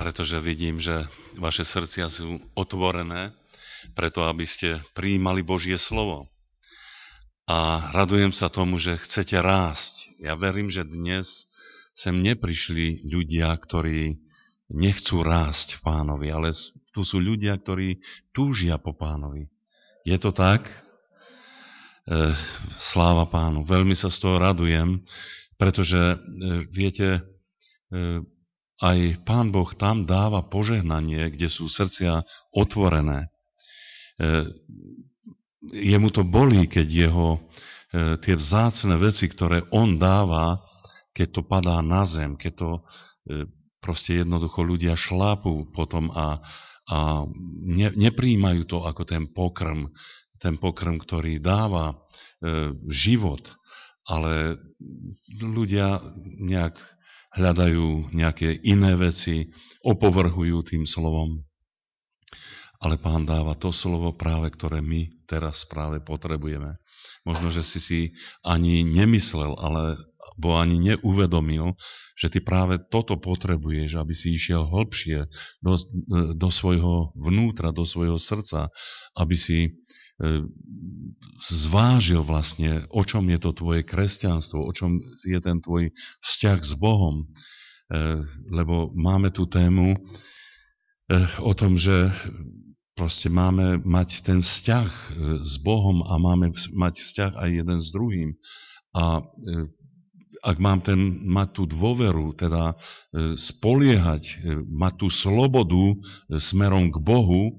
pretože vidím, že vaše srdcia sú otvorené preto, aby ste prijímali Božie slovo. A radujem sa tomu, že chcete rásť. Ja verím, že dnes sem neprišli ľudia, ktorí nechcú rásť v pánovi, ale tu sú ľudia, ktorí túžia po pánovi. Je to tak? E, sláva pánu. Veľmi sa z toho radujem, pretože e, viete, e, aj Pán Boh tam dáva požehnanie, kde sú srdcia otvorené. E, jemu to bolí, keď jeho e, tie vzácne veci, ktoré on dáva, keď to padá na zem, keď to e, proste jednoducho ľudia šlápú potom a, a ne, nepríjmajú to ako ten pokrm, ten pokrm, ktorý dáva život, ale ľudia nejak hľadajú nejaké iné veci, opovrhujú tým slovom. Ale pán dáva to slovo práve, ktoré my teraz práve potrebujeme. Možno, že si si ani nemyslel, alebo ani neuvedomil, že ty práve toto potrebuješ, aby si išiel hlbšie do, do svojho vnútra, do svojho srdca, aby si E, zvážil vlastne, o čom je to tvoje kresťanstvo, o čom je ten tvoj vzťah s Bohom, e, lebo máme tú tému e, o tom, že proste máme mať ten vzťah s Bohom a máme mať vzťah aj jeden s druhým. A ak mám ten, mať tú dôveru, teda spoliehať, mať tú slobodu smerom k Bohu,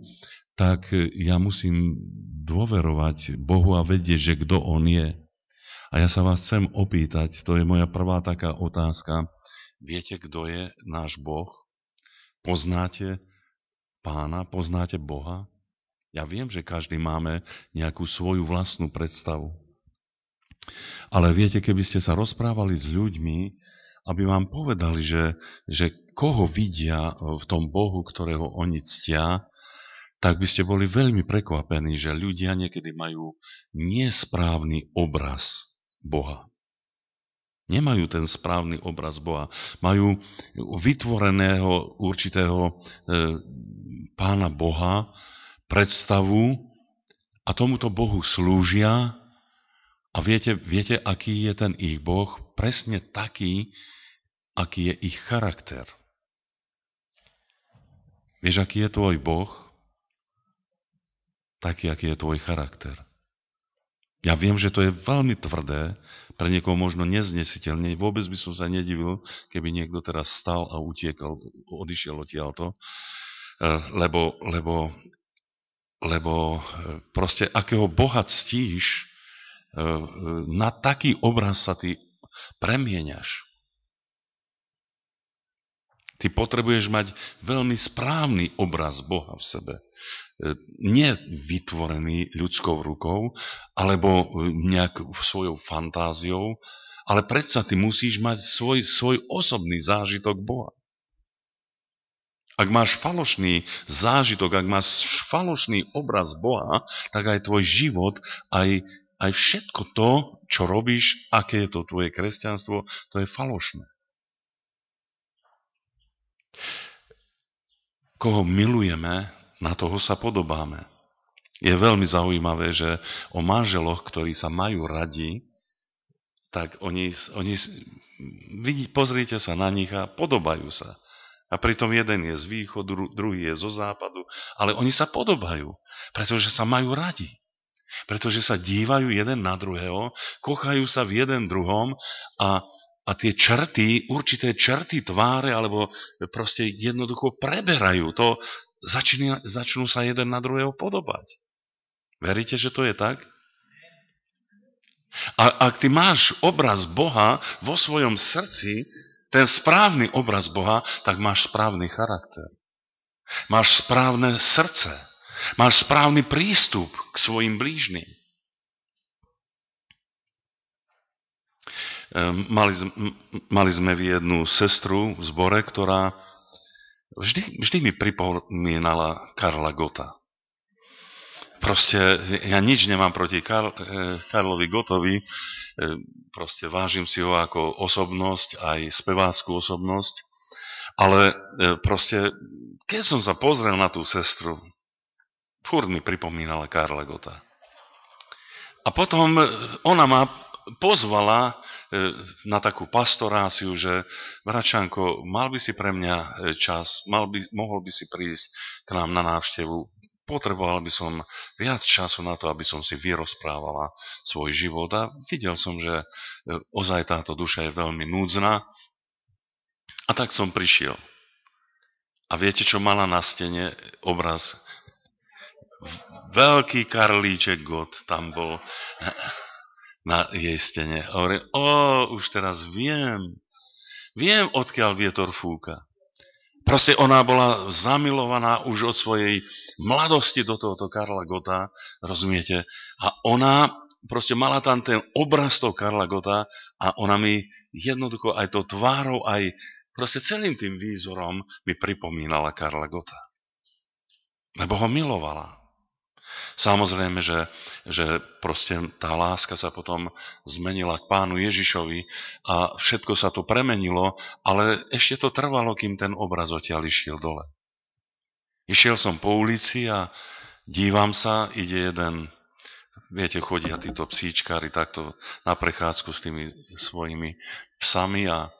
tak ja musím dôverovať Bohu a vedieť, že kto On je. A ja sa vás chcem opýtať, to je moja prvá taká otázka. Viete, kto je náš Boh? Poznáte pána? Poznáte Boha? Ja viem, že každý máme nejakú svoju vlastnú predstavu. Ale viete, keby ste sa rozprávali s ľuďmi, aby vám povedali, že, že koho vidia v tom Bohu, ktorého oni ctia, tak by ste boli veľmi prekvapení, že ľudia niekedy majú nesprávny obraz Boha. Nemajú ten správny obraz Boha. Majú vytvoreného určitého e, pána Boha, predstavu a tomuto Bohu slúžia a viete, viete, aký je ten ich Boh? Presne taký, aký je ich charakter. Vieš, aký je tvoj Boh? taký, aký je tvoj charakter. Ja viem, že to je veľmi tvrdé, pre niekoho možno neznesiteľne. Vôbec by som sa nedivil, keby niekto teraz stal a utiekal, odišiel odtiaľto, eh, lebo, lebo, lebo eh, proste akého Boha ctíš, eh, na taký obraz sa ty premieňaš. Ty potrebuješ mať veľmi správny obraz Boha v sebe. Nie vytvorený ľudskou rukou alebo e, nejak svojou fantáziou, ale predsa ty musíš mať svoj, svoj osobný zážitok Boha. Ak máš falošný zážitok, ak máš falošný obraz Boha, tak aj tvoj život, aj, aj všetko to, čo robíš, aké je to tvoje kresťanstvo, to je falošné. Koho milujeme, na toho sa podobáme. Je veľmi zaujímavé, že o manželoch, ktorí sa majú radi, tak oni, oni vidí, pozrite sa na nich a podobajú sa. A pritom jeden je z východu, druhý je zo západu, ale oni sa podobajú, pretože sa majú radi. Pretože sa dívajú jeden na druhého, kochajú sa v jeden druhom a, a tie črty, určité črty tváre, alebo e, proste jednoducho preberajú. To, začnú sa jeden na druhého podobať. Veríte, že to je tak? A ak ty máš obraz Boha vo svojom srdci, ten správny obraz Boha, tak máš správny charakter. Máš správne srdce. Máš správny prístup k svojim blížnym. Ehm, mali, mali sme v jednu sestru v zbore, ktorá vždy, vždy mi pripomínala Karla Gota. Proste ja nič nemám proti Karl, eh, Karlovi Gotovi, eh, proste vážim si ho ako osobnosť, aj spevácku osobnosť, ale eh, proste, keď som sa pozrel na tú sestru, furt mi pripomínala Karla Gota. A potom ona ma pozvala e, na takú pastoráciu, že Vračanko, mal by si pre mňa e, čas, mal by, mohol by si prísť k nám na návštevu, potreboval by som viac času na to, aby som si vyrozprávala svoj život a videl som, že e, ozaj táto duša je veľmi núdzna a tak som prišiel. A viete, čo mala na stene obraz? Veľký karlíček God tam bol na jej stene. A hovorí, o, už teraz viem. Viem, odkiaľ vietor fúka. Proste ona bola zamilovaná už od svojej mladosti do tohoto Karla Gota, rozumiete? A ona proste mala tam ten obraz toho Karla Gota a ona mi jednoducho aj to tvárou, aj proste celým tým výzorom mi pripomínala Karla Gota. Lebo ho milovala. Samozrejme, že, že proste tá láska sa potom zmenila k pánu Ježišovi a všetko sa to premenilo, ale ešte to trvalo, kým ten obraz odtiaľ išiel dole. Išiel som po ulici a dívam sa, ide jeden, viete, chodia títo psíčkári takto na prechádzku s tými svojimi psami a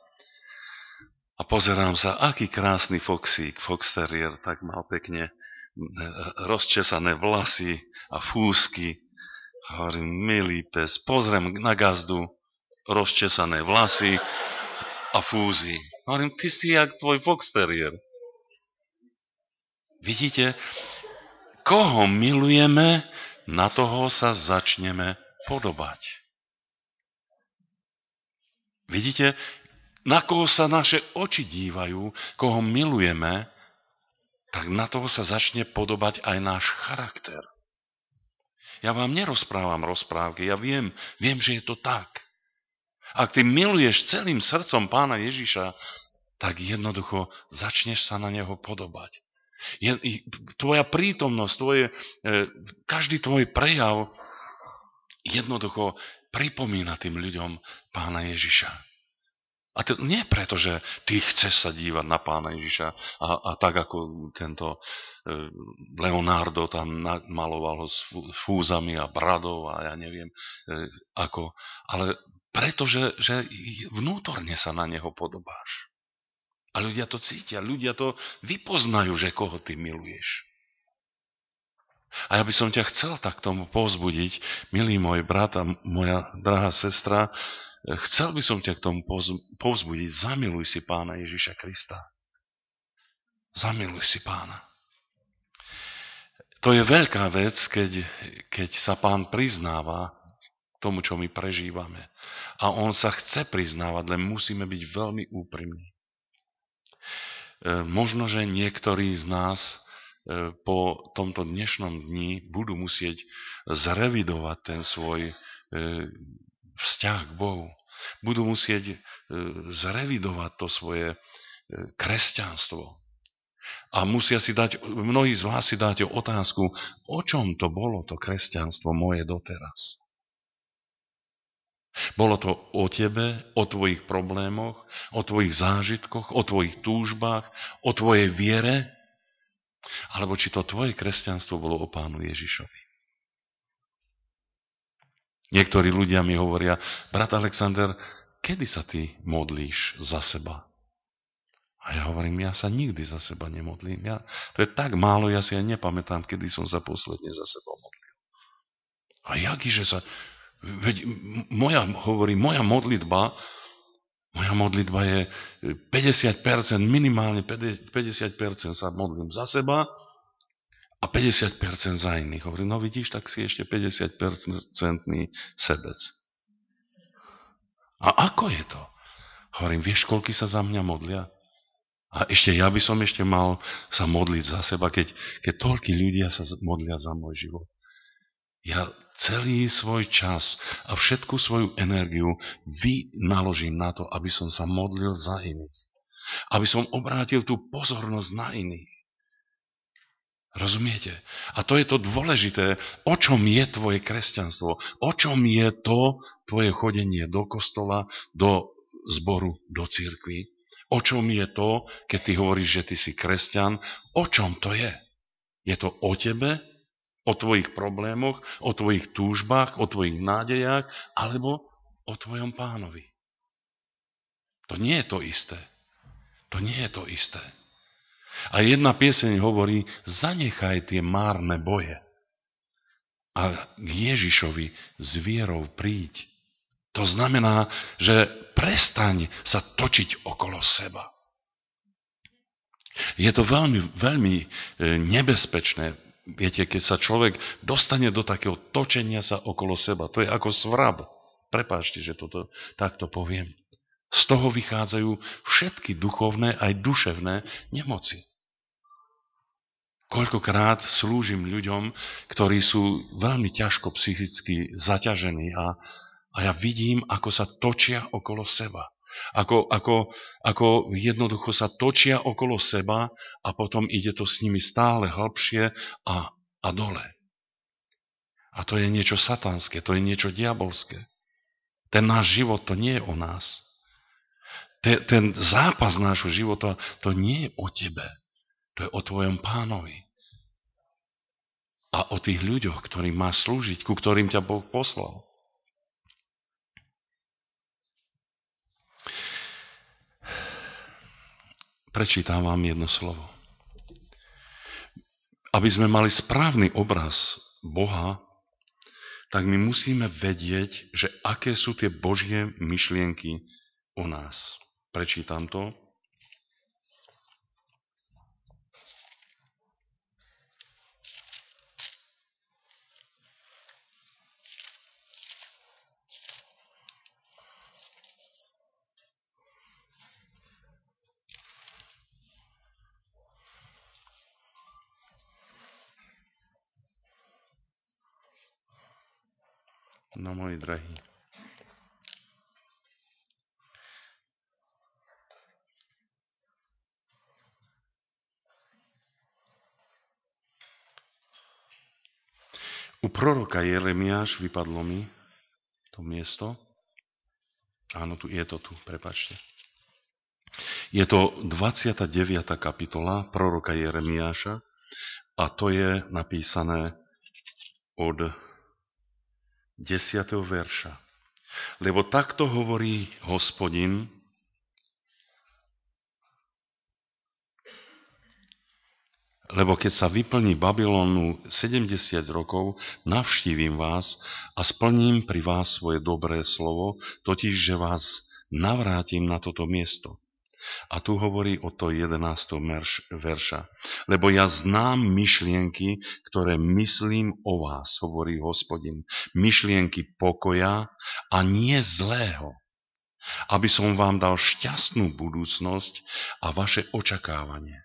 a pozerám sa, aký krásny foxík, fox terrier, tak mal pekne rozčesané vlasy a fúsky. Hovorím, milý pes, pozriem na gazdu, rozčesané vlasy a fúzy. Hovorím, ty si jak tvoj foxterier. Vidíte, koho milujeme, na toho sa začneme podobať. Vidíte, na koho sa naše oči dívajú, koho milujeme, tak na toho sa začne podobať aj náš charakter. Ja vám nerozprávam rozprávky, ja viem, viem, že je to tak. Ak ty miluješ celým srdcom pána Ježiša, tak jednoducho začneš sa na neho podobať. Je, tvoja prítomnosť, tvoje, e, každý tvoj prejav jednoducho pripomína tým ľuďom pána Ježiša. A to nie preto, že ty chceš sa dívať na pána Ježiša a, a tak ako tento e, Leonardo tam maloval ho s fúzami a bradou a ja neviem e, ako, ale preto, že, že vnútorne sa na neho podobáš. A ľudia to cítia, ľudia to vypoznajú, že koho ty miluješ. A ja by som ťa chcel tak tomu povzbudiť, milý môj brat a moja drahá sestra, Chcel by som ťa k tomu povzbudiť. Zamiluj si pána Ježiša Krista. Zamiluj si pána. To je veľká vec, keď, keď sa pán priznáva tomu, čo my prežívame. A on sa chce priznávať, len musíme byť veľmi úprimní. E, možno, že niektorí z nás e, po tomto dnešnom dni budú musieť zrevidovať ten svoj e, vzťah k Bohu. Budú musieť e, zrevidovať to svoje e, kresťanstvo. A musia si dať, mnohí z vás si dáte otázku, o čom to bolo to kresťanstvo moje doteraz. Bolo to o tebe, o tvojich problémoch, o tvojich zážitkoch, o tvojich túžbách, o tvojej viere, alebo či to tvoje kresťanstvo bolo o pánu Ježišovi. Niektorí ľudia mi hovoria, brat Alexander, kedy sa ty modlíš za seba? A ja hovorím, ja sa nikdy za seba nemodlím. Ja, to je tak málo, ja si aj nepamätám, kedy som sa posledne za seba modlil. A jaký, že sa... Veď moja, hovorím, moja modlitba, moja modlitba je 50%, e, minimálne 50% sa modlím za seba a 50% za iných. Hovorí, no vidíš, tak si ešte 50-percentný sebec. A ako je to? Hovorím, vieš, koľky sa za mňa modlia? A ešte ja by som ešte mal sa modliť za seba, keď, keď toľky ľudia sa modlia za môj život. Ja celý svoj čas a všetku svoju energiu vynaložím na to, aby som sa modlil za iných. Aby som obrátil tú pozornosť na iných. Rozumiete? A to je to dôležité, o čom je tvoje kresťanstvo, o čom je to tvoje chodenie do kostola, do zboru, do církvy, o čom je to, keď ty hovoríš, že ty si kresťan, o čom to je? Je to o tebe, o tvojich problémoch, o tvojich túžbách, o tvojich nádejach, alebo o tvojom pánovi. To nie je to isté. To nie je to isté. A jedna pieseň hovorí, zanechaj tie márne boje a k Ježišovi s vierou príď. To znamená, že prestaň sa točiť okolo seba. Je to veľmi, veľmi e, nebezpečné. Viete, keď sa človek dostane do takého točenia sa okolo seba, to je ako svrab. Prepáčte, že toto takto poviem. Z toho vychádzajú všetky duchovné aj duševné nemoci. Koľkokrát slúžim ľuďom, ktorí sú veľmi ťažko psychicky zaťažení a, a ja vidím, ako sa točia okolo seba. Ako, ako, ako jednoducho sa točia okolo seba a potom ide to s nimi stále hlbšie a, a dole. A to je niečo satanské, to je niečo diabolské. Ten náš život to nie je o nás. Ten, ten zápas nášho života to nie je o tebe. To je o tvojom pánovi. A o tých ľuďoch, ktorým máš slúžiť, ku ktorým ťa Boh poslal. Prečítam vám jedno slovo. Aby sme mali správny obraz Boha, tak my musíme vedieť, že aké sú tie Božie myšlienky o nás. Prečítam to. No moji drahí. U proroka Jeremiáš vypadlo mi to miesto. Áno, tu je to tu, prepačte. Je to 29. kapitola proroka Jeremiáša a to je napísané od 10. verša. Lebo takto hovorí hospodin, lebo keď sa vyplní Babylonu 70 rokov, navštívim vás a splním pri vás svoje dobré slovo, totiž, že vás navrátim na toto miesto. A tu hovorí o to 11. verša. Lebo ja znám myšlienky, ktoré myslím o vás, hovorí hospodin. Myšlienky pokoja a nie zlého. Aby som vám dal šťastnú budúcnosť a vaše očakávanie.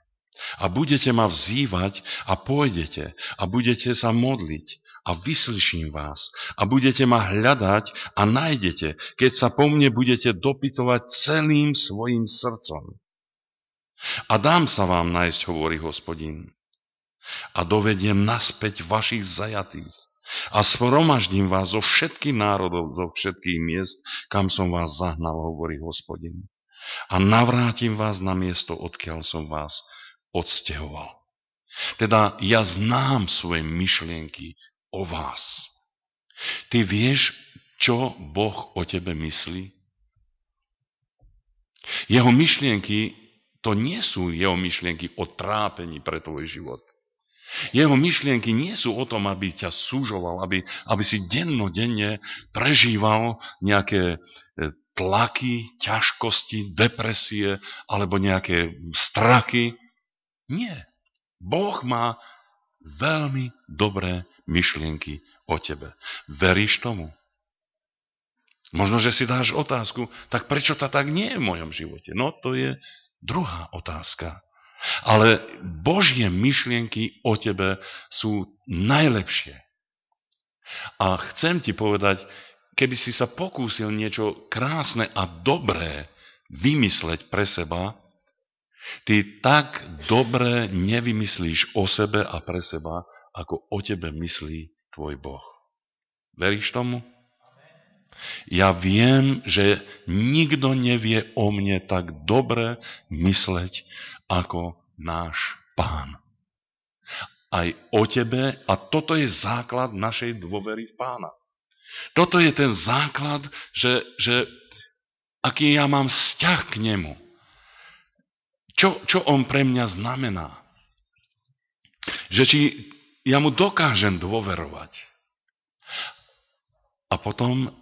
A budete ma vzývať a pôjdete a budete sa modliť a vyslyším vás. A budete ma hľadať a nájdete, keď sa po mne budete dopytovať celým svojim srdcom. A dám sa vám nájsť, hovorí hospodin. A dovediem naspäť vašich zajatých. A sromaždím vás zo všetkých národov, zo všetkých miest, kam som vás zahnal, hovorí hospodin. A navrátim vás na miesto, odkiaľ som vás odstehoval. Teda ja znám svoje myšlienky, o vás. Ty vieš, čo Boh o tebe myslí? Jeho myšlienky to nie sú jeho myšlienky o trápení pre tvoj život. Jeho myšlienky nie sú o tom, aby ťa súžoval, aby, aby si dennodenne prežíval nejaké e, tlaky, ťažkosti, depresie alebo nejaké strachy. Nie. Boh má veľmi dobré myšlienky o tebe. Veríš tomu? Možno, že si dáš otázku, tak prečo to tak nie je v mojom živote? No to je druhá otázka. Ale Božie myšlienky o tebe sú najlepšie. A chcem ti povedať, keby si sa pokúsil niečo krásne a dobré vymysleť pre seba, Ty tak dobre nevymyslíš o sebe a pre seba, ako o tebe myslí tvoj Boh. Veríš tomu? Ja viem, že nikto nevie o mne tak dobre mysleť ako náš pán. Aj o tebe a toto je základ našej dôvery v pána. Toto je ten základ, že, že aký ja mám vzťah k nemu čo, čo on pre mňa znamená? Že či ja mu dokážem dôverovať. A potom,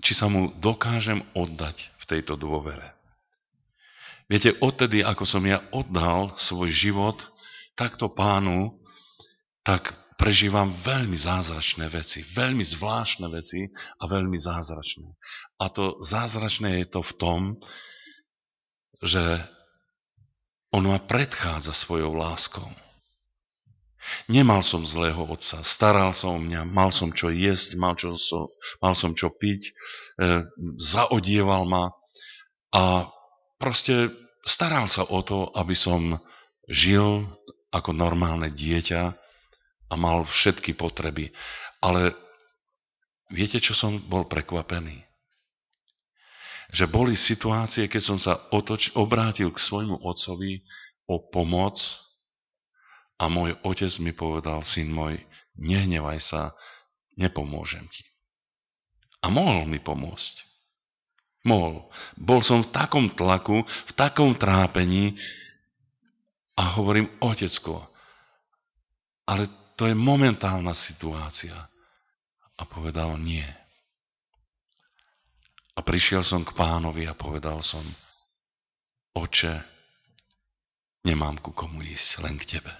či sa mu dokážem oddať v tejto dôvere. Viete, odtedy, ako som ja oddal svoj život takto pánu, tak prežívam veľmi zázračné veci, veľmi zvláštne veci a veľmi zázračné. A to zázračné je to v tom, že on ma predchádza svojou láskou. Nemal som zlého otca, staral sa o mňa, mal som čo jesť, mal, čo so, mal som čo piť, e, zaodieval ma a proste staral sa o to, aby som žil ako normálne dieťa a mal všetky potreby. Ale viete, čo som bol prekvapený? že boli situácie, keď som sa otoč, obrátil k svojmu otcovi o pomoc a môj otec mi povedal, syn môj, nehnevaj sa, nepomôžem ti. A mohol mi pomôcť. Mohol. Bol som v takom tlaku, v takom trápení a hovorím, otecko, ale to je momentálna situácia. A povedal, nie. A prišiel som k pánovi a povedal som, oče, nemám ku komu ísť, len k tebe.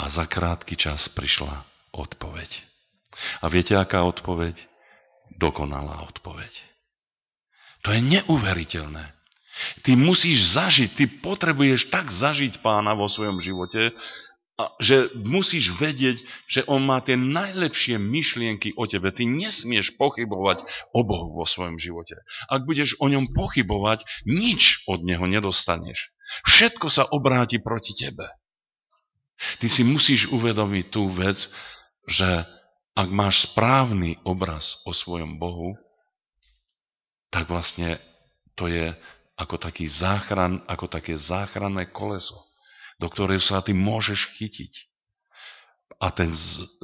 A za krátky čas prišla odpoveď. A viete, aká odpoveď? Dokonalá odpoveď. To je neuveriteľné. Ty musíš zažiť, ty potrebuješ tak zažiť pána vo svojom živote, že musíš vedieť, že on má tie najlepšie myšlienky o tebe. Ty nesmieš pochybovať o Bohu vo svojom živote. Ak budeš o ňom pochybovať, nič od neho nedostaneš. Všetko sa obráti proti tebe. Ty si musíš uvedomiť tú vec, že ak máš správny obraz o svojom Bohu, tak vlastne to je ako, taký záchran, ako také záchranné koleso do ktorej sa ty môžeš chytiť. A ten,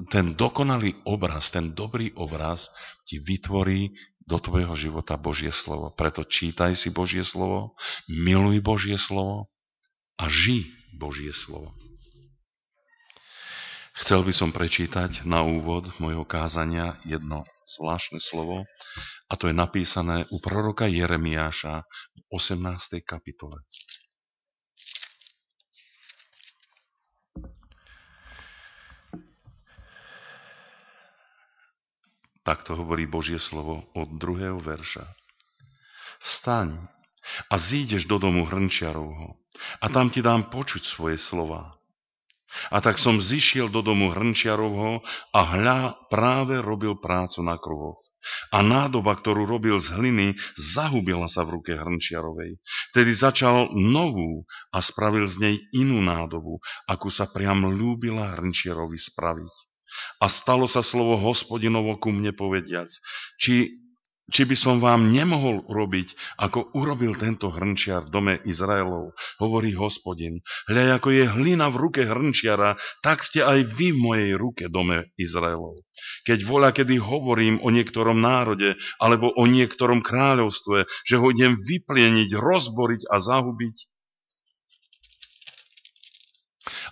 ten dokonalý obraz, ten dobrý obraz ti vytvorí do tvojho života Božie slovo. Preto čítaj si Božie slovo, miluj Božie slovo a ži Božie slovo. Chcel by som prečítať na úvod mojho kázania jedno zvláštne slovo, a to je napísané u proroka Jeremiáša v 18. kapitole. Tak to hovorí Božie slovo od druhého verša. Vstaň a zídeš do domu hrnčiarovho a tam ti dám počuť svoje slova. A tak som zišiel do domu hrnčiarovho a hľa práve robil prácu na kruhoch. A nádoba, ktorú robil z hliny, zahubila sa v ruke hrnčiarovej. Vtedy začal novú a spravil z nej inú nádobu, akú sa priam ľúbila hrnčiarovi spraviť. A stalo sa slovo hospodinovo ku mne povediac, či, či by som vám nemohol urobiť, ako urobil tento hrnčiar v dome Izraelov, hovorí hospodin. Hľa, ako je hlina v ruke hrnčiara, tak ste aj vy v mojej ruke, dome Izraelov. Keď voľa, kedy hovorím o niektorom národe alebo o niektorom kráľovstve, že ho idem vyplieniť, rozboriť a zahubiť,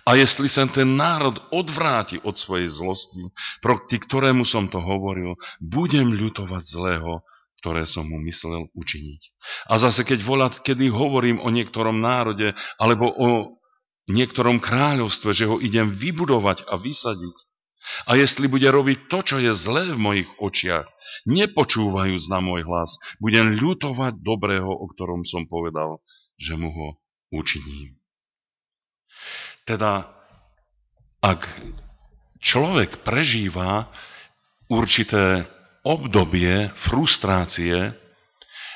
a jestli sa ten národ odvráti od svojej zlosti, proti ktorému som to hovoril, budem ľutovať zlého, ktoré som mu myslel učiniť. A zase, keď volat, kedy hovorím o niektorom národe alebo o niektorom kráľovstve, že ho idem vybudovať a vysadiť, a jestli bude robiť to, čo je zlé v mojich očiach, nepočúvajúc na môj hlas, budem ľutovať dobrého, o ktorom som povedal, že mu ho učiním. Teda, ak človek prežíva určité obdobie frustrácie,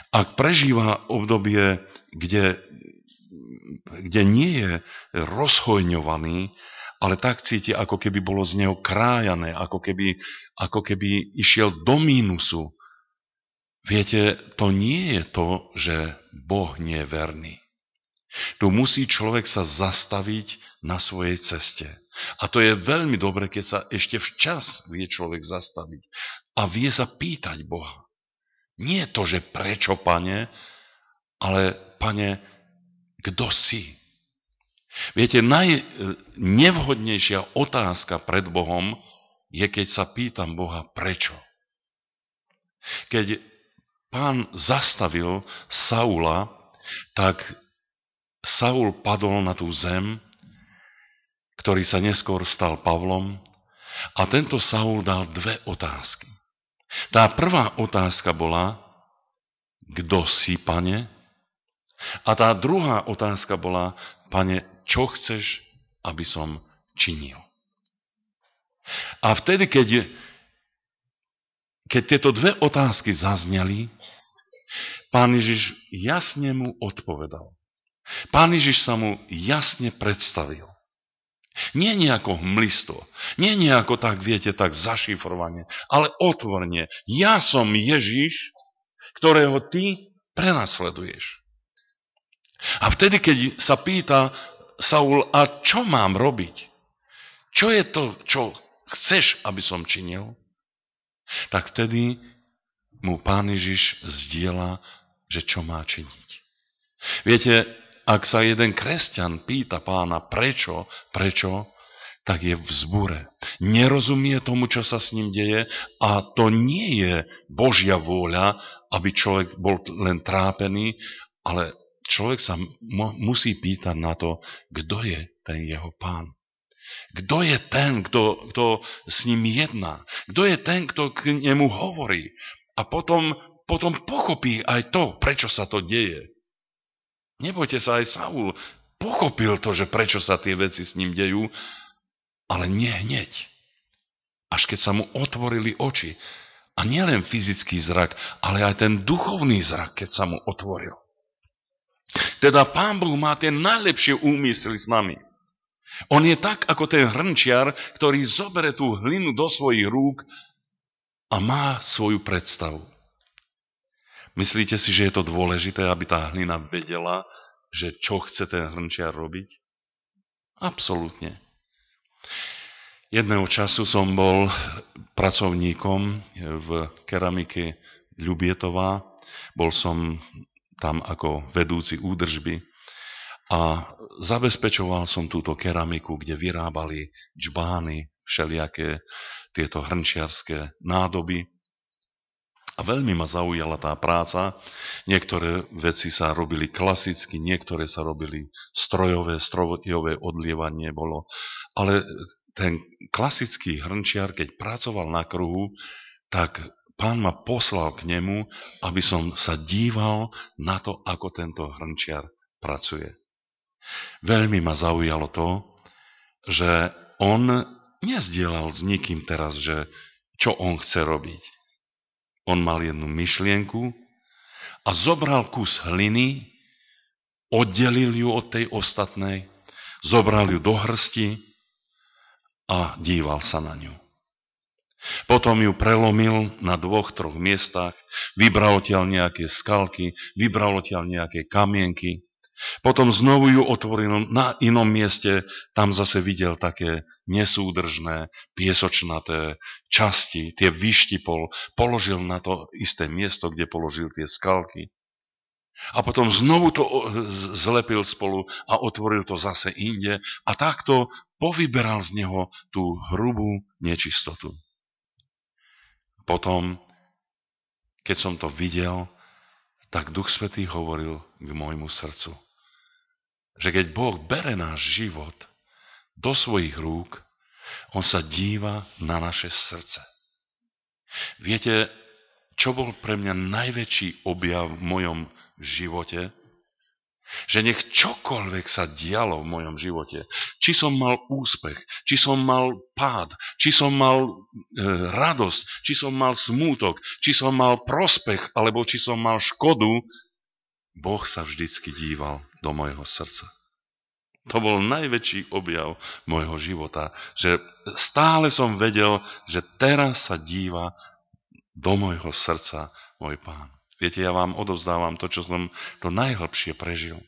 ak prežíva obdobie, kde, kde nie je rozhojňovaný, ale tak cíti, ako keby bolo z neho krájané, ako keby, ako keby išiel do mínusu. Viete, to nie je to, že Boh nie je verný. Tu musí človek sa zastaviť na svojej ceste. A to je veľmi dobre, keď sa ešte včas vie človek zastaviť a vie sa pýtať Boha. Nie to, že prečo, pane, ale pane, kto si? Viete, najnevhodnejšia otázka pred Bohom je, keď sa pýtam Boha prečo. Keď pán zastavil Saula, tak Saul padol na tú zem, ktorý sa neskôr stal Pavlom, a tento Saul dal dve otázky. Tá prvá otázka bola, kto si, pane? A tá druhá otázka bola, pane, čo chceš, aby som činil? A vtedy, keď, keď tieto dve otázky zazneli, pán Ježiš jasne mu odpovedal. Pán Ježiš sa mu jasne predstavil. Nie nejako hmlisto, nie nejako tak, viete, tak zašifrovanie, ale otvorne. Ja som Ježiš, ktorého ty prenasleduješ. A vtedy, keď sa pýta Saul, a čo mám robiť? Čo je to, čo chceš, aby som činil? Tak vtedy mu pán Ježiš zdieľa, že čo má činiť. Viete, ak sa jeden kresťan pýta pána prečo, prečo, tak je v zbure. Nerozumie tomu, čo sa s ním deje a to nie je Božia vôľa, aby človek bol len trápený, ale človek sa musí pýtať na to, kto je ten jeho pán. Kto je ten, kto, kto s ním jedná? Kto je ten, kto k nemu hovorí? A potom, potom pochopí aj to, prečo sa to deje. Nebojte sa, aj Saul pochopil to, že prečo sa tie veci s ním dejú, ale nie hneď. Až keď sa mu otvorili oči. A nielen fyzický zrak, ale aj ten duchovný zrak, keď sa mu otvoril. Teda Pán Boh má tie najlepšie úmysly s nami. On je tak, ako ten hrnčiar, ktorý zobere tú hlinu do svojich rúk a má svoju predstavu. Myslíte si, že je to dôležité, aby tá hlina vedela, že čo chce ten hrnčiar robiť? Absolútne. Jedného času som bol pracovníkom v keramike Ľubietová. Bol som tam ako vedúci údržby a zabezpečoval som túto keramiku, kde vyrábali džbány, všelijaké tieto hrnčiarské nádoby a veľmi ma zaujala tá práca. Niektoré veci sa robili klasicky, niektoré sa robili strojové, strojové odlievanie bolo. Ale ten klasický hrnčiar, keď pracoval na kruhu, tak pán ma poslal k nemu, aby som sa díval na to, ako tento hrnčiar pracuje. Veľmi ma zaujalo to, že on nezdielal s nikým teraz, že čo on chce robiť on mal jednu myšlienku a zobral kus hliny, oddelil ju od tej ostatnej, zobral ju do hrsti a díval sa na ňu. Potom ju prelomil na dvoch, troch miestach, vybral odtiaľ nejaké skalky, vybral odtiaľ nejaké kamienky potom znovu ju otvoril na inom mieste, tam zase videl také nesúdržné, piesočnaté časti, tie vyštipol, položil na to isté miesto, kde položil tie skalky. A potom znovu to eh, zlepil spolu a otvoril to zase inde a takto povyberal z neho tú hrubú nečistotu. Potom, keď som to videl, tak Duch Svetý hovoril k môjmu srdcu že keď Boh bere náš život do svojich rúk, on sa díva na naše srdce. Viete, čo bol pre mňa najväčší objav v mojom živote? Že nech čokoľvek sa dialo v mojom živote, či som mal úspech, či som mal pád, či som mal e, radosť, či som mal smútok, či som mal prospech, alebo či som mal škodu, Boh sa vždycky díval do mojho srdca. To bol najväčší objav môjho života, že stále som vedel, že teraz sa díva do môjho srdca môj pán. Viete, ja vám odovzdávam to, čo som to najhlbšie prežil.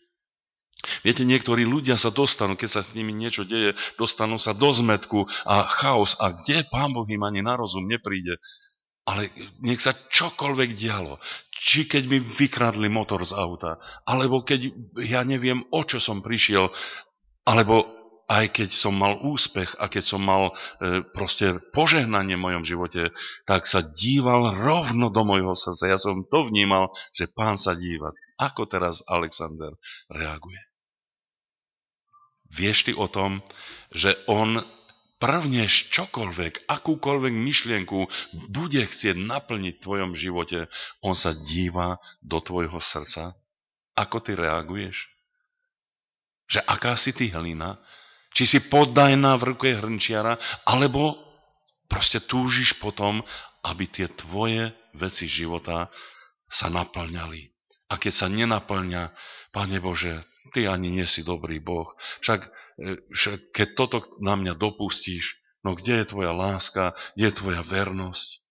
Viete, niektorí ľudia sa dostanú, keď sa s nimi niečo deje, dostanú sa do zmetku a chaos a kde pán Boh im ani na rozum nepríde. Ale nech sa čokoľvek dialo, či keď mi vykradli motor z auta, alebo keď ja neviem, o čo som prišiel, alebo aj keď som mal úspech a keď som mal e, proste požehnanie v mojom živote, tak sa díval rovno do mojho srdca. Ja som to vnímal, že pán sa díva. Ako teraz Alexander reaguje? Vieš ty o tom, že on prvnež čokoľvek, akúkoľvek myšlienku bude chcieť naplniť v tvojom živote, on sa díva do tvojho srdca. Ako ty reaguješ? Že aká si ty hlina? Či si poddajná v ruke hrnčiara? Alebo proste túžiš potom, aby tie tvoje veci života sa naplňali. A keď sa nenaplňa, Pane Bože, ty ani nie si dobrý Boh. Však, e, však keď toto na mňa dopustíš, no kde je tvoja láska, kde je tvoja vernosť?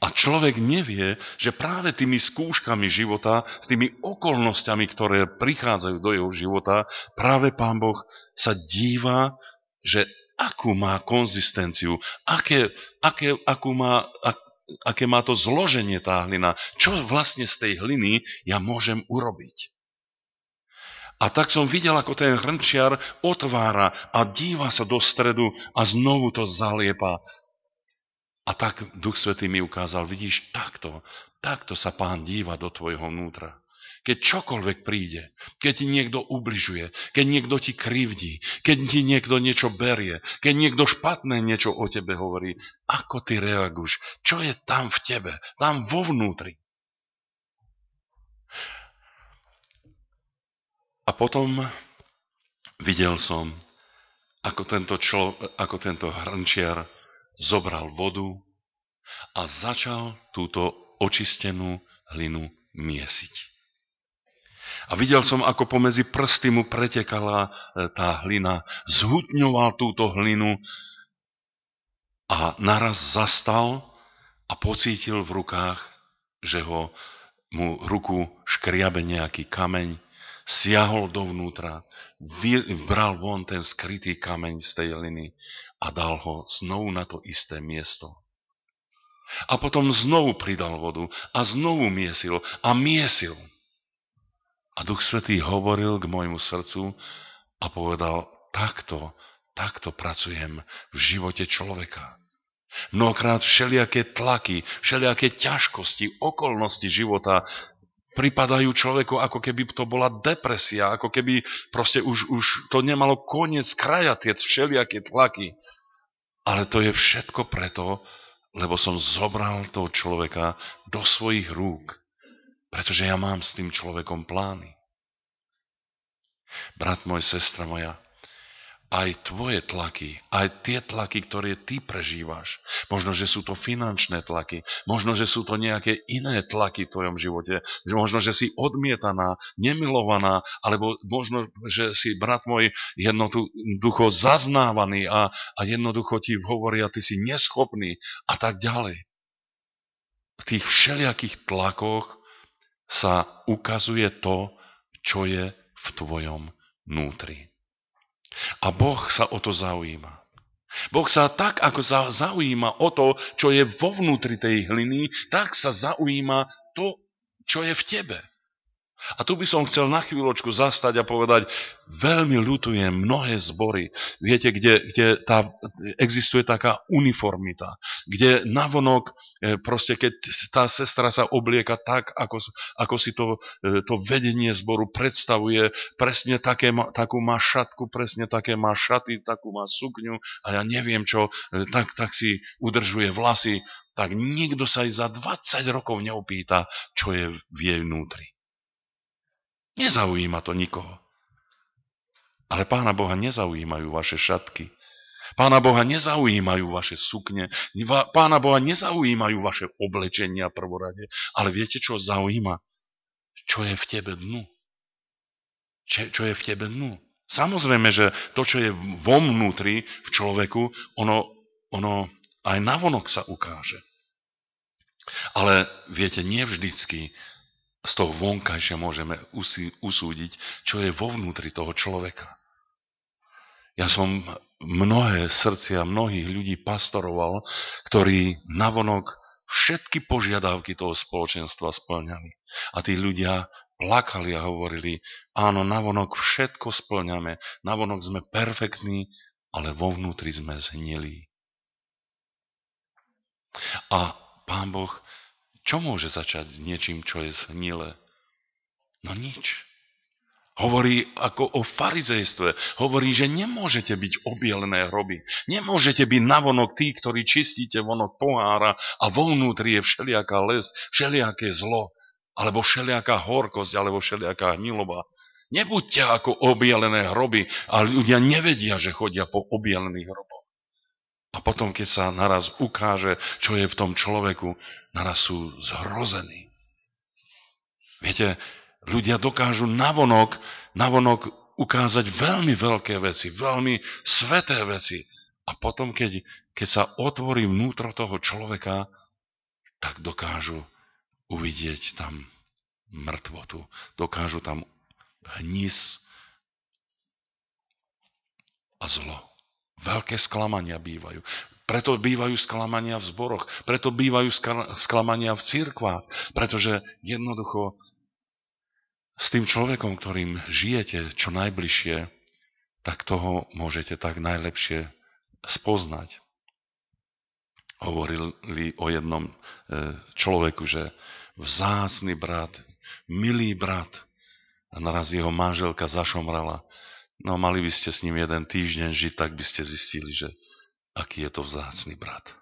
A človek nevie, že práve tými skúškami života, s tými okolnostiami, ktoré prichádzajú do jeho života, práve Pán Boh sa díva, že akú má konzistenciu, aké, aké, akú má, ak, aké má to zloženie tá hlina, čo vlastne z tej hliny ja môžem urobiť. A tak som videl, ako ten hrnčiar otvára a díva sa do stredu a znovu to zaliepa. A tak Duch Svetý mi ukázal, vidíš, takto, takto sa Pán díva do tvojho vnútra. Keď čokoľvek príde, keď ti niekto ubližuje, keď niekto ti krivdí, keď ti niekto niečo berie, keď niekto špatné niečo o tebe hovorí, ako ty reaguješ, čo je tam v tebe, tam vo vnútri. A potom videl som, ako tento, člo, ako tento hrnčiar zobral vodu a začal túto očistenú hlinu miesiť. A videl som, ako pomedzi prsty mu pretekala e, tá hlina, zhutňoval túto hlinu a naraz zastal a pocítil v rukách, že ho mu ruku škriabe nejaký kameň siahol dovnútra, vybral von ten skrytý kameň z tej liny a dal ho znovu na to isté miesto. A potom znovu pridal vodu a znovu miesil a miesil. A Duch Svetý hovoril k môjmu srdcu a povedal, takto, takto pracujem v živote človeka. Mnohokrát všelijaké tlaky, všelijaké ťažkosti, okolnosti života pripadajú človeku, ako keby to bola depresia, ako keby proste už, už to nemalo koniec kraja, tie všelijaké tlaky. Ale to je všetko preto, lebo som zobral toho človeka do svojich rúk, pretože ja mám s tým človekom plány. Brat môj, sestra moja, aj tvoje tlaky, aj tie tlaky, ktoré ty prežívaš. Možno, že sú to finančné tlaky, možno, že sú to nejaké iné tlaky v tvojom živote, možno, že si odmietaná, nemilovaná, alebo možno, že si, brat môj, jednoducho zaznávaný a, a jednoducho ti hovoria, ty si neschopný a tak ďalej. V tých všelijakých tlakoch sa ukazuje to, čo je v tvojom vnútri. A Boh sa o to zaujíma. Boh sa tak, ako sa zaujíma o to, čo je vo vnútri tej hliny, tak sa zaujíma to, čo je v tebe. A tu by som chcel na chvíľočku zastať a povedať, veľmi ľutujem mnohé zbory, viete, kde, kde tá, existuje taká uniformita, kde navonok, e, proste keď tá sestra sa oblieka tak, ako, ako si to, e, to vedenie zboru predstavuje, presne také, takú má šatku, presne také má šaty, takú má sukňu a ja neviem čo, e, tak, tak si udržuje vlasy, tak nikto sa aj za 20 rokov neopýta, čo je v jej vnútri. Nezaujíma to nikoho. Ale pána Boha nezaujímajú vaše šatky. Pána Boha nezaujímajú vaše sukne. Pána Boha nezaujímajú vaše oblečenia prvorade. Ale viete, čo zaujíma? Čo je v tebe dnu? Čo, čo je v tebe dnu? Samozrejme, že to, čo je vo vnútri, v človeku, ono, ono aj navonok sa ukáže. Ale viete, nie vždycky z toho vonkajšia môžeme usúdiť, čo je vo vnútri toho človeka. Ja som mnohé srdcia mnohých ľudí pastoroval, ktorí navonok všetky požiadavky toho spoločenstva splňali. A tí ľudia plakali a hovorili, áno, navonok všetko splňame, navonok sme perfektní, ale vo vnútri sme zhnilí. A Pán Boh čo môže začať s niečím, čo je snilé? No nič. Hovorí ako o farizejstve. Hovorí, že nemôžete byť obielné hroby. Nemôžete byť navonok tí, ktorí čistíte vonok pohára a vo vnútri je všelijaká les, všelijaké zlo, alebo všelijaká horkosť, alebo všelijaká hniloba. Nebuďte ako obielené hroby a ľudia nevedia, že chodia po obielených hroboch. A potom, keď sa naraz ukáže, čo je v tom človeku, naraz sú zhrození. Viete, ľudia dokážu navonok, navonok ukázať veľmi veľké veci, veľmi sveté veci. A potom, keď, keď sa otvorí vnútro toho človeka, tak dokážu uvidieť tam mŕtvotu. Dokážu tam hnis a zlo. Veľké sklamania bývajú. Preto bývajú sklamania v zboroch, preto bývajú sklamania v cirkvách, pretože jednoducho s tým človekom, ktorým žijete čo najbližšie, tak toho môžete tak najlepšie spoznať. Hovorili o jednom e, človeku, že vzácny brat, milý brat, a naraz jeho manželka zašomrala No mali by ste s ním jeden týždeň žiť, tak by ste zistili, že aký je to vzácný brat.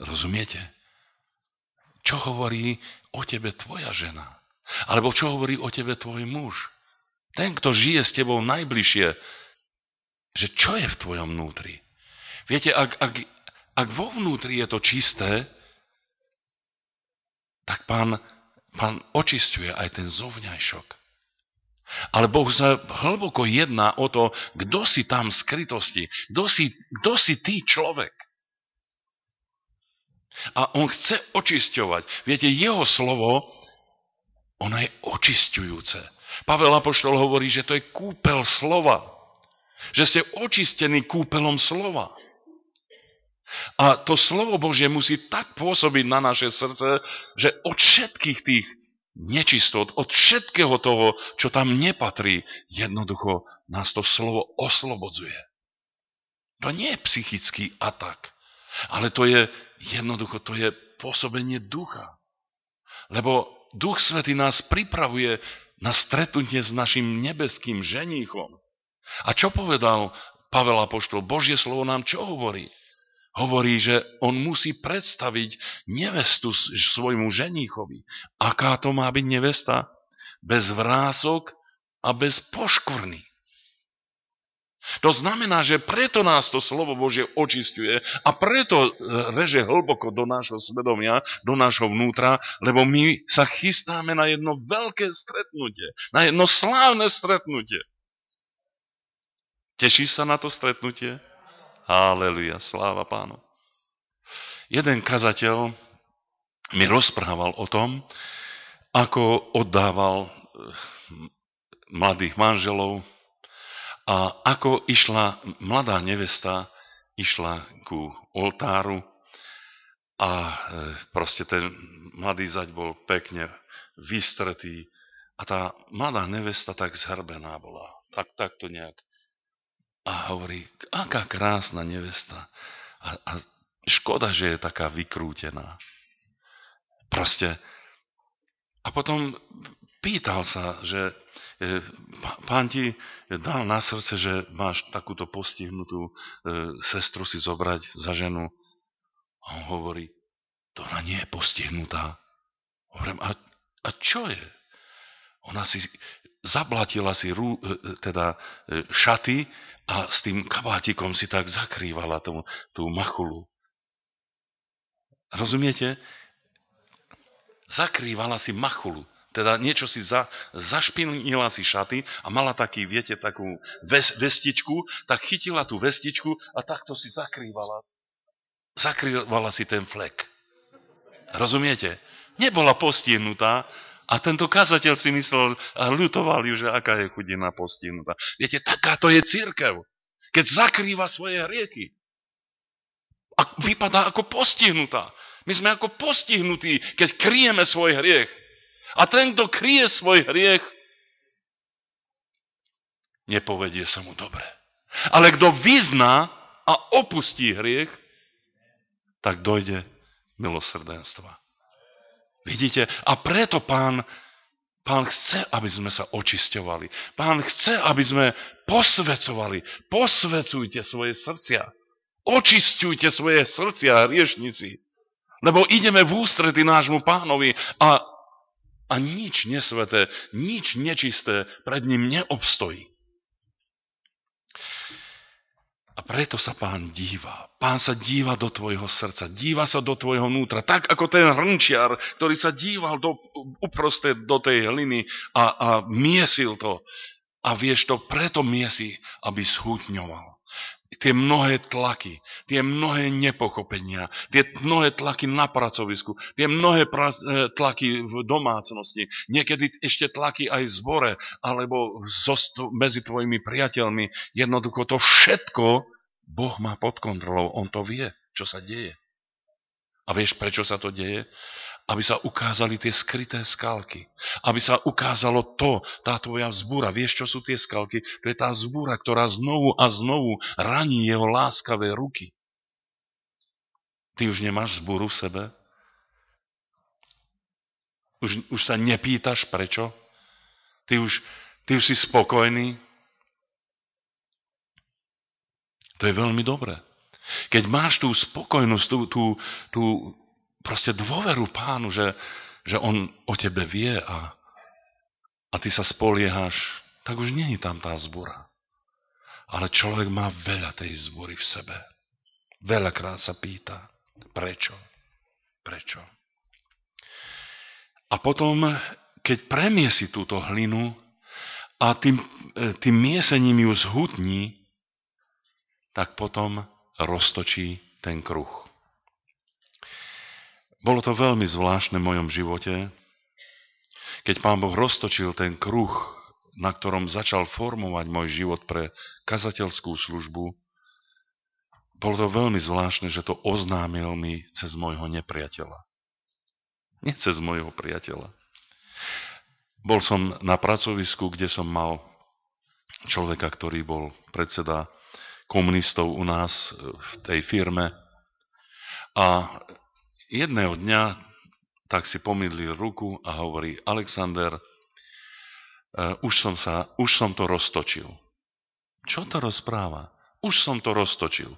Rozumiete? Čo hovorí o tebe tvoja žena? Alebo čo hovorí o tebe tvoj muž? Ten, kto žije s tebou najbližšie, že čo je v tvojom vnútri? Viete, ak, ak, ak vo vnútri je to čisté, tak pán, pán očistuje aj ten zovňajšok. Ale Boh sa hlboko jedná o to, kto si tam v skrytosti, kto si, kto si ty človek. A on chce očisťovať. Viete, jeho slovo, ono je očisťujúce. Pavel Apoštol hovorí, že to je kúpel slova. Že ste očistení kúpelom slova. A to slovo Božie musí tak pôsobiť na naše srdce, že od všetkých tých nečistot, od všetkého toho, čo tam nepatrí. Jednoducho nás to slovo oslobodzuje. To nie je psychický atak, ale to je jednoducho, to je pôsobenie ducha. Lebo Duch Svetý nás pripravuje na stretnutie s našim nebeským ženíchom. A čo povedal Pavel Apoštol? Božie slovo nám čo hovorí? hovorí, že on musí predstaviť nevestu svojmu ženíchovi. Aká to má byť nevesta? Bez vrások a bez poškvrny. To znamená, že preto nás to slovo Božie očistuje a preto e, reže hlboko do nášho svedomia, do nášho vnútra, lebo my sa chystáme na jedno veľké stretnutie, na jedno slávne stretnutie. Tešíš sa na to stretnutie? Aleluja, sláva pánu. Jeden kazateľ mi rozprával o tom, ako oddával eh, mladých manželov a ako išla mladá nevesta, išla ku oltáru a eh, proste ten mladý zaď bol pekne vystretý a tá mladá nevesta tak zhrbená bola. Tak, tak to nejak a hovorí, aká krásna nevesta. A, a škoda, že je taká vykrútená. Proste. A potom pýtal sa, že e, pán ti dal na srdce, že máš takúto postihnutú e, sestru si zobrať za ženu. A on hovorí, to ona nie je postihnutá. Hovorím, a, a čo je? Ona si zablatila si rú, e, e, teda e, šaty a s tým kabátikom si tak zakrývala tú, tú machulu. Rozumiete? Zakrývala si machulu. Teda niečo si za, zašpinila si šaty a mala taký, viete, takú ves, vestičku, tak chytila tú vestičku a takto si zakrývala. Zakrývala si ten flek. Rozumiete? Nebola postihnutá a tento kazateľ si myslel a ľutoval ju, že aká je chudina postihnutá. Viete, takáto je církev, keď zakrýva svoje hriechy. A vypadá ako postihnutá. My sme ako postihnutí, keď kryjeme svoj hriech. A ten, kto kryje svoj hriech, nepovedie sa mu dobre. Ale kto vyzná a opustí hriech, tak dojde milosrdenstva. Vidíte? A preto pán, pán chce, aby sme sa očisťovali. Pán chce, aby sme posvecovali. Posvecujte svoje srdcia. Očisťujte svoje srdcia, riešnici. Lebo ideme v ústrety nášmu pánovi a, a nič nesveté, nič nečisté pred ním neobstojí. A preto sa pán díva. Pán sa díva do tvojho srdca, díva sa do tvojho vnútra. Tak ako ten hrnčiar, ktorý sa díval do, uprostred do tej hliny a, a miesil to. A vieš to, preto miesi, aby schutňoval tie mnohé tlaky, tie mnohé nepochopenia, tie mnohé tlaky na pracovisku, tie mnohé pra- e, tlaky v domácnosti, niekedy ešte tlaky aj v zbore, alebo so, medzi tvojimi priateľmi. Jednoducho to všetko Boh má pod kontrolou. On to vie, čo sa deje. A vieš, prečo sa to deje? aby sa ukázali tie skryté skalky. Aby sa ukázalo to, tá tvoja vzbúra. Vieš, čo sú tie skalky? To je tá vzbúra, ktorá znovu a znovu raní jeho láskavé ruky. Ty už nemáš vzbúru v sebe? Už, už sa nepýtaš prečo? Ty už, ty už si spokojný? To je veľmi dobré. Keď máš tú spokojnosť, tú, tú, tú proste dôveru pánu, že, že on o tebe vie a, a ty sa spoliehaš, tak už není tam tá zbora. Ale človek má veľa tej zbory v sebe. Veľakrát sa pýta, prečo? Prečo? A potom, keď premiesi túto hlinu a tým, e, tým miesením ju zhutní, tak potom roztočí ten kruh. Bolo to veľmi zvláštne v mojom živote, keď pán Boh roztočil ten kruh, na ktorom začal formovať môj život pre kazateľskú službu, bolo to veľmi zvláštne, že to oznámil mi cez môjho nepriateľa. Nie cez môjho priateľa. Bol som na pracovisku, kde som mal človeka, ktorý bol predseda komunistov u nás v tej firme a jedného dňa tak si pomýlil ruku a hovorí, Alexander, e, už som, sa, už som to roztočil. Čo to rozpráva? Už som to roztočil.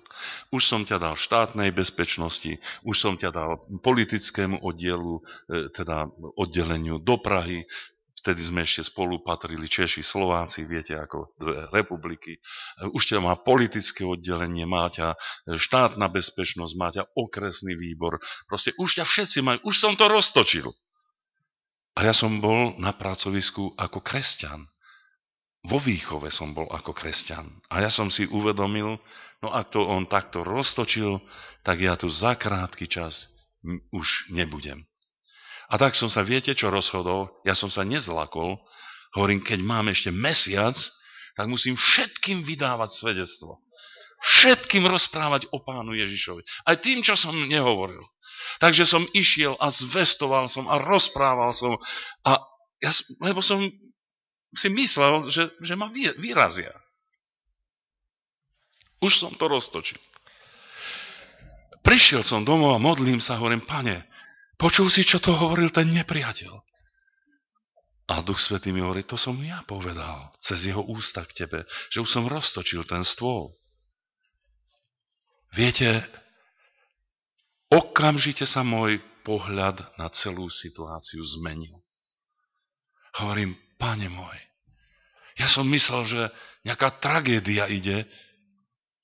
Už som ťa dal štátnej bezpečnosti, už som ťa dal politickému oddielu, e, teda oddeleniu do Prahy, Vtedy sme ešte spolu patrili Češi, Slováci, viete, ako dve republiky. Už ťa má politické oddelenie, má ťa e, štátna bezpečnosť, má ťa okresný výbor. Proste už ťa všetci majú, už som to roztočil. A ja som bol na pracovisku ako kresťan. Vo výchove som bol ako kresťan. A ja som si uvedomil, no ak to on takto roztočil, tak ja tu za krátky čas už nebudem. A tak som sa, viete čo, rozhodol, ja som sa nezlakol, hovorím, keď mám ešte mesiac, tak musím všetkým vydávať svedectvo. Všetkým rozprávať o pánu Ježišovi. Aj tým, čo som nehovoril. Takže som išiel a zvestoval som a rozprával som. A ja, lebo som si myslel, že, že ma vyrazia. Už som to roztočil. Prišiel som domov a modlím sa, hovorím, pane, Počul si, čo to hovoril ten nepriateľ. A Duch Svetý mi hovorí, to som ja povedal cez jeho ústa k tebe, že už som roztočil ten stôl. Viete, okamžite sa môj pohľad na celú situáciu zmenil. Hovorím, pane môj, ja som myslel, že nejaká tragédia ide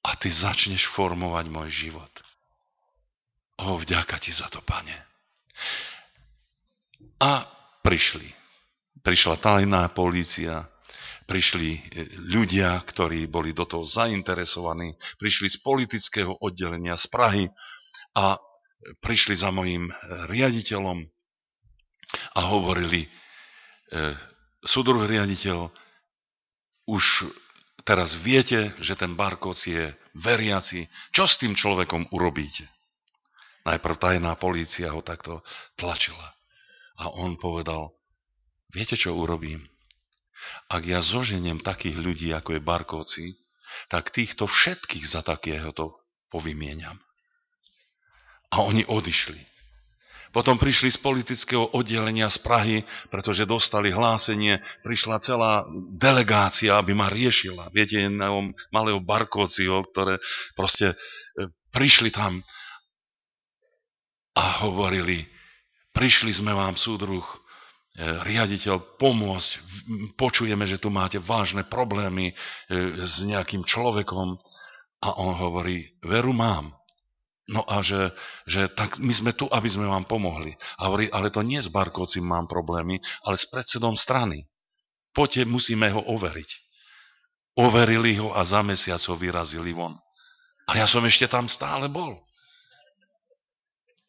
a ty začneš formovať môj život. O, vďaka ti za to, pane. A prišli. Prišla tajná polícia, prišli e, ľudia, ktorí boli do toho zainteresovaní, prišli z politického oddelenia z Prahy a prišli za mojim e, riaditeľom a hovorili, e, súdruh riaditeľ, už teraz viete, že ten Barkoc je veriaci, čo s tým človekom urobíte? Najprv tajná polícia ho takto tlačila. A on povedal, viete čo urobím? Ak ja zoženiem takých ľudí, ako je Barkovci, tak týchto všetkých za takéhoto povymieniam. A oni odišli. Potom prišli z politického oddelenia z Prahy, pretože dostali hlásenie, prišla celá delegácia, aby ma riešila. Viete, jedného malého Barkóciho, ktoré proste e, prišli tam a hovorili, prišli sme vám, súdruh, e, riaditeľ, pomôcť, počujeme, že tu máte vážne problémy e, s nejakým človekom. A on hovorí, veru mám. No a že, že tak my sme tu, aby sme vám pomohli. A hovorí, ale to nie s Barkovcim mám problémy, ale s predsedom strany. Poďte, musíme ho overiť. Overili ho a za mesiac ho vyrazili von. A ja som ešte tam stále bol.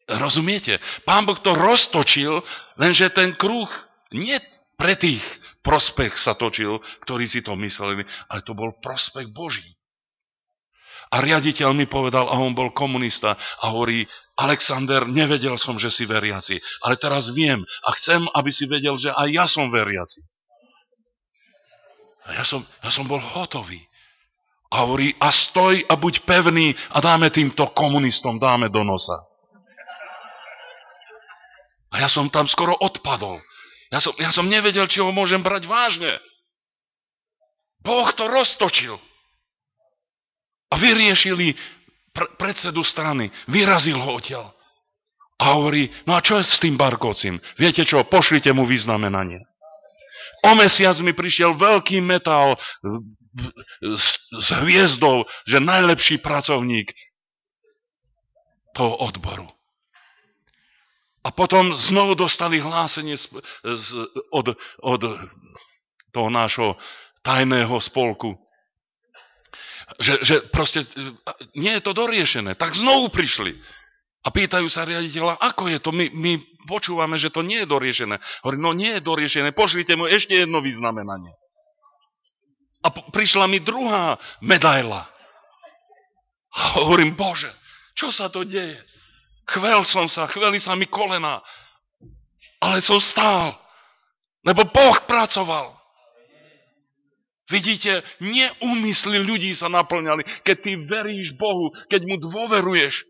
Rozumiete? Pán Boh to roztočil, lenže ten kruh nie pre tých prospech sa točil, ktorí si to mysleli, ale to bol prospech Boží. A riaditeľ mi povedal, a on bol komunista, a hovorí, Alexander, nevedel som, že si veriaci, ale teraz viem a chcem, aby si vedel, že aj ja som veriaci. A ja som, ja som bol hotový. A hovorí, a stoj a buď pevný a dáme týmto komunistom, dáme do nosa. A ja som tam skoro odpadol. Ja som, ja som nevedel, či ho môžem brať vážne. Boh to roztočil. A vyriešili pr- predsedu strany. Vyrazil ho odtiaľ. A hovorí, no a čo je s tým Barkocim? Viete čo, pošlite mu vyznamenanie. O mesiac mi prišiel veľký metal s, s hviezdou, že najlepší pracovník toho odboru. A potom znovu dostali hlásenie od, od toho nášho tajného spolku. Že, že proste e, nie je to doriešené. Tak znovu prišli. A pýtajú sa riaditeľa, ako je to? My, my počúvame, že to nie je doriešené. Hovorí, no nie je doriešené, pošlite mu ešte jedno vyznamenanie. A po, prišla mi druhá medaila. A hovorím, Bože, čo sa to deje? Chvel som sa, chveli sa mi kolena. Ale som stál, lebo Boh pracoval. Vidíte, neúmysly ľudí sa naplňali. Keď ty veríš Bohu, keď mu dôveruješ,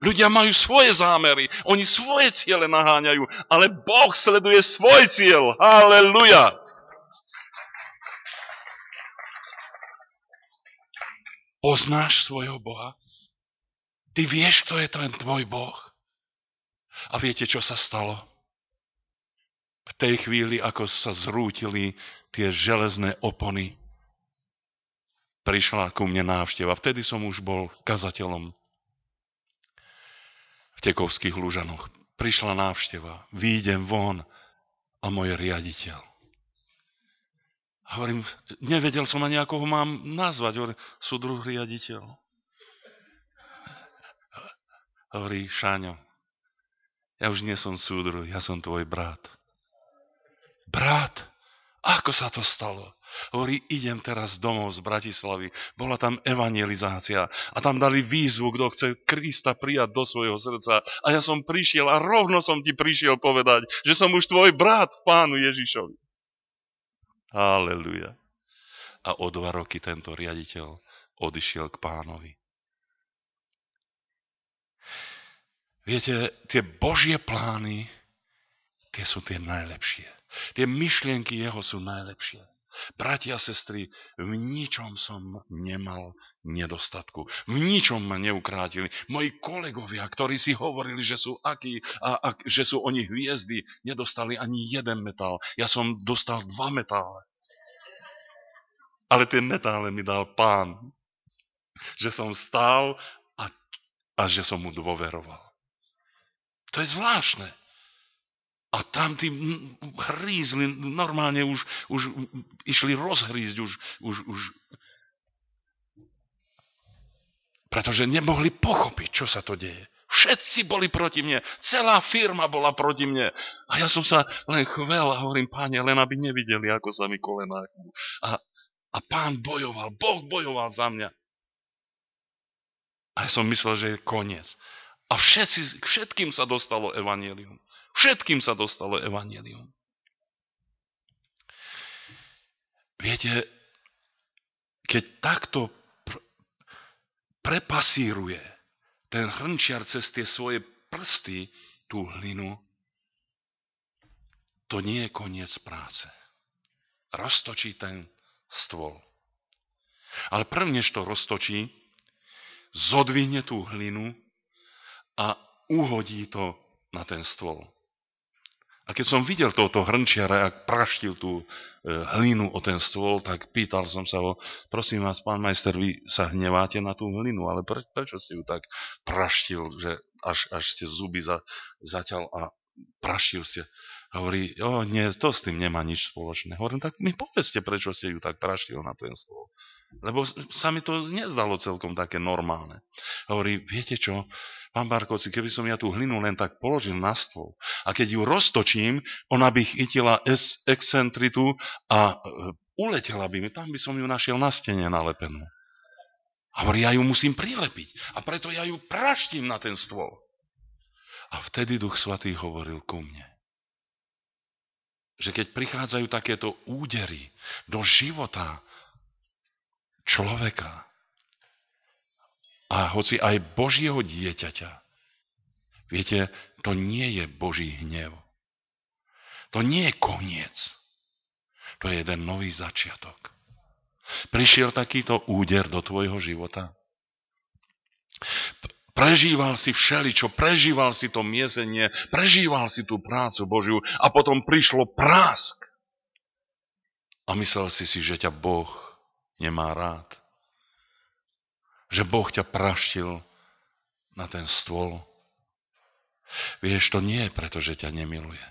ľudia majú svoje zámery, oni svoje ciele naháňajú, ale Boh sleduje svoj cieľ. Haleluja! Poznáš svojho Boha? Ty vieš, kto je ten tvoj Boh. A viete, čo sa stalo? V tej chvíli, ako sa zrútili tie železné opony, prišla ku mne návšteva. Vtedy som už bol kazateľom v Tekovských Lužanoch. Prišla návšteva, výjdem von a môj riaditeľ. A hovorím, nevedel som ani, ako ho mám nazvať. Hovorím, druh riaditeľ, hovorí, Šáňo, ja už nie som súdru, ja som tvoj brat. Brat? Ako sa to stalo? Hovorí, idem teraz domov z Bratislavy. Bola tam evangelizácia a tam dali výzvu, kto chce Krista prijať do svojho srdca. A ja som prišiel a rovno som ti prišiel povedať, že som už tvoj brat v pánu Ježišovi. Aleluja. A o dva roky tento riaditeľ odišiel k pánovi. Viete, tie Božie plány, tie sú tie najlepšie. Tie myšlienky jeho sú najlepšie. Bratia a sestry, v ničom som nemal nedostatku. V ničom ma neukrátili. Moji kolegovia, ktorí si hovorili, že sú akí a, a že sú oni hviezdy, nedostali ani jeden metál. Ja som dostal dva metále. Ale tie metále mi dal pán. Že som stál a, a že som mu dôveroval. To je zvláštne. A tam tí hrízli, normálne už, už išli rozhrízť, už, už, už... Pretože nemohli pochopiť, čo sa to deje. Všetci boli proti mne, celá firma bola proti mne. A ja som sa len chvel a hovorím, páne, len aby nevideli, ako sa mi kolená a, a pán bojoval, Boh bojoval za mňa. A ja som myslel, že je koniec. A všetci, všetkým sa dostalo evanielium. Všetkým sa dostalo evanielium. Viete, keď takto pr- prepasíruje ten hrnčiar cez tie svoje prsty tú hlinu, to nie je koniec práce. Roztočí ten stôl. Ale prvnež to roztočí, zodvihne tú hlinu a uhodí to na ten stôl. A keď som videl tohoto hrnčiara, ak praštil tú e, hlinu o ten stôl, tak pýtal som sa ho, prosím vás, pán majster, vy sa hneváte na tú hlinu, ale pre, prečo ste ju tak praštil, že až, až ste zuby za, zaťal a prašil ste? A hovorí, jo, nie, to s tým nemá nič spoločné. Hovorím, tak mi povedzte, prečo ste ju tak praštil na ten stôl. Lebo sa mi to nezdalo celkom také normálne. Hovorí, viete čo, pán Barkovci, keby som ja tú hlinu len tak položil na stôl a keď ju roztočím, ona by chytila excentritu a e, uletela by mi, tam by som ju našiel na stene nalepenú. A hovorí, ja ju musím prilepiť a preto ja ju praštím na ten stôl. A vtedy Duch Svatý hovoril ku mne, že keď prichádzajú takéto údery do života, človeka. A hoci aj Božieho dieťaťa. Viete, to nie je Boží hnev. To nie je koniec. To je jeden nový začiatok. Prišiel takýto úder do tvojho života. Prežíval si všeličo, prežíval si to miezenie, prežíval si tú prácu Božiu a potom prišlo prásk. A myslel si si, že ťa Boh nemá rád. Že Boh ťa praštil na ten stôl. Vieš, to nie je preto, že ťa nemiluje.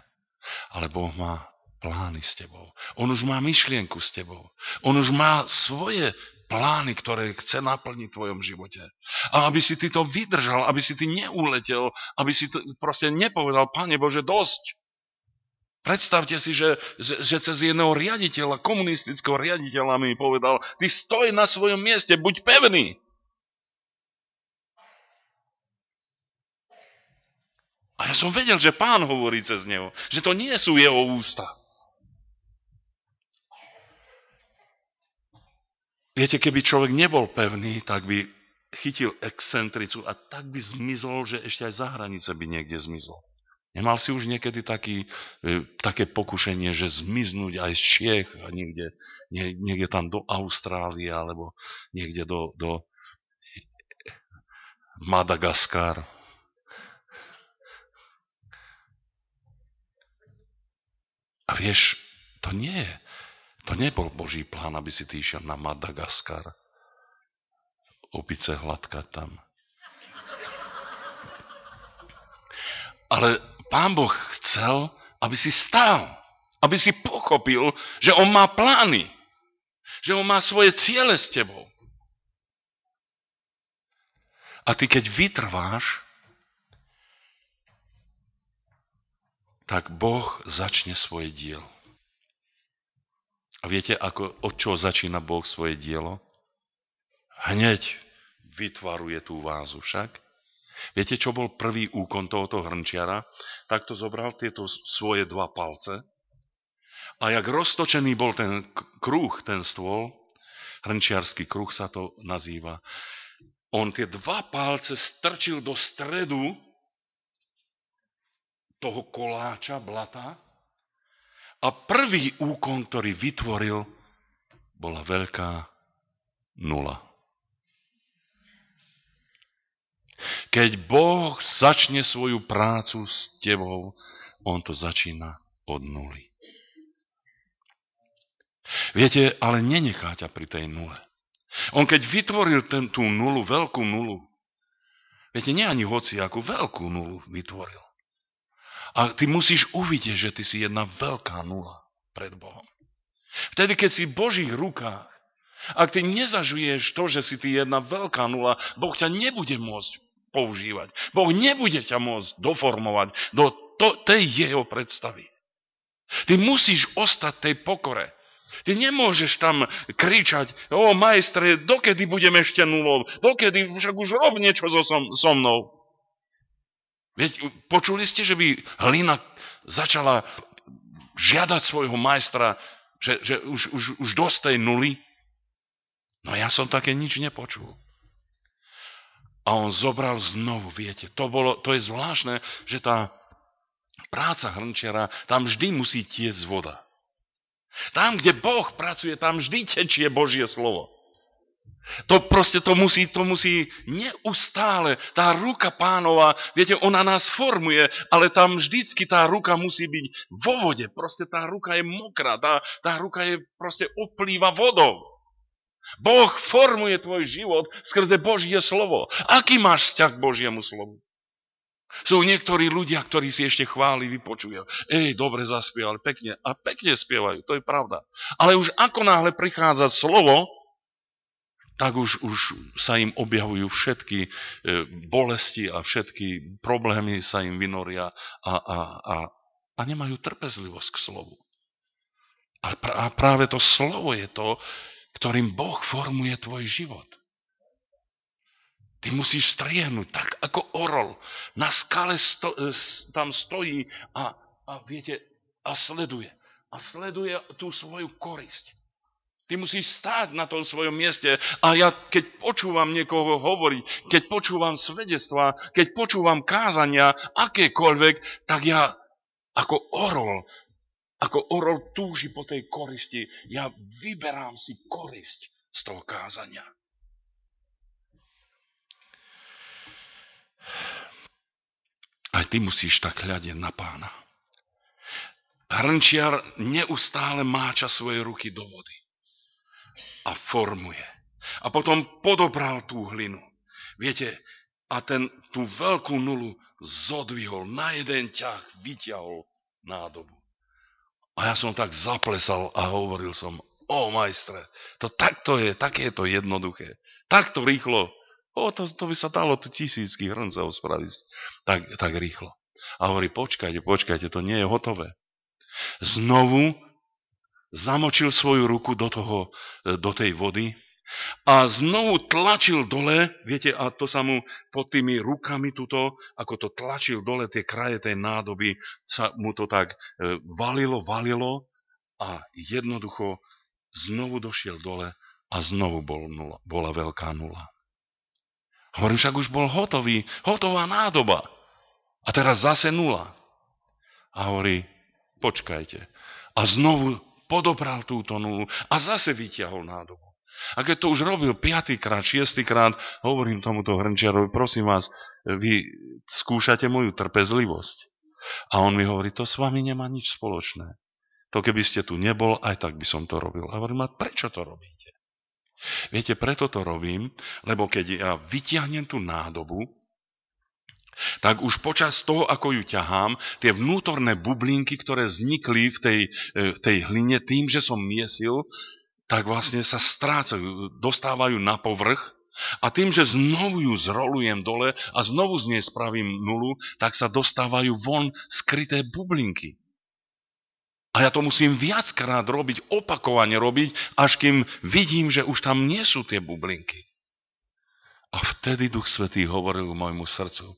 Ale Boh má plány s tebou. On už má myšlienku s tebou. On už má svoje plány, ktoré chce naplniť v tvojom živote. A aby si ty to vydržal, aby si ty neuletel, aby si to proste nepovedal, Pane Bože, dosť. Predstavte si, že, že, že cez jedného riaditeľa, komunistického riaditeľa mi povedal, ty stoj na svojom mieste, buď pevný. A ja som vedel, že pán hovorí cez neho, že to nie sú jeho ústa. Viete, keby človek nebol pevný, tak by chytil excentricu a tak by zmizol, že ešte aj za hranice by niekde zmizol. Nemal si už niekedy taký, e, také pokušenie, že zmiznúť aj z Čiech a niekde, nie, niekde tam do Austrálie alebo niekde do, do Madagaskar. A vieš, to nie je. To nebol Boží plán, aby si ty išiel na Madagaskar. Opice hladka tam. Ale Pán Boh chcel, aby si stál, aby si pochopil, že On má plány, že On má svoje ciele s tebou. A ty keď vytrváš, tak Boh začne svoje dielo. A viete, ako, od čoho začína Boh svoje dielo? Hneď vytvaruje tú vázu však. Viete, čo bol prvý úkon tohoto hrnčiara? Takto zobral tieto svoje dva palce a jak roztočený bol ten kruh, ten stôl, hrnčiarský kruh sa to nazýva, on tie dva palce strčil do stredu toho koláča, blata a prvý úkon, ktorý vytvoril, bola veľká nula. Keď Boh začne svoju prácu s tebou, on to začína od nuly. Viete, ale nenechá ťa pri tej nule. On keď vytvoril ten, tú nulu, veľkú nulu, viete, nie ani hoci, ako veľkú nulu vytvoril. A ty musíš uvidieť, že ty si jedna veľká nula pred Bohom. Vtedy, keď si v Božích rukách, ak ty nezažuješ to, že si ty jedna veľká nula, Boh ťa nebude môcť používať. Boh nebude ťa môcť doformovať do to, tej jeho predstavy. Ty musíš ostať tej pokore. Ty nemôžeš tam kričať, o majstre, dokedy budem ešte nulou, dokedy však už rob niečo so, so mnou. Veď počuli ste, že by hlina začala žiadať svojho majstra, že, že už, už, už dosť tej nuly? No ja som také nič nepočul a on zobral znovu, viete. To, bolo, to je zvláštne, že tá práca hrnčiara, tam vždy musí tiec voda. Tam, kde Boh pracuje, tam vždy tečie Božie slovo. To proste to musí, to musí neustále. Tá ruka pánova, viete, ona nás formuje, ale tam vždycky tá ruka musí byť vo vode. Proste tá ruka je mokrá, tá, tá ruka je proste oplýva vodou. Boh formuje tvoj život skrze Božie slovo. Aký máš vzťah k Božiemu slovu? Sú niektorí ľudia, ktorí si ešte chváli vypočujú. Ej, dobre zaspievali, pekne. A pekne spievajú, to je pravda. Ale už ako náhle prichádza slovo, tak už, už sa im objavujú všetky e, bolesti a všetky problémy sa im vynoria a, a, a, a nemajú trpezlivosť k slovu. A práve to slovo je to, ktorým Boh formuje tvoj život. Ty musíš striehnúť tak, ako orol. Na skale sto, e, tam stojí a, a, viete, a sleduje. A sleduje tú svoju korisť. Ty musíš stáť na tom svojom mieste. A ja, keď počúvam niekoho hovoriť, keď počúvam svedectvá, keď počúvam kázania, akékoľvek, tak ja ako orol ako orol túži po tej koristi, ja vyberám si korisť z toho kázania. Aj ty musíš tak hľadiť na pána. Hrnčiar neustále máča svoje ruky do vody a formuje. A potom podobral tú hlinu. Viete, a ten, tú veľkú nulu zodvihol, na jeden ťah vyťahol nádobu. A ja som tak zaplesal a hovoril som, o majstre, to takto je, také je to jednoduché. Takto rýchlo. O, to, to by sa dalo tu tisícky hrncov spraviť. Tak, tak rýchlo. A hovorí, počkajte, počkajte, to nie je hotové. Znovu zamočil svoju ruku do, toho, do tej vody a znovu tlačil dole, viete, a to sa mu pod tými rukami tuto, ako to tlačil dole tie kraje tej nádoby, sa mu to tak e, valilo, valilo a jednoducho znovu došiel dole a znovu bol nula, bola veľká nula. Hovorím, však už bol hotový, hotová nádoba. A teraz zase nula. A hovorí, počkajte. A znovu podopral túto nulu a zase vyťahol nádobu. A keď to už robil 5 krát, 6. krát, hovorím tomuto hrnčiarovi, prosím vás, vy skúšate moju trpezlivosť. A on mi hovorí, to s vami nemá nič spoločné. To keby ste tu nebol, aj tak by som to robil. A hovorím, a prečo to robíte? Viete, preto to robím, lebo keď ja vytiahnem tú nádobu, tak už počas toho, ako ju ťahám, tie vnútorné bublinky, ktoré vznikli v tej, e, v tej hline tým, že som miesil, tak vlastne sa strácajú, dostávajú na povrch a tým, že znovu ju zrolujem dole a znovu z nej spravím nulu, tak sa dostávajú von skryté bublinky. A ja to musím viackrát robiť, opakovane robiť, až kým vidím, že už tam nie sú tie bublinky. A vtedy Duch Svetý hovoril môjmu srdcu.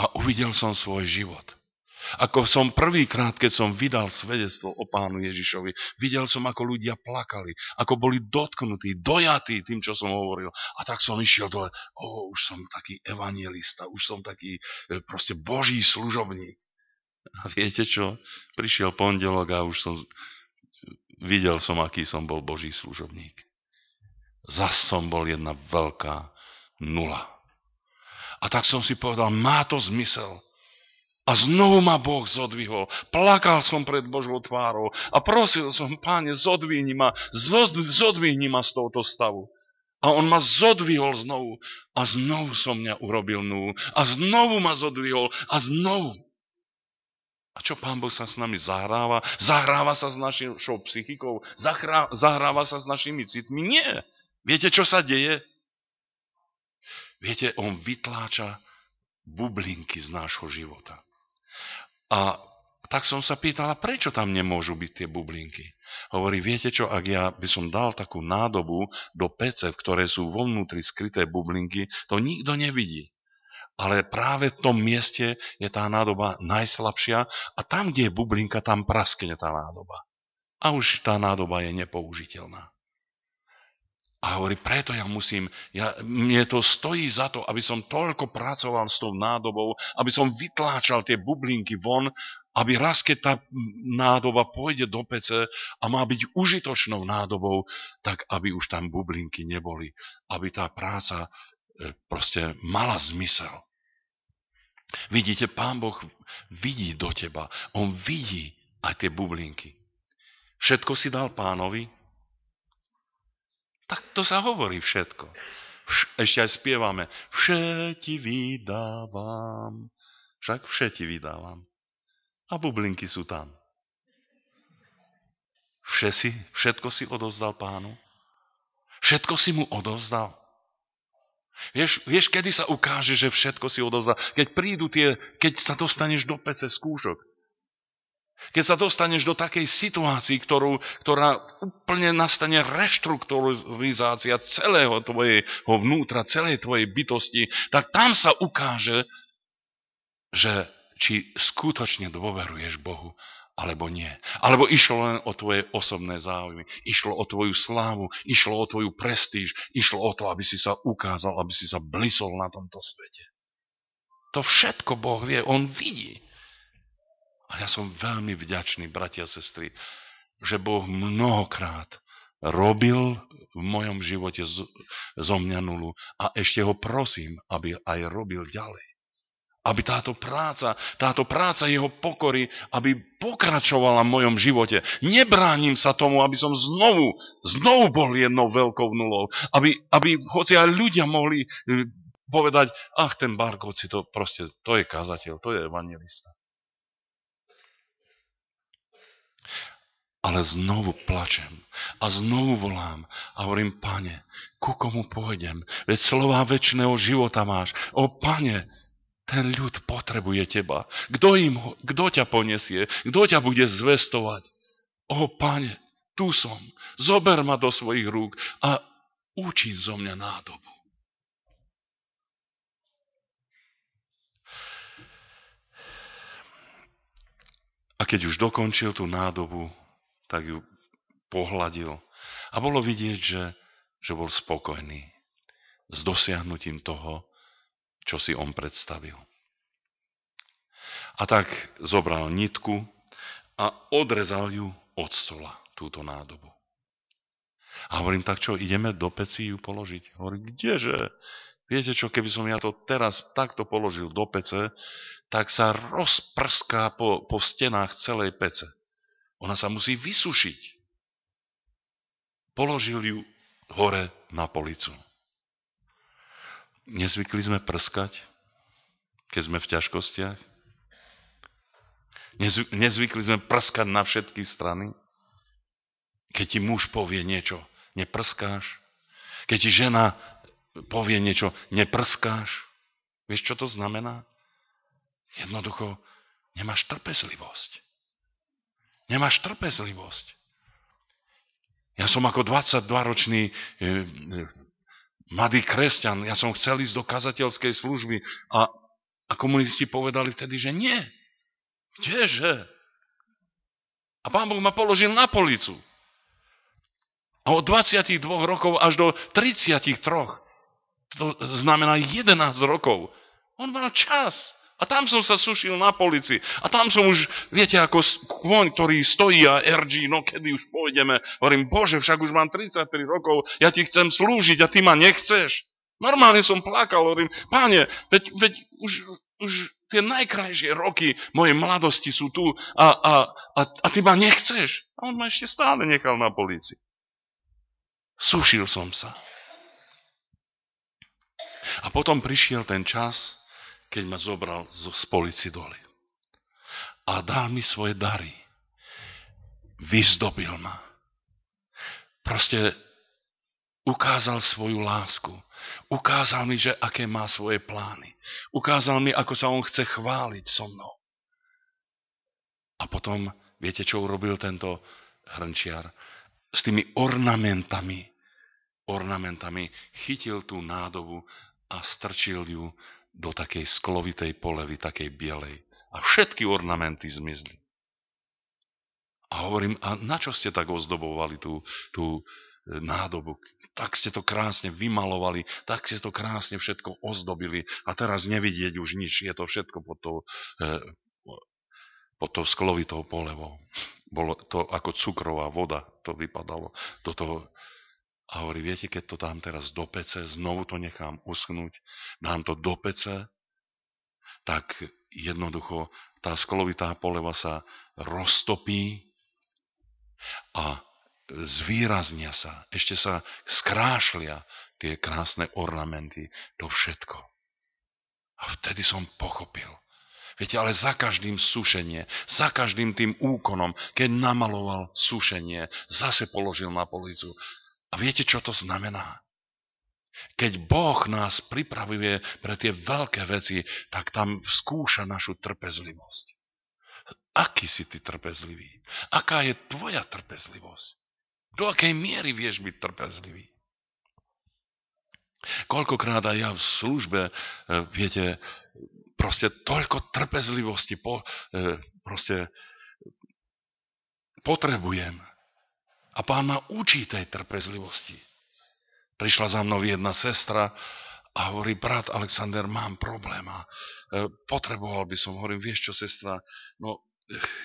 A uvidel som svoj život – ako som prvýkrát, keď som vydal svedectvo o pánu Ježišovi, videl som, ako ľudia plakali, ako boli dotknutí, dojatí tým, čo som hovoril. A tak som išiel dole, o, už som taký evangelista, už som taký e, proste boží služobník. A viete čo? Prišiel pondelok a už som videl som, aký som bol boží služobník. Zas som bol jedna veľká nula. A tak som si povedal, má to zmysel a znovu ma Boh zodvihol. Plakal som pred Božou tvárou a prosil som, páne, zodvihni ma, zodvihni ma z tohoto stavu. A on ma zodvihol znovu. A znovu som mňa urobil nú. A znovu ma zodvihol. A znovu. A čo pán Boh sa s nami zahráva? Zahráva sa s našou psychikou? Zahráva, zahráva sa s našimi citmi? Nie. Viete, čo sa deje? Viete, on vytláča bublinky z nášho života. A tak som sa pýtala, prečo tam nemôžu byť tie bublinky. Hovorí, viete čo, ak ja by som dal takú nádobu do pece, v ktoré sú vo vnútri skryté bublinky, to nikto nevidí. Ale práve v tom mieste je tá nádoba najslabšia a tam, kde je bublinka, tam praskne tá nádoba. A už tá nádoba je nepoužiteľná. A hovorí, preto ja musím, ja, mne to stojí za to, aby som toľko pracoval s tou nádobou, aby som vytláčal tie bublinky von, aby raz, keď tá nádoba pôjde do pece a má byť užitočnou nádobou, tak aby už tam bublinky neboli, aby tá práca e, proste mala zmysel. Vidíte, Pán Boh vidí do teba, On vidí aj tie bublinky. Všetko si dal pánovi, tak to sa hovorí všetko. Vš, ešte aj spievame. Vše ti vydávam. Však vše ti vydávam. A bublinky sú tam. Vše si, všetko si odovzdal pánu. Všetko si mu odovzdal. Vieš, vieš, kedy sa ukáže, že všetko si odovzdal? Keď prídu tie, keď sa dostaneš do pece skúšok. Keď sa dostaneš do takej situácii, ktorú, ktorá úplne nastane reštrukturalizácia celého tvojho vnútra, celej tvojej bytosti, tak tam sa ukáže, že či skutočne dôveruješ Bohu alebo nie. Alebo išlo len o tvoje osobné záujmy, išlo o tvoju slávu, išlo o tvoju prestíž, išlo o to, aby si sa ukázal, aby si sa blisol na tomto svete. To všetko Boh vie, On vidí. A ja som veľmi vďačný, bratia a sestry, že Boh mnohokrát robil v mojom živote zo mňa nulu a ešte ho prosím, aby aj robil ďalej. Aby táto práca, táto práca jeho pokory, aby pokračovala v mojom živote. Nebránim sa tomu, aby som znovu, znovu bol jednou veľkou nulou. Aby, aby hoci aj ľudia mohli eh, povedať, ach, ten Barkovci, to proste, to je kazateľ, to je evangelista. Ale znovu plačem a znovu volám a hovorím, pane, ku komu pôjdem? Veď slova väčšného života máš. O pane, ten ľud potrebuje teba. Kto, im, kto ťa poniesie? Kto ťa bude zvestovať? O pane, tu som. Zober ma do svojich rúk a učiň zo mňa nádobu. A keď už dokončil tú nádobu, tak ju pohľadil. A bolo vidieť, že, že bol spokojný s dosiahnutím toho, čo si on predstavil. A tak zobral nitku a odrezal ju od stola, túto nádobu. A hovorím, tak čo, ideme do peci ju položiť? Hovorí, kdeže? Viete čo, keby som ja to teraz takto položil do pece, tak sa rozprská po, po stenách celej pece. Ona sa musí vysušiť. Položil ju hore na policu. Nezvykli sme prskať, keď sme v ťažkostiach. Nezvykli sme prskať na všetky strany. Keď ti muž povie niečo, neprskáš. Keď ti žena povie niečo, neprskáš. Vieš, čo to znamená? Jednoducho nemáš trpezlivosť. Nemáš trpezlivosť. Ja som ako 22-ročný e, e, mladý kresťan, ja som chcel ísť do kazateľskej služby a, a komunisti povedali vtedy, že nie. Kdeže? A pán Boh ma položil na policu. A od 22 rokov až do 33, to znamená 11 rokov, on mal čas. A tam som sa sušil na polici. A tam som už, viete, ako kvoň, ktorý stojí a RG, no kedy už pôjdeme. Hovorím, bože, však už mám 33 rokov, ja ti chcem slúžiť a ty ma nechceš. Normálne som plakal, hovorím, páne, veď, veď už, už tie najkrajšie roky mojej mladosti sú tu a, a, a, a ty ma nechceš. A on ma ešte stále nechal na polici. Sušil som sa. A potom prišiel ten čas, keď ma zobral zo spolici dole. A dal mi svoje dary. Vyzdobil ma. Proste ukázal svoju lásku. Ukázal mi, že aké má svoje plány. Ukázal mi, ako sa on chce chváliť so mnou. A potom, viete, čo urobil tento hrnčiar? S tými ornamentami, ornamentami chytil tú nádobu a strčil ju do takej sklovitej polevy, takej bielej. A všetky ornamenty zmizli. A hovorím, a na čo ste tak ozdobovali tú, tú e, nádobu? Tak ste to krásne vymalovali, tak ste to krásne všetko ozdobili a teraz nevidieť už nič, je to všetko pod tou, e, pod tou sklovitou polevou. Bolo to ako cukrová voda, to vypadalo do toho a hovorí, viete, keď to dám teraz do pece, znovu to nechám uschnúť, dám to do pece, tak jednoducho tá sklovitá poleva sa roztopí a zvýraznia sa, ešte sa skrášlia tie krásne ornamenty, to všetko. A vtedy som pochopil. Viete, ale za každým sušenie, za každým tým úkonom, keď namaloval sušenie, zase položil na policu, a viete, čo to znamená? Keď Boh nás pripravuje pre tie veľké veci, tak tam skúša našu trpezlivosť. Aký si ty trpezlivý? Aká je tvoja trpezlivosť? Do akej miery vieš byť trpezlivý? Koľkokrát aj ja v službe, e, viete, proste toľko trpezlivosti po, e, proste potrebujem. A pán ma učí tej trpezlivosti. Prišla za mnou jedna sestra a hovorí, brat Alexander, mám problém a e, potreboval by som. Hovorím, vieš čo, sestra, no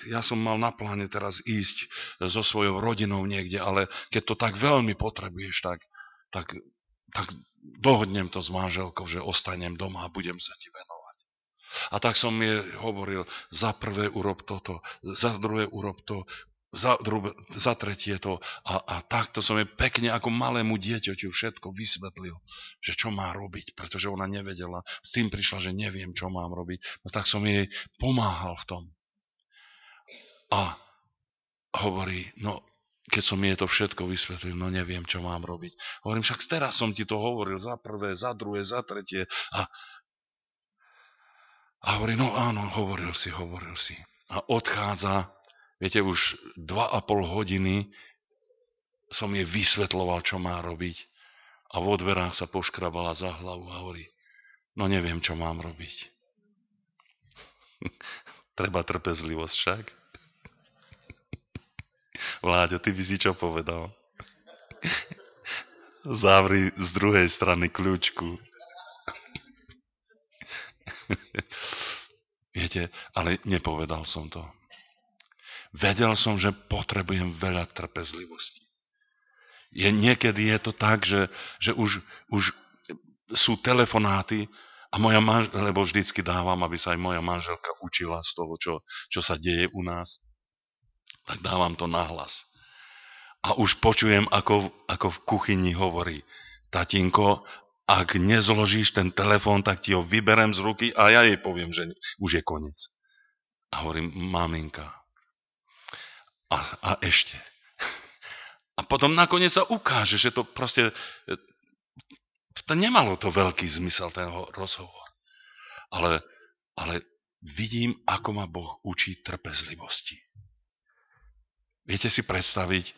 ja som mal na pláne teraz ísť so svojou rodinou niekde, ale keď to tak veľmi potrebuješ, tak, tak, tak dohodnem to s manželkou, že ostanem doma a budem sa ti venovať. A tak som jej hovoril, za prvé urob toto, za druhé urob to, za, za tretie to. A, a takto som jej pekne ako malému dieťaťu všetko vysvetlil, že čo má robiť, pretože ona nevedela. S tým prišla, že neviem, čo mám robiť. No tak som jej pomáhal v tom. A hovorí, no keď som jej to všetko vysvetlil, no neviem, čo mám robiť. Hovorím, však teraz som ti to hovoril, za prvé, za druhé, za tretie. A, a hovorí, no áno, hovoril si, hovoril si. A odchádza Viete, už pol hodiny som jej vysvetloval, čo má robiť a vo dverách sa poškrabala za hlavu a hovorí, no neviem, čo mám robiť. Treba trpezlivosť však. Vláďo, ty by si čo povedal? Zavri z druhej strany kľúčku. Viete, ale nepovedal som to. Vedel som, že potrebujem veľa trpezlivosti. Je, niekedy je to tak, že, že už, už sú telefonáty a moja manž- lebo vždycky dávam, aby sa aj moja manželka učila z toho, čo, čo sa deje u nás, tak dávam to nahlas. A už počujem, ako, ako v kuchyni hovorí, tatinko, ak nezložíš ten telefón, tak ti ho vyberem z ruky a ja jej poviem, že už je koniec. A hovorím, maminka, a, a ešte. A potom nakoniec sa ukáže, že to proste... To nemalo to veľký zmysel, ten rozhovor. Ale, ale vidím, ako ma Boh učí trpezlivosti. Viete si predstaviť,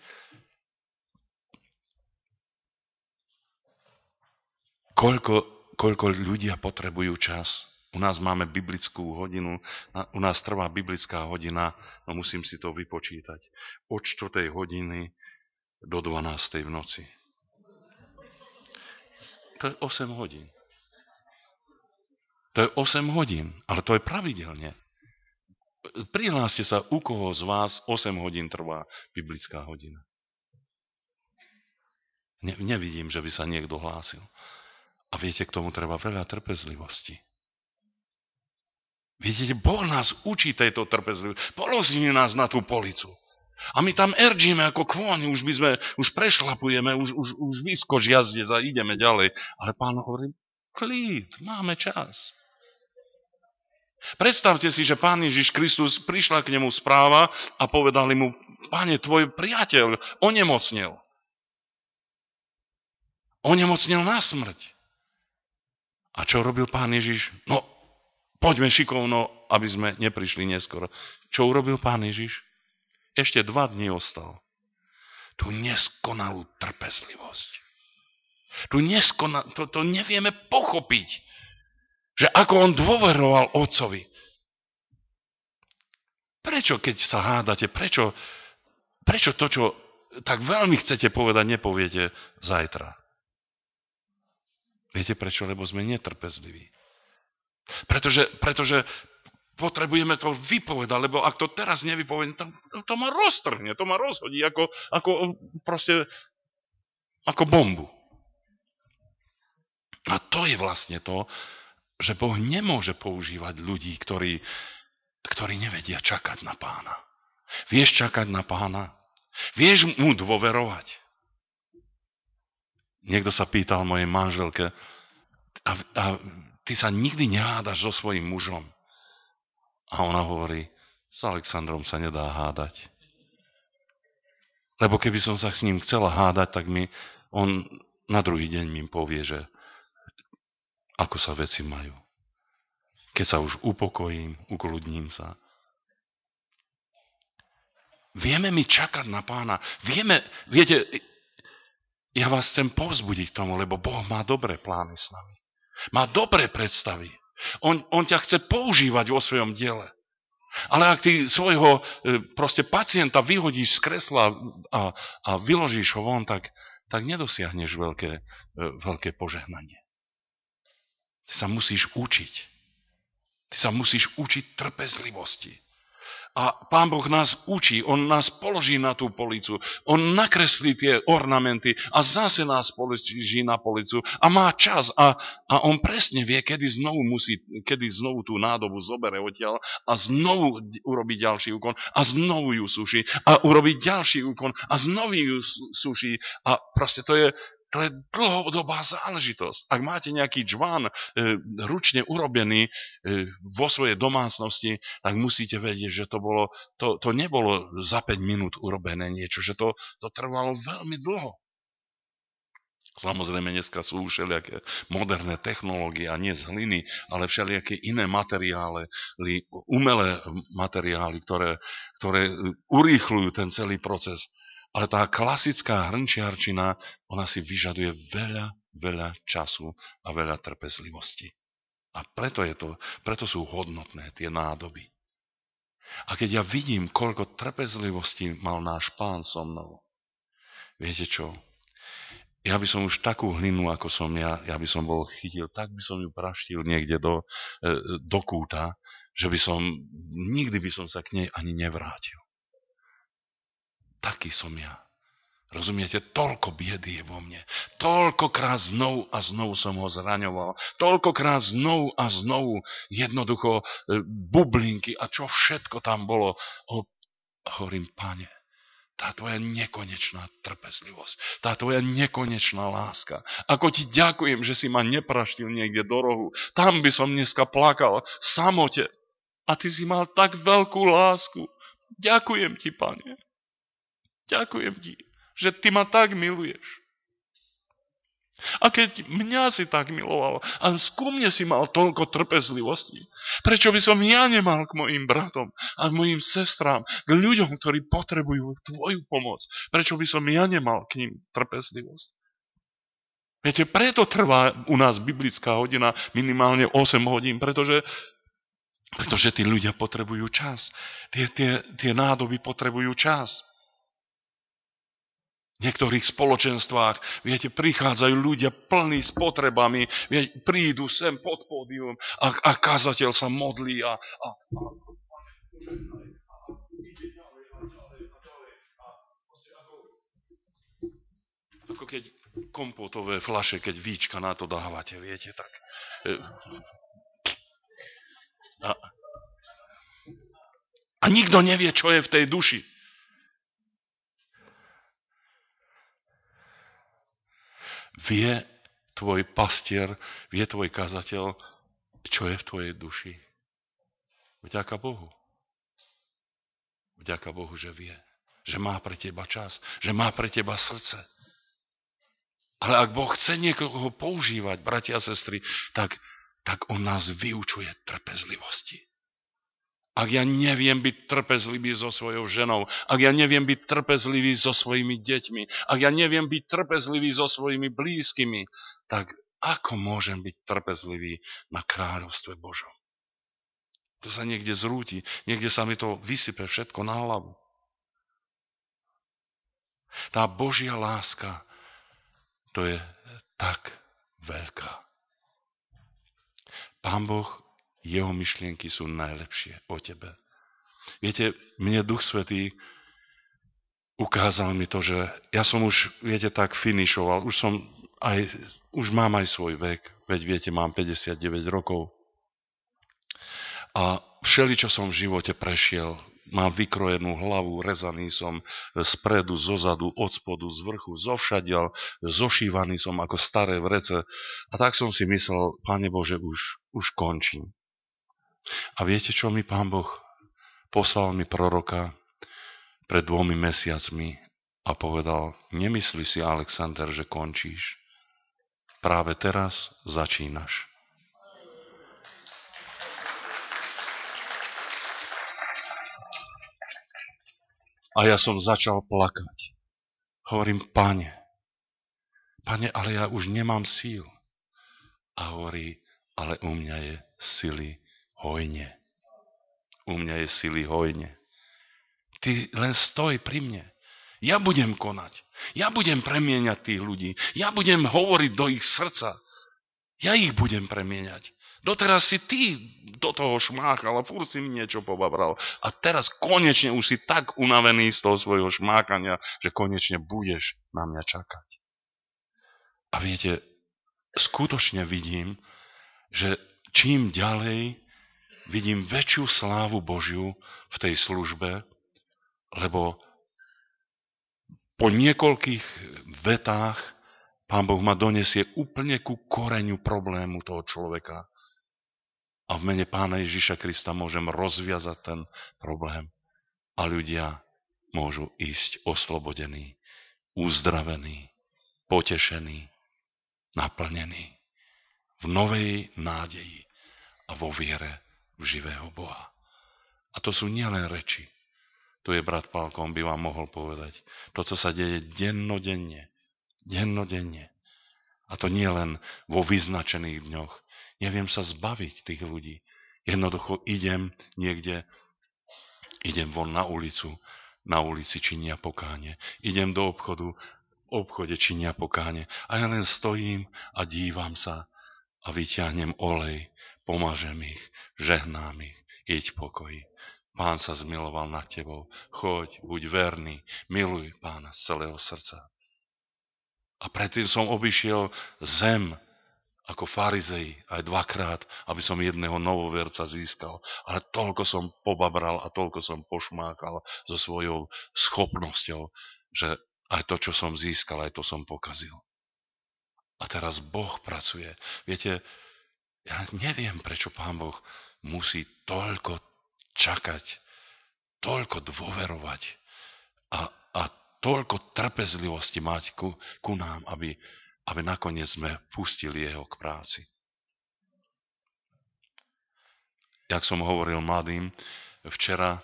koľko, koľko ľudia potrebujú čas u nás máme biblickú hodinu, u nás trvá biblická hodina, no musím si to vypočítať, od 4. hodiny do 12. v noci. To je 8 hodín. To je 8 hodín, ale to je pravidelne. Prihláste sa, u koho z vás 8 hodín trvá biblická hodina. Ne, nevidím, že by sa niekto hlásil. A viete, k tomu treba veľa trpezlivosti. Vidíte, Boh nás učí tejto trpezlivosti. Položí nás na tú policu. A my tam erdžíme ako kvôni, už, by sme, už prešlapujeme, už, už, už vyskoč jazde a ideme ďalej. Ale pán hovorí, klid, máme čas. Predstavte si, že pán Ježiš Kristus prišla k nemu správa a povedali mu, pane, tvoj priateľ onemocnil. Onemocnil na smrť. A čo robil pán Ježiš? No, Poďme šikovno, aby sme neprišli neskoro. Čo urobil pán Ježiš? Ešte dva dni ostal. Tu neskonalú trpezlivosť. Tu neskonal, to, to nevieme pochopiť, že ako on dôveroval otcovi. Prečo, keď sa hádate, prečo, prečo to, čo tak veľmi chcete povedať, nepoviete zajtra? Viete prečo? Lebo sme netrpezliví. Pretože, pretože potrebujeme to vypovedať, lebo ak to teraz nevypoviem, to, to ma roztrhne, to ma rozhodí ako, ako proste, ako bombu. A to je vlastne to, že Boh nemôže používať ľudí, ktorí, ktorí nevedia čakať na pána. Vieš čakať na pána? Vieš mu dôverovať? Niekto sa pýtal mojej manželke, a, a ty sa nikdy nehádaš so svojím mužom. A ona hovorí, s Alexandrom sa nedá hádať. Lebo keby som sa s ním chcela hádať, tak mi on na druhý deň mi povie, že ako sa veci majú. Keď sa už upokojím, ukludním sa. Vieme mi čakať na pána. Vieme, viete, ja vás chcem povzbudiť tomu, lebo Boh má dobré plány s nami. Má dobré predstavy. On, on ťa chce používať vo svojom diele. Ale ak ty svojho e, proste pacienta vyhodíš z kresla a, a vyložíš ho von, tak, tak nedosiahneš veľké, e, veľké požehnanie. Ty sa musíš učiť. Ty sa musíš učiť trpezlivosti. A Pán Boh nás učí, On nás položí na tú policu, On nakreslí tie ornamenty a zase nás položí na policu a má čas a, a On presne vie, kedy znovu, musí, kedy znovu tú nádobu zobere odtiaľ a znovu urobí ďalší úkon a znovu ju suší a urobí ďalší úkon a znovu ju suší a proste to je, to je dlhodobá záležitosť. Ak máte nejaký džván e, ručne urobený e, vo svojej domácnosti, tak musíte vedieť, že to, bolo, to, to nebolo za 5 minút urobené niečo, že to, to trvalo veľmi dlho. Samozrejme, dneska sú všelijaké moderné technológie a nie z hliny, ale všelijaké iné materiály, umelé materiály, ktoré, ktoré e, urýchľujú ten celý proces. Ale tá klasická hrnčiarčina, ona si vyžaduje veľa, veľa času a veľa trpezlivosti. A preto, je to, preto sú hodnotné tie nádoby. A keď ja vidím, koľko trpezlivosti mal náš pán so mnou, viete čo? Ja by som už takú hlinu, ako som ja, ja by som bol chytil, tak by som ju praštil niekde do, e, e, do kúta, že by som, nikdy by som sa k nej ani nevrátil. Taký som ja. Rozumiete, toľko biedy je vo mne. Toľkokrát znovu a znovu som ho zraňoval. Toľkokrát znovu a znovu jednoducho e, bublinky a čo všetko tam bolo. O, hovorím, pane, tá tvoja nekonečná trpezlivosť, tá tvoja nekonečná láska. Ako ti ďakujem, že si ma nepraštil niekde do rohu. Tam by som dneska plakal, samote. A ty si mal tak veľkú lásku. Ďakujem ti, pane. Ďakujem ti, že ty ma tak miluješ. A keď mňa si tak miloval a ku mne si mal toľko trpezlivosti, prečo by som ja nemal k mojim bratom a k mojim sestrám, k ľuďom, ktorí potrebujú tvoju pomoc, prečo by som ja nemal k ním trpezlivosť? Viete, preto trvá u nás biblická hodina minimálne 8 hodín, pretože pretože tí ľudia potrebujú čas. Tie, tie, tie nádoby potrebujú čas. V niektorých spoločenstvách, viete, prichádzajú ľudia plní s potrebami, viete, prídu sem pod pódium a, a kazateľ sa modlí a, a, a, ako keď kompotové flaše, keď víčka na to dávate, viete, tak... E, a, a nikto nevie, čo je v tej duši. vie tvoj pastier, vie tvoj kazateľ, čo je v tvojej duši. Vďaka Bohu. Vďaka Bohu, že vie. Že má pre teba čas. Že má pre teba srdce. Ale ak Boh chce niekoho používať, bratia a sestry, tak, tak on nás vyučuje trpezlivosti ak ja neviem byť trpezlivý so svojou ženou, ak ja neviem byť trpezlivý so svojimi deťmi, ak ja neviem byť trpezlivý so svojimi blízkymi, tak ako môžem byť trpezlivý na kráľovstve Božom? To sa niekde zrúti, niekde sa mi to vysype všetko na hlavu. Tá Božia láska, to je tak veľká. Pán Boh jeho myšlienky sú najlepšie o tebe. Viete, mne Duch Svetý ukázal mi to, že ja som už, viete, tak finišoval. Už som aj, už mám aj svoj vek. Veď viete, mám 59 rokov. A všeli, čo som v živote prešiel, mám vykrojenú hlavu, rezaný som spredu, zozadu, od spodu, z vrchu, všadial, zošívaný som ako staré vrece. A tak som si myslel, Pane Bože, už, už končím. A viete, čo mi pán Boh? Poslal mi proroka pred dvomi mesiacmi a povedal, nemyslí si, Alexander, že končíš. Práve teraz začínaš. A ja som začal plakať. Hovorím, pane, pane, ale ja už nemám síl. A hovorí, ale u mňa je sily hojne. U mňa je sily hojne. Ty len stoj pri mne. Ja budem konať. Ja budem premieňať tých ľudí. Ja budem hovoriť do ich srdca. Ja ich budem premieňať. Doteraz si ty do toho šmáchal a furt si mi niečo pobabral. A teraz konečne už si tak unavený z toho svojho šmákania, že konečne budeš na mňa čakať. A viete, skutočne vidím, že čím ďalej vidím väčšiu slávu Božiu v tej službe, lebo po niekoľkých vetách Pán Boh ma donesie úplne ku koreňu problému toho človeka. A v mene Pána Ježiša Krista môžem rozviazať ten problém. A ľudia môžu ísť oslobodení, uzdravení, potešení, naplnení. V novej nádeji a vo viere v živého Boha. A to sú nielen reči. Tu je brat Pálko, on by vám mohol povedať. To, co sa deje dennodenne. Dennodenne. A to nie len vo vyznačených dňoch. Neviem sa zbaviť tých ľudí. Jednoducho idem niekde, idem von na ulicu, na ulici činia pokáne. Idem do obchodu, v obchode činia pokáne. A ja len stojím a dívam sa a vyťahnem olej pomážem ich, žehnám ich, jeď pokoji. Pán sa zmiloval nad tebou. Choď, buď verný, miluj pána z celého srdca. A predtým som obišiel zem ako farizej aj dvakrát, aby som jedného novoverca získal. Ale toľko som pobabral a toľko som pošmákal so svojou schopnosťou, že aj to, čo som získal, aj to som pokazil. A teraz Boh pracuje. Viete, ja neviem, prečo Pán Boh musí toľko čakať, toľko dôverovať a, a toľko trpezlivosti mať ku, ku nám, aby, aby nakoniec sme pustili jeho k práci. Jak som hovoril mladým včera,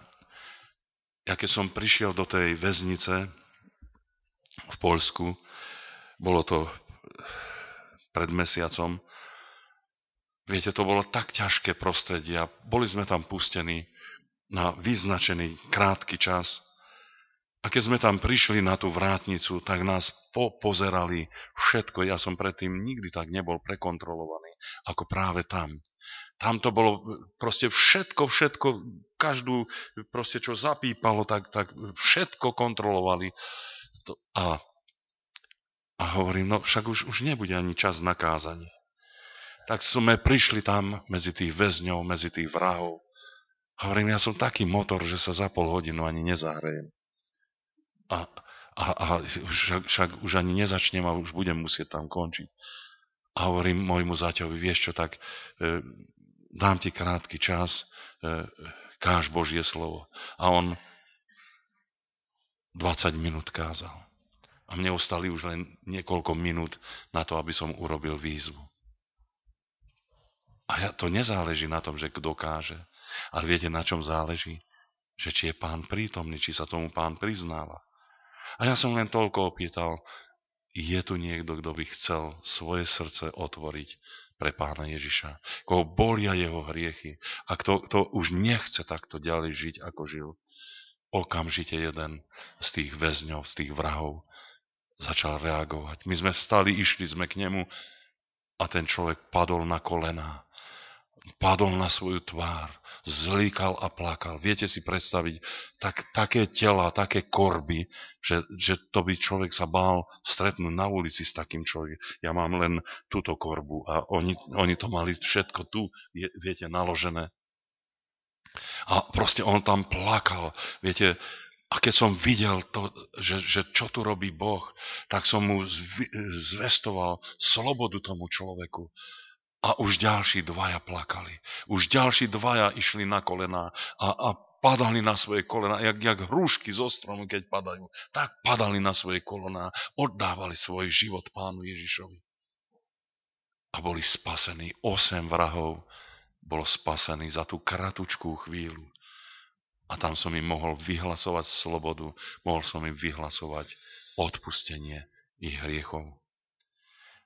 ja keď som prišiel do tej väznice v Polsku, bolo to pred mesiacom, Viete, to bolo tak ťažké prostredie a boli sme tam pustení na vyznačený krátky čas. A keď sme tam prišli na tú vrátnicu, tak nás popozerali všetko. Ja som predtým nikdy tak nebol prekontrolovaný, ako práve tam. Tam to bolo proste všetko, všetko, každú, proste čo zapípalo, tak, tak všetko kontrolovali. A, a hovorím, no však už, už nebude ani čas na kázanie tak sme prišli tam medzi tých väzňov, medzi tých vrahov. hovorím, ja som taký motor, že sa za pol hodinu ani nezahrejem. A, a, a však, však už ani nezačnem a už budem musieť tam končiť. A hovorím môjmu zaťovi, vieš čo, tak e, dám ti krátky čas, e, káž Božie slovo. A on 20 minút kázal. A mne ostali už len niekoľko minút na to, aby som urobil výzvu. A ja to nezáleží na tom, že kto káže. Ale viete, na čom záleží? Že či je pán prítomný, či sa tomu pán priznáva. A ja som len toľko opýtal, je tu niekto, kto by chcel svoje srdce otvoriť pre pána Ježiša. Koho bolia jeho hriechy. A kto, kto už nechce takto ďalej žiť, ako žil. Okamžite jeden z tých väzňov, z tých vrahov začal reagovať. My sme vstali, išli sme k nemu a ten človek padol na kolená padol na svoju tvár, zlíkal a plakal. Viete si predstaviť tak, také tela, také korby, že, že to by človek sa bál stretnúť na ulici s takým človekom. Ja mám len túto korbu a oni, oni to mali všetko tu, viete, naložené. A proste on tam plakal. Viete, a keď som videl, to, že, že čo tu robí Boh, tak som mu zvestoval slobodu tomu človeku. A už ďalší dvaja plakali. Už ďalší dvaja išli na kolená a, a padali na svoje kolena, jak, jak hrušky zo stromu, keď padajú. Tak padali na svoje kolená, oddávali svoj život pánu Ježišovi. A boli spasení. Osem vrahov bolo spasený za tú kratučkú chvíľu. A tam som im mohol vyhlasovať slobodu, mohol som im vyhlasovať odpustenie ich hriechov.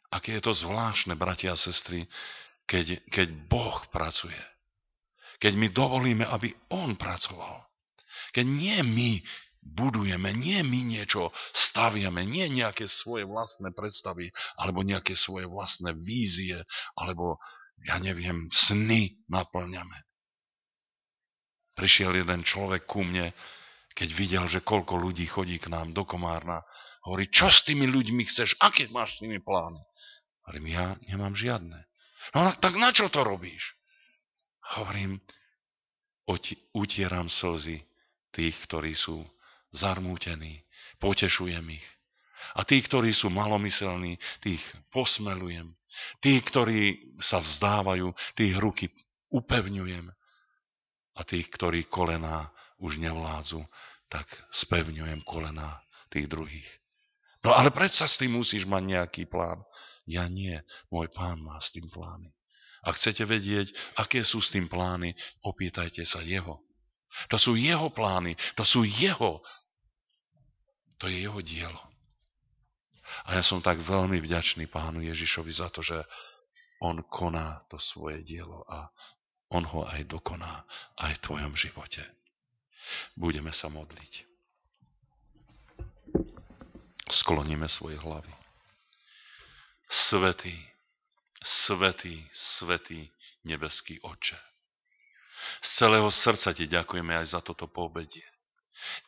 Aké je to zvláštne, bratia a sestry, keď, keď Boh pracuje. Keď my dovolíme, aby On pracoval. Keď nie my budujeme, nie my niečo staviame, nie nejaké svoje vlastné predstavy, alebo nejaké svoje vlastné vízie, alebo, ja neviem, sny naplňame. Prišiel jeden človek ku mne, keď videl, že koľko ľudí chodí k nám do Komárna, hovorí, čo s tými ľuďmi chceš, aké máš s nimi plány? Hovorím, ja nemám žiadne. No tak na čo to robíš? Hovorím, utieram slzy tých, ktorí sú zarmútení, potešujem ich. A tí, ktorí sú malomyselní, tých posmelujem. Tí, ktorí sa vzdávajú, tých ruky upevňujem. A tých, ktorí kolená už nevládzu, tak spevňujem kolená tých druhých. No ale predsa s tým musíš mať nejaký plán. Ja nie, môj pán má s tým plány. A chcete vedieť, aké sú s tým plány, opýtajte sa jeho. To sú jeho plány, to sú jeho. To je jeho dielo. A ja som tak veľmi vďačný pánu Ježišovi za to, že on koná to svoje dielo a on ho aj dokoná aj v tvojom živote. Budeme sa modliť. Skloníme svoje hlavy. Svetý, svetý, svetý nebeský oče. Z celého srdca ti ďakujeme aj za toto pobedie.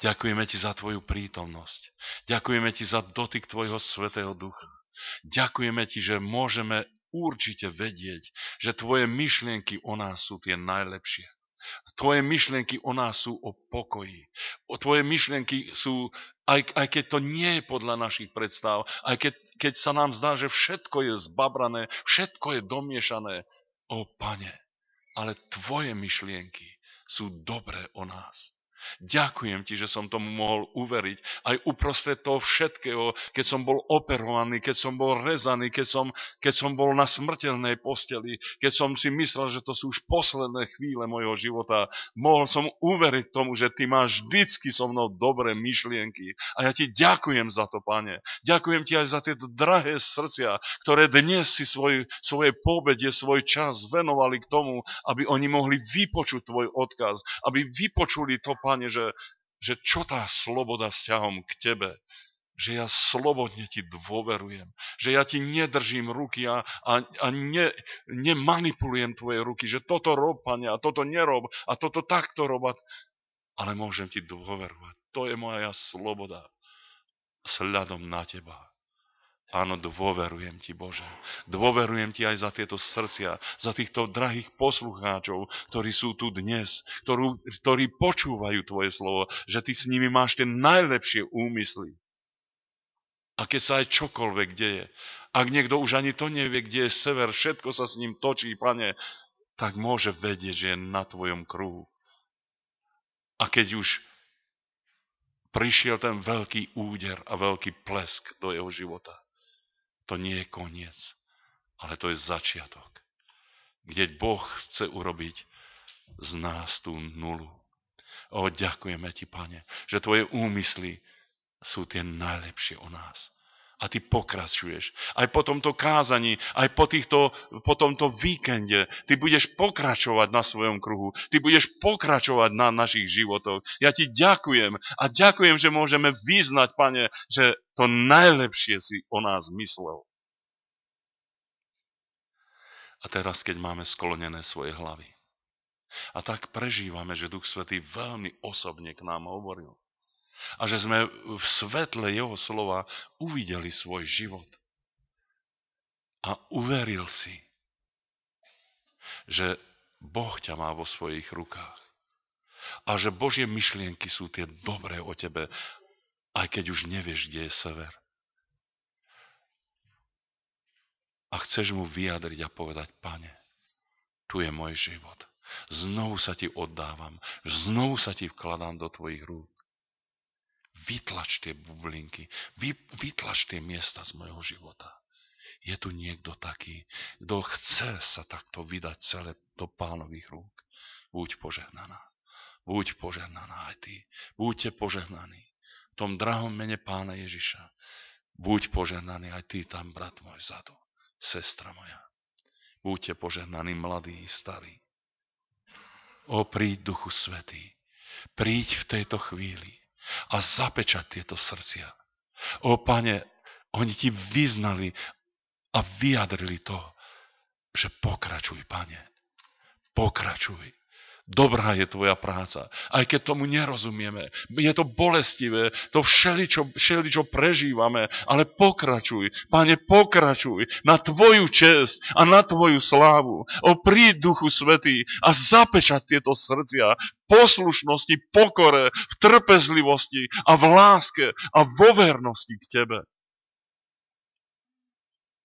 Ďakujeme ti za tvoju prítomnosť. Ďakujeme ti za dotyk tvojho svetého ducha. Ďakujeme ti, že môžeme určite vedieť, že tvoje myšlienky o nás sú tie najlepšie. Tvoje myšlienky o nás sú o pokoji. O tvoje myšlienky sú, aj, aj keď to nie je podľa našich predstav, aj keď, keď sa nám zdá, že všetko je zbabrané, všetko je domiešané. O pane, ale tvoje myšlienky sú dobré o nás. Ďakujem ti, že som tomu mohol uveriť. Aj uprostred toho všetkého, keď som bol operovaný, keď som bol rezaný, keď som, keď som bol na smrteľnej posteli, keď som si myslel, že to sú už posledné chvíle mojho života, mohol som uveriť tomu, že ty máš vždycky so mnou dobré myšlienky. A ja ti ďakujem za to, pane. Ďakujem ti aj za tie drahé srdcia, ktoré dnes si svoj, svoje pobede, svoj čas venovali k tomu, aby oni mohli vypočuť tvoj odkaz, aby vypočuli to, pane pane, že, že čo tá sloboda vzťahom k tebe, že ja slobodne ti dôverujem, že ja ti nedržím ruky a, a, a ne, nemanipulujem tvoje ruky, že toto rob, pane, a toto nerob, a toto takto rob, ale môžem ti dôverovať. To je moja sloboda sľadom na teba. Áno, dôverujem Ti, Bože. Dôverujem Ti aj za tieto srdcia, za týchto drahých poslucháčov, ktorí sú tu dnes, ktorú, ktorí počúvajú Tvoje slovo, že Ty s nimi máš tie najlepšie úmysly. A keď sa aj čokoľvek deje, ak niekto už ani to nevie, kde je sever, všetko sa s ním točí, pane, tak môže vedieť, že je na Tvojom kruhu. A keď už prišiel ten veľký úder a veľký plesk do jeho života, to nie je koniec, ale to je začiatok, kde Boh chce urobiť z nás tú nulu. O, ďakujeme ti, pane, že tvoje úmysly sú tie najlepšie o nás. A ty pokračuješ. Aj po tomto kázaní, aj po, týchto, po tomto víkende, ty budeš pokračovať na svojom kruhu. Ty budeš pokračovať na našich životoch. Ja ti ďakujem a ďakujem, že môžeme vyznať, pane, že to najlepšie si o nás myslel. A teraz, keď máme sklonené svoje hlavy. A tak prežívame, že Duch Svetý veľmi osobne k nám hovoril. A že sme v svetle Jeho slova uvideli svoj život. A uveril si, že Boh ťa má vo svojich rukách. A že Božie myšlienky sú tie dobré o tebe, aj keď už nevieš, kde je sever. a chceš mu vyjadriť a povedať, pane, tu je môj život. Znovu sa ti oddávam, znovu sa ti vkladám do tvojich rúk. Vytlač tie bublinky, vy, vytlač tie miesta z mojho života. Je tu niekto taký, kto chce sa takto vydať celé do pánových rúk. Buď požehnaná. Buď požehnaná aj ty. Buďte požehnaní. V tom drahom mene pána Ježiša. Buď požehnaný aj ty tam, brat môj, zadu, Sestra moja. Buďte požehnaní, mladí i starí. O, príď Duchu Svetý. Príď v tejto chvíli a zapečať tieto srdcia. O pane, oni ti vyznali a vyjadrili to, že pokračuj, pane. Pokračuj. Dobrá je tvoja práca, aj keď tomu nerozumieme. Je to bolestivé, to všeličo, všeličo prežívame, ale pokračuj, páne, pokračuj na tvoju čest a na tvoju slávu. O príď Duchu Svetý a zapečať tieto srdcia poslušnosti, pokore, v trpezlivosti a v láske a vo vernosti k tebe.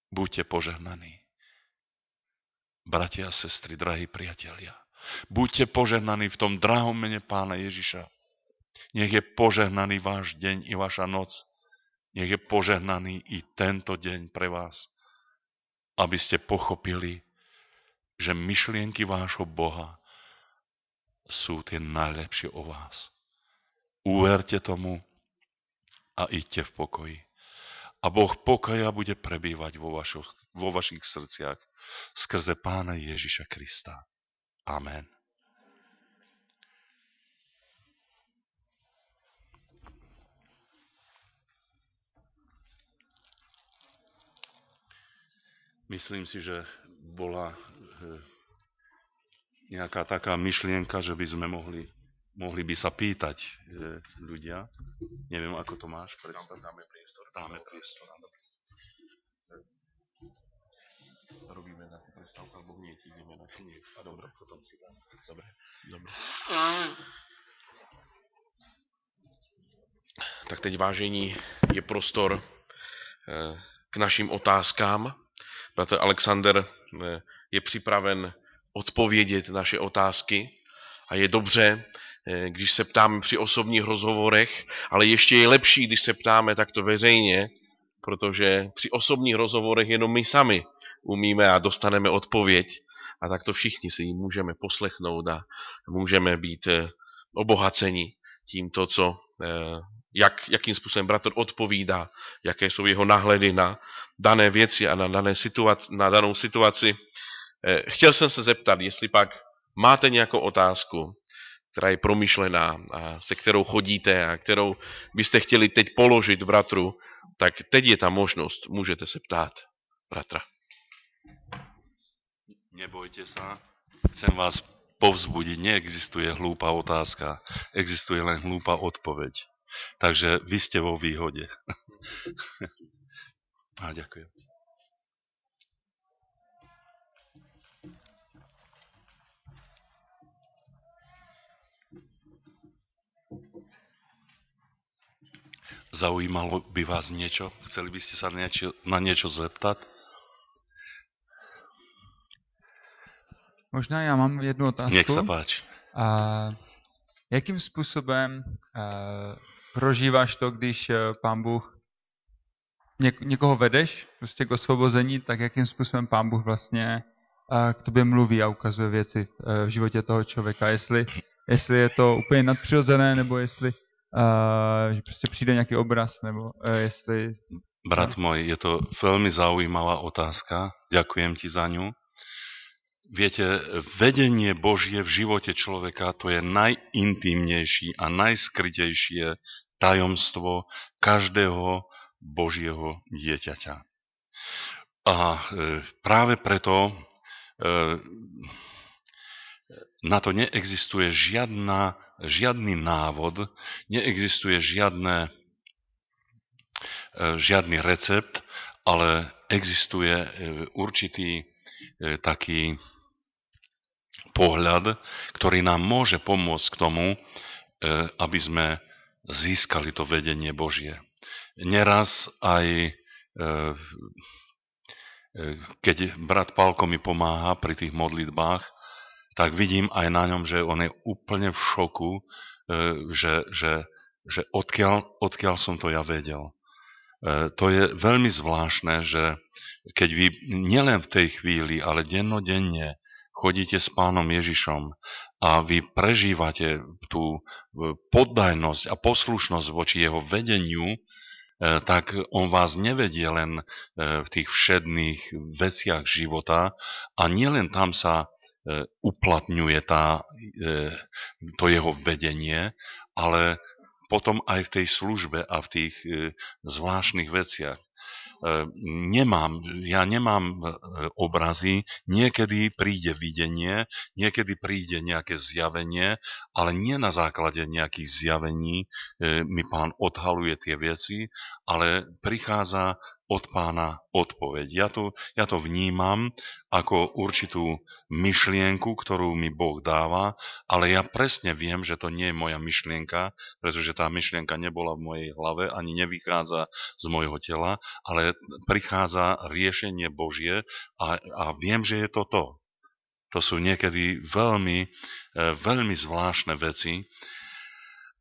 Buďte požehnaní, bratia a sestry, drahí priatelia. Buďte požehnaní v tom drahom mene Pána Ježiša. Nech je požehnaný váš deň i vaša noc. Nech je požehnaný i tento deň pre vás, aby ste pochopili, že myšlienky vášho Boha sú tie najlepšie o vás. Uverte tomu a idte v pokoji. A Boh pokoja bude prebývať vo, vašoch, vo vašich srdciach skrze Pána Ježiša Krista. Amen myslím si, že bola e, nejaká taká myšlienka, že by sme mohli, mohli by sa pýtať e, ľudia. Neviem, ako to máš predstav. Dáme priestor. Dáme priestor. Dáme priestor robíme na prestávku, alebo hneď ideme na to. A dobre, potom si dám. Dobre, dobre. Tak teď, vážení, je prostor eh, k našim otázkám. Bratr Alexander eh, je připraven odpovědět naše otázky a je dobře, eh, když se ptáme při osobních rozhovorech, ale ještě je lepší, když se ptáme takto veřejně, protože při osobních rozhovorech jenom my sami umíme a dostaneme odpověď. A takto všichni si ji můžeme poslechnout a můžeme být eh, obohaceni tímto, co, eh, jak, jakým způsobem bratr odpovídá, jaké jsou jeho nahledy na dané věci a na, dané situaci, na danou situaci. Eh, chtěl jsem se zeptat, jestli pak máte nějakou otázku, která je promyšlená a se kterou chodíte a kterou byste chtěli teď položit bratru, tak teď je ta možnost, můžete se ptát bratra. Nebojte sa, chcem vás povzbudiť. Neexistuje hlúpa otázka, existuje len hlúpa odpoveď. Takže vy ste vo výhode. A ďakujem. Zaujímalo by vás niečo? Chceli by ste sa na niečo, zeptat. Možná já mám jednu otázku. Nech sa páči. A jakým způsobem uh, prožíváš to, když e, pán Bůh něk někoho vedeš prostě k osvobození, tak jakým způsobem pán Bůh vlastně k tobě mluví a ukazuje věci e, v životě toho člověka. Jestli, jestli je to úplně nadpřirozené, nebo jestli že prostě přijde nějaký obraz, nebo e, jestli... Brat môj, je to veľmi zaujímavá otázka. Ďakujem ti za ňu. Viete, vedenie Božie v živote človeka to je najintimnejší a najskrytejšie tajomstvo každého Božieho dieťaťa. A e, práve preto e, na to neexistuje žiadna, žiadny návod, neexistuje žiadne, e, žiadny recept, ale existuje určitý taký pohľad, ktorý nám môže pomôcť k tomu, e, aby sme získali to vedenie Božie. Neraz aj e, e, keď brat Pálko mi pomáha pri tých modlitbách, tak vidím aj na ňom, že on je úplne v šoku, že, že, že odkiaľ, odkiaľ som to ja vedel. To je veľmi zvláštne, že keď vy nielen v tej chvíli, ale dennodenne chodíte s pánom Ježišom a vy prežívate tú e, poddajnosť a poslušnosť voči jeho vedeniu, e, tak on vás nevedie len e, v tých všedných veciach života a nielen tam sa uplatňuje tá, to jeho vedenie, ale potom aj v tej službe a v tých zvláštnych veciach. E, nemám, ja nemám e, obrazy, niekedy príde videnie, niekedy príde nejaké zjavenie, ale nie na základe nejakých zjavení e, mi pán odhaluje tie veci, ale prichádza od pána odpoveď. Ja to, ja to vnímam ako určitú myšlienku, ktorú mi Boh dáva, ale ja presne viem, že to nie je moja myšlienka, pretože tá myšlienka nebola v mojej hlave ani nevychádza z mojho tela, ale prichádza riešenie Božie a, a viem, že je to to. To sú niekedy veľmi, e, veľmi zvláštne veci.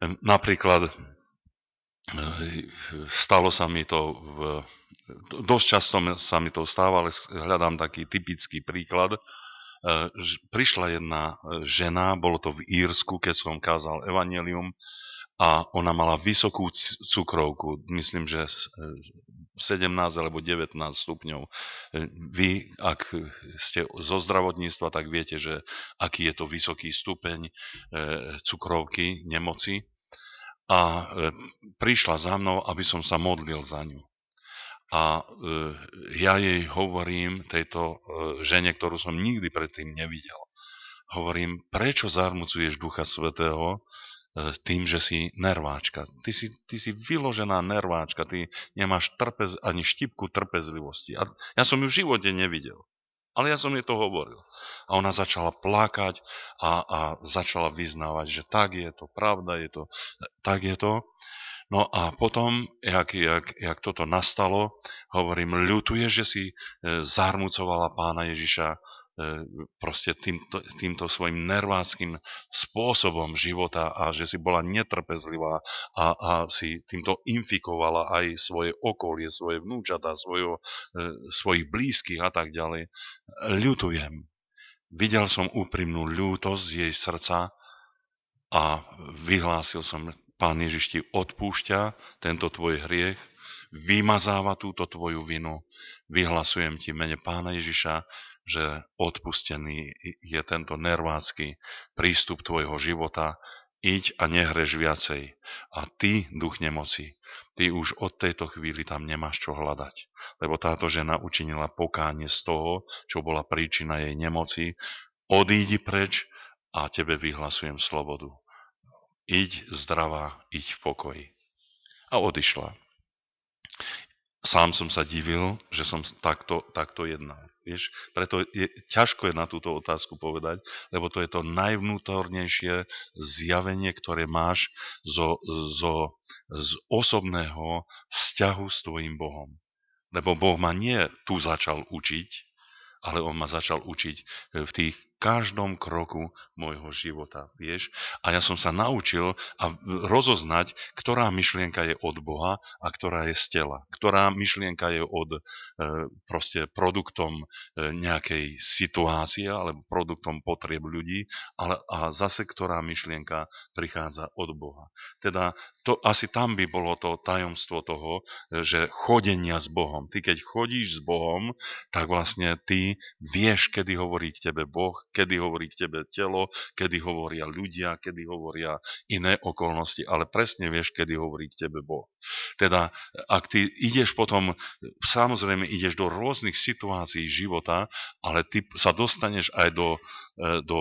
Napríklad stalo sa mi to, v, dosť často sa mi to stáva, ale hľadám taký typický príklad. E, prišla jedna e, žena, bolo to v Írsku, keď som kázal evanelium, a ona mala vysokú cukrovku, myslím, že 17 e, alebo 19 stupňov. Vy, ak ste zo zdravotníctva, tak viete, že aký je to vysoký stupeň cukrovky, nemoci a e, prišla za mnou, aby som sa modlil za ňu. A e, ja jej hovorím, tejto e, žene, ktorú som nikdy predtým nevidel, hovorím, prečo zarmucuješ Ducha Svetého tým, že si nerváčka. Ty si, ty si vyložená nerváčka, ty nemáš trpez, ani štipku trpezlivosti. A ja som ju v živote nevidel. Ale ja som jej to hovoril. A ona začala plakať a, a začala vyznávať, že tak je to, pravda je to, tak je to. No a potom, jak, jak, jak toto nastalo, hovorím, ľutuje, že si e, zahrmucovala pána Ježiša E, proste týmto, týmto svojim nerváckým spôsobom života a že si bola netrpezlivá a, a si týmto infikovala aj svoje okolie, svoje vnúčata, svojo, e, svojich blízkych a tak ďalej. Ľutujem. Videl som úprimnú ľútosť z jej srdca a vyhlásil som, Pán Ježiš ti odpúšťa tento tvoj hriech, vymazáva túto tvoju vinu, vyhlasujem ti mene Pána Ježiša, že odpustený je tento nervácky prístup tvojho života, Iď a nehreš viacej. A ty, duch nemoci, ty už od tejto chvíli tam nemáš čo hľadať. Lebo táto žena učinila pokánie z toho, čo bola príčina jej nemoci. Odídi preč a tebe vyhlasujem slobodu. Iď zdravá, iď v pokoji. A odišla. Sám som sa divil, že som takto, takto jednal. Vieš, preto je, ťažko je na túto otázku povedať, lebo to je to najvnútornejšie zjavenie, ktoré máš zo, zo, z osobného vzťahu s tvojim Bohom. Lebo Boh ma nie tu začal učiť, ale on ma začal učiť e, v tých každom kroku môjho života. Vieš? A ja som sa naučil a rozoznať, ktorá myšlienka je od Boha a ktorá je z tela. Ktorá myšlienka je od e, proste produktom e, nejakej situácie alebo produktom potrieb ľudí ale, a zase ktorá myšlienka prichádza od Boha. Teda to, asi tam by bolo to tajomstvo toho, e, že chodenia s Bohom. Ty keď chodíš s Bohom, tak vlastne ty vieš, kedy hovorí k tebe Boh, kedy hovorí k tebe telo, kedy hovoria ľudia, kedy hovoria iné okolnosti, ale presne vieš, kedy hovorí k tebe Boh. Teda, ak ty ideš potom, samozrejme ideš do rôznych situácií života, ale ty sa dostaneš aj do, e, do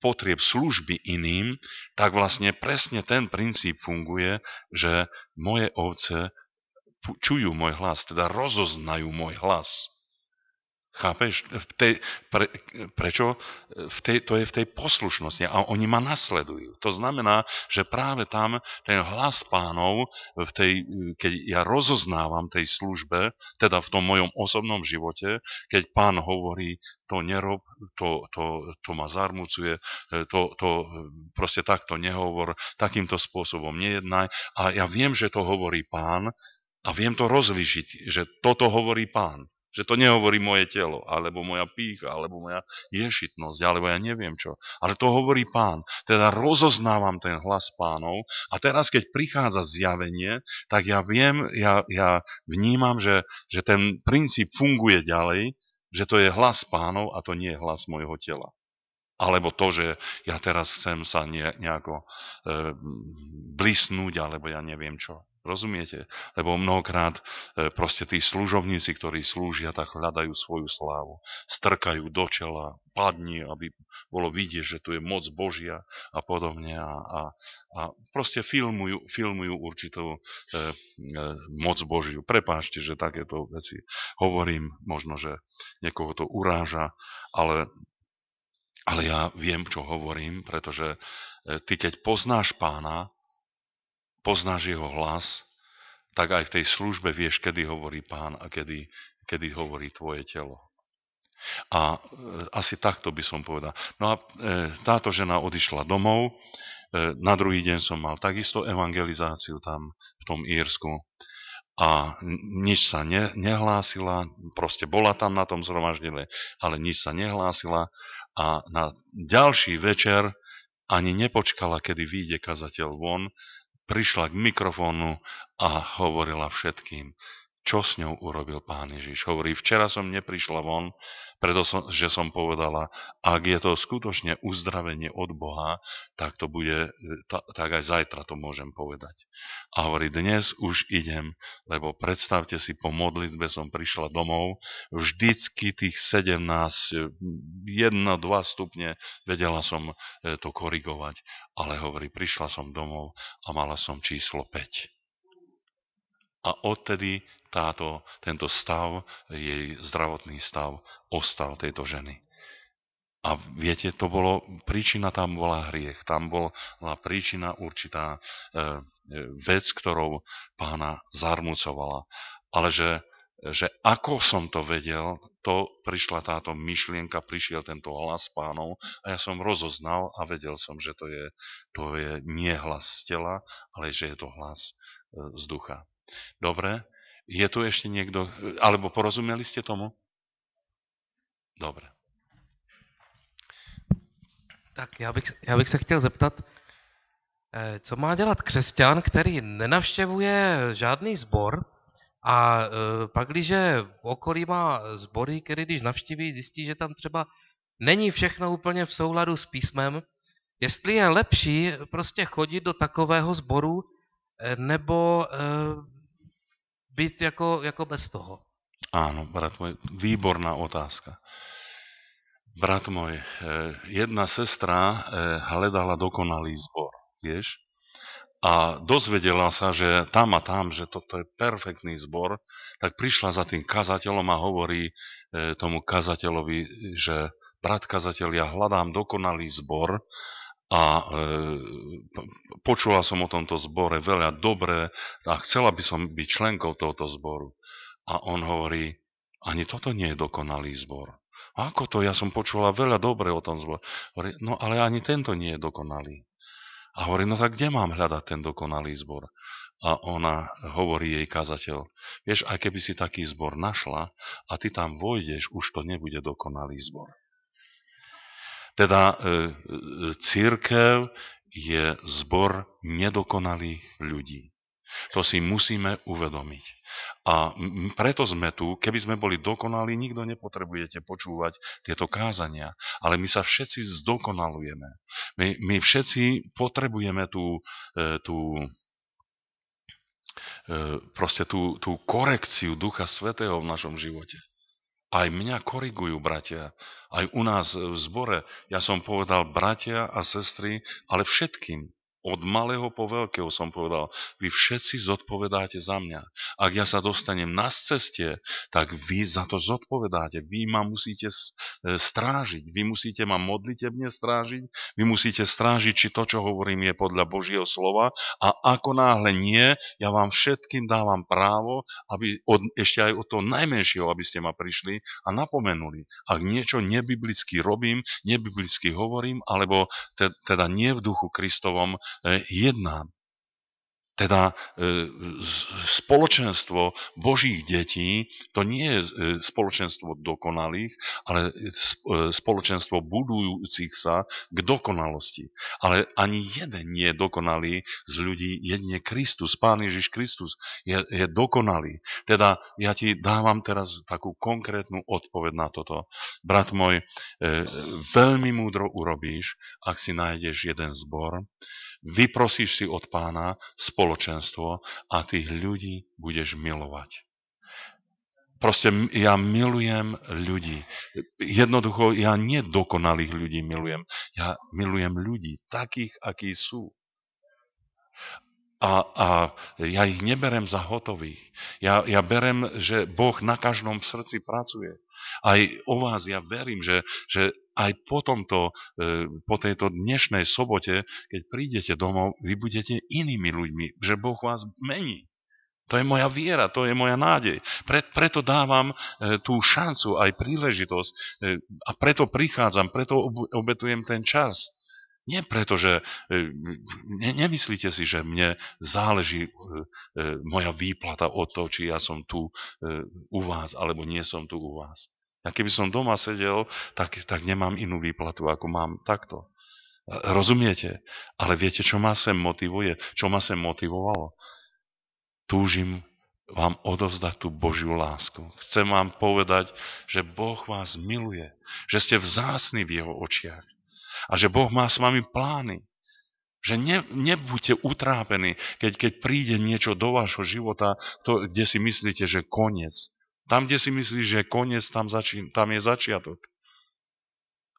potrieb služby iným, tak vlastne presne ten princíp funguje, že moje ovce čujú môj hlas, teda rozoznajú môj hlas. Chápeš? V tej, pre, prečo? V tej, to je v tej poslušnosti a oni ma nasledujú. To znamená, že práve tam ten hlas pánov, v tej, keď ja rozoznávam tej službe, teda v tom mojom osobnom živote, keď pán hovorí, to nerob, to, to, to ma zarmucuje, to, to proste takto nehovor, takýmto spôsobom nejednaj. A ja viem, že to hovorí pán a viem to rozlišiť, že toto hovorí pán. Že to nehovorí moje telo, alebo moja pícha, alebo moja ješitnosť, alebo ja neviem čo. Ale to hovorí pán. Teda rozoznávam ten hlas pánov a teraz, keď prichádza zjavenie, tak ja viem, ja, ja vnímam, že, že ten princíp funguje ďalej, že to je hlas pánov a to nie je hlas mojho tela. Alebo to, že ja teraz chcem sa nejako e, blisnúť, alebo ja neviem čo. Rozumiete? Lebo mnohokrát e, proste tí služovníci, ktorí slúžia, tak hľadajú svoju slávu. Strkajú do čela, padni, aby bolo vidieť, že tu je moc Božia a podobne. A, a, a proste filmujú, filmujú určitú e, e, moc Božiu. Prepášte, že takéto veci hovorím. Možno, že niekoho to uráža, ale, ale ja viem, čo hovorím, pretože e, ty, keď poznáš pána, poznáš jeho hlas, tak aj v tej službe vieš, kedy hovorí pán a kedy, kedy hovorí tvoje telo. A e, asi takto by som povedal. No a e, táto žena odišla domov, e, na druhý deň som mal takisto evangelizáciu tam v tom Írsku a nič sa ne, nehlásila, proste bola tam na tom zhromaždile, ale nič sa nehlásila a na ďalší večer ani nepočkala, kedy vyjde kazateľ von, prišla k mikrofónu a hovorila všetkým čo s ňou urobil pán Ježiš. Hovorí, včera som neprišla von, pretože som povedala, ak je to skutočne uzdravenie od Boha, tak to bude, tak aj zajtra to môžem povedať. A hovorí, dnes už idem, lebo predstavte si, po modlitbe som prišla domov, vždycky tých 17, 1, 2 stupne, vedela som e, to korigovať, ale hovorí, prišla som domov a mala som číslo 5. A odtedy táto, tento stav, jej zdravotný stav ostal tejto ženy. A viete, to bolo, príčina tam bola hriech, tam bola príčina určitá e, e, vec, ktorou pána zarmucovala. Ale že, že ako som to vedel, to prišla táto myšlienka, prišiel tento hlas pánov a ja som rozoznal a vedel som, že to je, to je nie hlas z tela, ale že je to hlas e, z ducha. Dobre, je tu ešte niekto? Alebo porozumeli ste tomu? Dobre. Tak já bych, ja bych se chtěl zeptat, eh, co má dělat křesťan, který nenavštěvuje žádný sbor a eh, pak, když v okolí má sbory, který když navštíví, zjistí, že tam třeba není všechno úplně v souladu s písmem, jestli je lepší prostě chodit do takového sboru eh, nebo být jako, jako bez toho. Áno, brat môj, výborná otázka. Brat môj, eh, jedna sestra hľadala eh, dokonalý zbor, vieš? A dozvedela sa, že tam a tam, že toto je perfektný zbor, tak prišla za tým kazateľom a hovorí eh, tomu kazateľovi, že brat kazateľ, ja hľadám dokonalý zbor a e, počula som o tomto zbore veľa dobré a chcela by som byť členkou tohoto zboru. A on hovorí, ani toto nie je dokonalý zbor. A ako to? Ja som počula veľa dobre o tom zbore. Hovorí, no ale ani tento nie je dokonalý. A hovorí, no tak kde mám hľadať ten dokonalý zbor? A ona hovorí jej kazateľ, vieš, aj keby si taký zbor našla a ty tam vojdeš, už to nebude dokonalý zbor. Teda e, e, církev je zbor nedokonalých ľudí. To si musíme uvedomiť. A preto sme tu, keby sme boli dokonali, nikto nepotrebujete počúvať tieto kázania. Ale my sa všetci zdokonalujeme. My, my všetci potrebujeme tú, e, tú proste tú, tú korekciu Ducha Svetého v našom živote. Aj mňa korigujú bratia. Aj u nás e, v zbore ja som povedal bratia a sestry, ale všetkým. Od malého po veľkého som povedal, vy všetci zodpovedáte za mňa. Ak ja sa dostanem na ceste, tak vy za to zodpovedáte. Vy ma musíte e, strážiť, vy musíte ma modlitebne strážiť, vy musíte strážiť, či to, čo hovorím, je podľa Božieho slova a ako náhle nie, ja vám všetkým dávam právo, aby od, ešte aj od toho najmenšieho, aby ste ma prišli a napomenuli. Ak niečo nebiblicky robím, nebiblicky hovorím, alebo te, teda nie v duchu Kristovom, E, jedná. Teda e, spoločenstvo Božích detí to nie je e, spoločenstvo dokonalých, ale spoločenstvo budujúcich sa k dokonalosti. Ale ani jeden nie je dokonalý z ľudí, jedine Kristus, Pán Ježiš Kristus je, je dokonalý. Teda ja ti dávam teraz takú konkrétnu odpoveď na toto. Brat môj, veľmi múdro urobíš, ak si nájdeš jeden zbor, Vyprosíš si od pána spoločenstvo a tých ľudí budeš milovať. Proste ja milujem ľudí. Jednoducho, ja nedokonalých ľudí milujem. Ja milujem ľudí, takých, akí sú. A, a ja ich neberem za hotových. Ja, ja berem, že Boh na každom srdci pracuje. Aj o vás ja verím, že, že aj po, tomto, e, po tejto dnešnej sobote, keď prídete domov, vy budete inými ľuďmi, že Boh vás mení. To je moja viera, to je moja nádej. Pre, preto dávam e, tú šancu, aj príležitosť e, a preto prichádzam, preto obetujem ten čas. Nie preto, že e, ne, nemyslíte si, že mne záleží e, e, moja výplata od toho, či ja som tu u vás, alebo nie som tu u vás. Ja keby som doma sedel, tak, tak nemám inú výplatu, ako mám takto. Rozumiete? Ale viete, čo ma sem motivuje? Čo ma sem motivovalo? Túžim vám odozdať tú Božiu lásku. Chcem vám povedať, že Boh vás miluje, že ste vzásni v jeho očiach a že Boh má s vami plány. Že ne, nebuďte utrápení, keď, keď príde niečo do vášho života, to, kde si myslíte, že koniec. Tam, kde si myslíš, že koniec, tam, zači- tam je začiatok.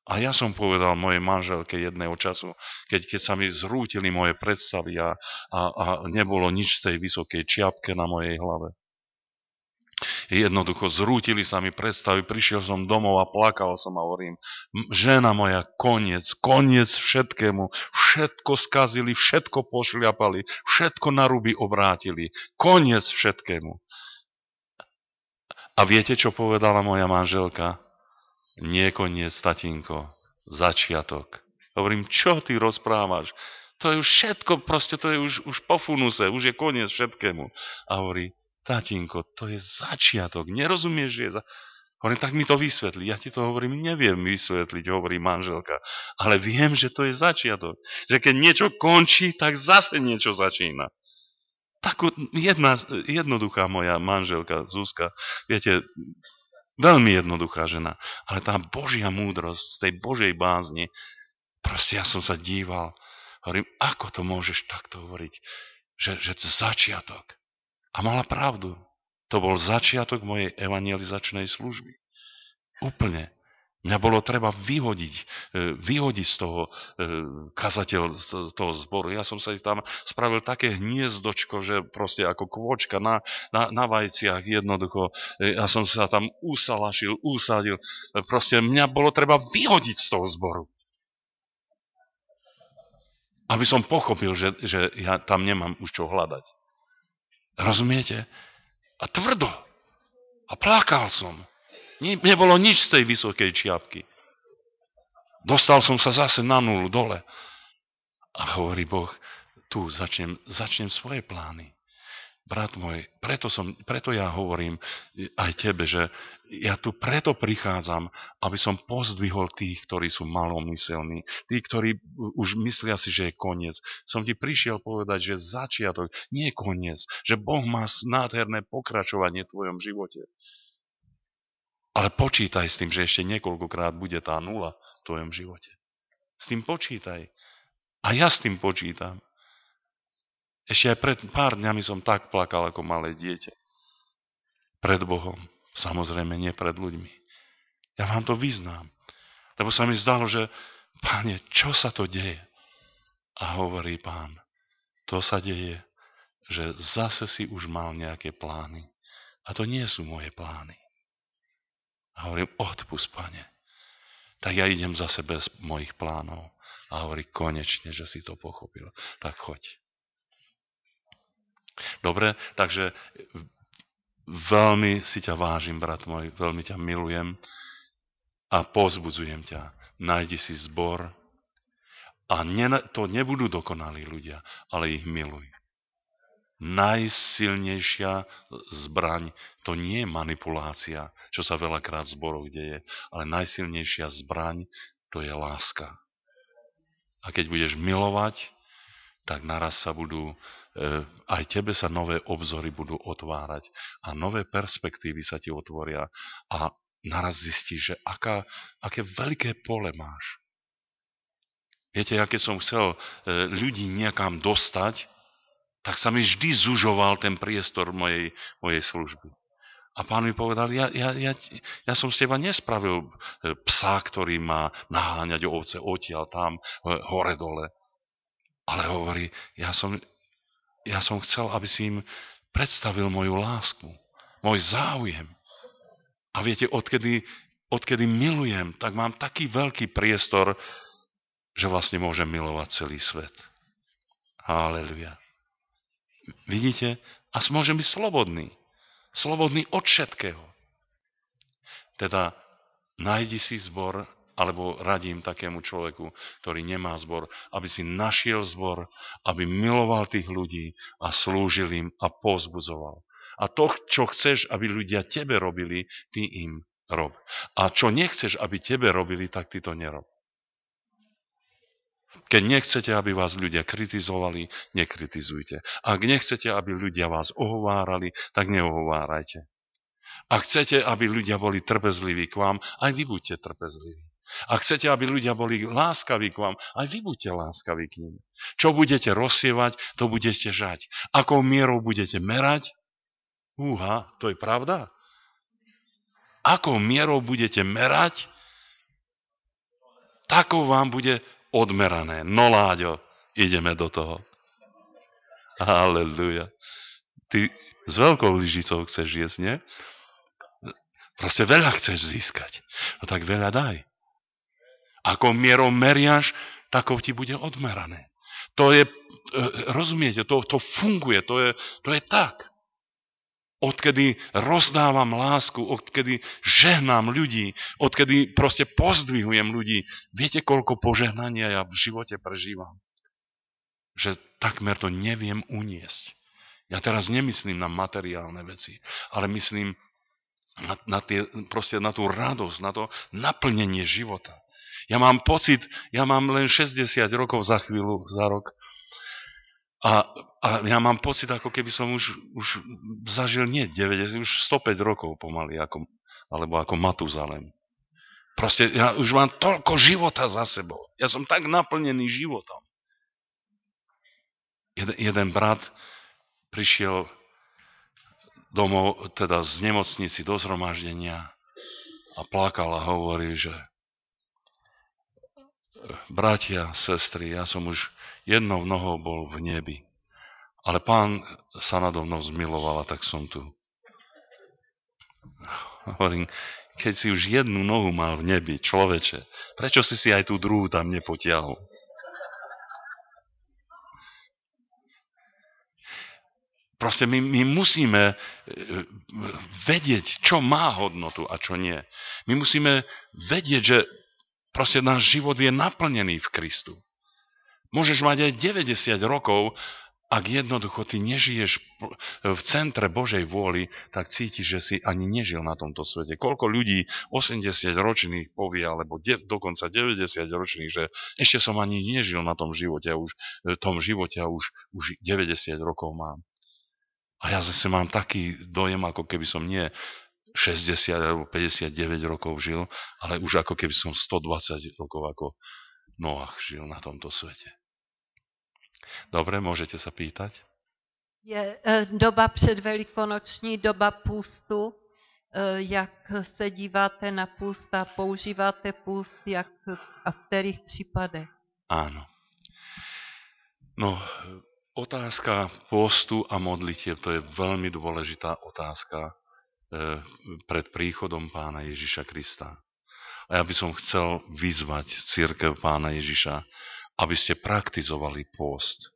A ja som povedal mojej manželke jedného času, keď, keď sa mi zrútili moje predstavy a, a, a nebolo nič z tej vysokej čiapke na mojej hlave. Jednoducho zrútili sa mi predstavy, prišiel som domov a plakal som a hovorím, žena moja, koniec, koniec všetkému, všetko skazili, všetko pošliapali, všetko na ruby obrátili, koniec všetkému. A viete, čo povedala moja manželka? Nie koniec, tatínko, začiatok. Hovorím, čo ty rozprávaš? To je už všetko, proste to je už, už po funuse, už je koniec všetkému. A hovorí, Tatínko, to je začiatok, nerozumieš, že je za... Hovorím, tak mi to vysvetli. Ja ti to hovorím, neviem vysvetliť, hovorí manželka. Ale viem, že to je začiatok. Že keď niečo končí, tak zase niečo začína. Takú jedna, jednoduchá moja manželka Zuzka, viete, veľmi jednoduchá žena, ale tá Božia múdrosť z tej Božej bázni, proste ja som sa díval, hovorím, ako to môžeš takto hovoriť, že, že to začiatok. A mala pravdu. To bol začiatok mojej evangelizačnej služby. Úplne. Mňa bolo treba vyhodiť, e, vyhodiť z toho e, kazateľ, z toho zboru. Ja som sa tam spravil také hniezdočko, že proste ako kôčka na, na, na vajciach jednoducho. E, ja som sa tam usalašil, usadil. Proste mňa bolo treba vyhodiť z toho zboru. Aby som pochopil, že, že ja tam nemám už čo hľadať. Rozumiete? A tvrdo. A plakal som. Nebolo nič z tej vysokej čiapky. Dostal som sa zase na nulu dole. A hovorí Boh, tu začnem, začnem svoje plány brat môj, preto, som, preto ja hovorím aj tebe, že ja tu preto prichádzam, aby som pozdvihol tých, ktorí sú malomyselní, tí, ktorí už myslia si, že je koniec. Som ti prišiel povedať, že začiatok nie je koniec, že Boh má nádherné pokračovanie v tvojom živote. Ale počítaj s tým, že ešte niekoľkokrát bude tá nula v tvojom živote. S tým počítaj. A ja s tým počítam. Ešte aj pred pár dňami som tak plakal ako malé dieťa. Pred Bohom. Samozrejme, nie pred ľuďmi. Ja vám to vyznám. Lebo sa mi zdalo, že páne, čo sa to deje? A hovorí pán, to sa deje, že zase si už mal nejaké plány. A to nie sú moje plány. A hovorím, odpust, pane. Tak ja idem zase bez mojich plánov. A hovorí, konečne, že si to pochopil. Tak choď. Dobre, takže veľmi si ťa vážim, brat môj, veľmi ťa milujem a pozbudzujem ťa. Najdi si zbor a ne, to nebudú dokonalí ľudia, ale ich miluj. Najsilnejšia zbraň, to nie je manipulácia, čo sa veľakrát v zboroch deje, ale najsilnejšia zbraň, to je láska. A keď budeš milovať, tak naraz sa budú E, aj tebe sa nové obzory budú otvárať a nové perspektívy sa ti otvoria a naraz zistíš, že aká, aké veľké pole máš. Viete, ja keď som chcel e, ľudí niekam dostať, tak sa mi vždy zužoval ten priestor mojej, mojej služby. A pán mi povedal, ja, ja, ja, ja som z teba nespravil e, psa, ktorý má naháňať ovce odtiaľ tam, hore dole. Ale hovorí, ja som ja som chcel, aby si im predstavil moju lásku, môj záujem. A viete, odkedy, odkedy milujem, tak mám taký veľký priestor, že vlastne môžem milovať celý svet. Haleluja. Vidíte? A môžem byť slobodný. Slobodný od všetkého. Teda nájdi si zbor alebo radím takému človeku, ktorý nemá zbor, aby si našiel zbor, aby miloval tých ľudí a slúžil im a pozbuzoval. A to, čo chceš, aby ľudia tebe robili, ty im rob. A čo nechceš, aby tebe robili, tak ty to nerob. Keď nechcete, aby vás ľudia kritizovali, nekritizujte. Ak nechcete, aby ľudia vás ohovárali, tak neohovárajte. Ak chcete, aby ľudia boli trpezliví k vám, aj vy buďte trpezliví. A chcete, aby ľudia boli láskaví k vám, aj vy buďte láskaví k ním. Čo budete rozsievať, to budete žať. Akou mierou budete merať? Úha, to je pravda. Akou mierou budete merať, takou vám bude odmerané. No Láďo, ideme do toho. Aleluja. Ty s veľkou lyžicou chceš jesť, nie? Proste veľa chceš získať. No tak veľa daj. Ako mierou meriaš, takou ti bude odmerané. To je, e, rozumiete, to, to funguje, to je, to je tak. Odkedy rozdávam lásku, odkedy žehnám ľudí, odkedy proste pozdvihujem ľudí, viete, koľko požehnania ja v živote prežívam? Že takmer to neviem uniesť. Ja teraz nemyslím na materiálne veci, ale myslím na, na, tie, proste na tú radosť, na to naplnenie života. Ja mám pocit, ja mám len 60 rokov za chvíľu, za rok. A, a ja mám pocit, ako keby som už, už zažil nie 90, už 105 rokov pomaly, ako, alebo ako Matuzalem. Proste ja už mám toľko života za sebou. Ja som tak naplnený životom. Jeden, jeden brat prišiel domov, teda z nemocnici do zhromaždenia a plakal a hovorí, že bratia, sestry, ja som už jednou nohou bol v nebi, ale pán sa nado mnou zmiloval a tak som tu. Hovorím, keď si už jednu nohu mal v nebi, človeče, prečo si si aj tú druhú tam nepotiahol? Proste my, my musíme e, vedieť, čo má hodnotu a čo nie. My musíme vedieť, že Proste náš život je naplnený v Kristu. Môžeš mať aj 90 rokov, ak jednoducho ty nežiješ v centre Božej vôli, tak cítiš, že si ani nežil na tomto svete. Koľko ľudí 80-ročných povie, alebo de, dokonca 90-ročných, že ešte som ani nežil na tom živote, už, e, tom živote a už, už 90 rokov mám. A ja zase mám taký dojem, ako keby som nie 60 alebo 59 rokov žil, ale už ako keby som 120 rokov ako Noach žil na tomto svete. Dobre, môžete sa pýtať? Je e, doba předvelikonoční, doba pústu. E, jak se díváte na půst a používáte púst jak a v kterých případech? Áno. No, otázka pôstu a modlitieb, to je veľmi dôležitá otázka E, pred príchodom pána Ježiša Krista. A ja by som chcel vyzvať církev pána Ježiša, aby ste praktizovali pôst.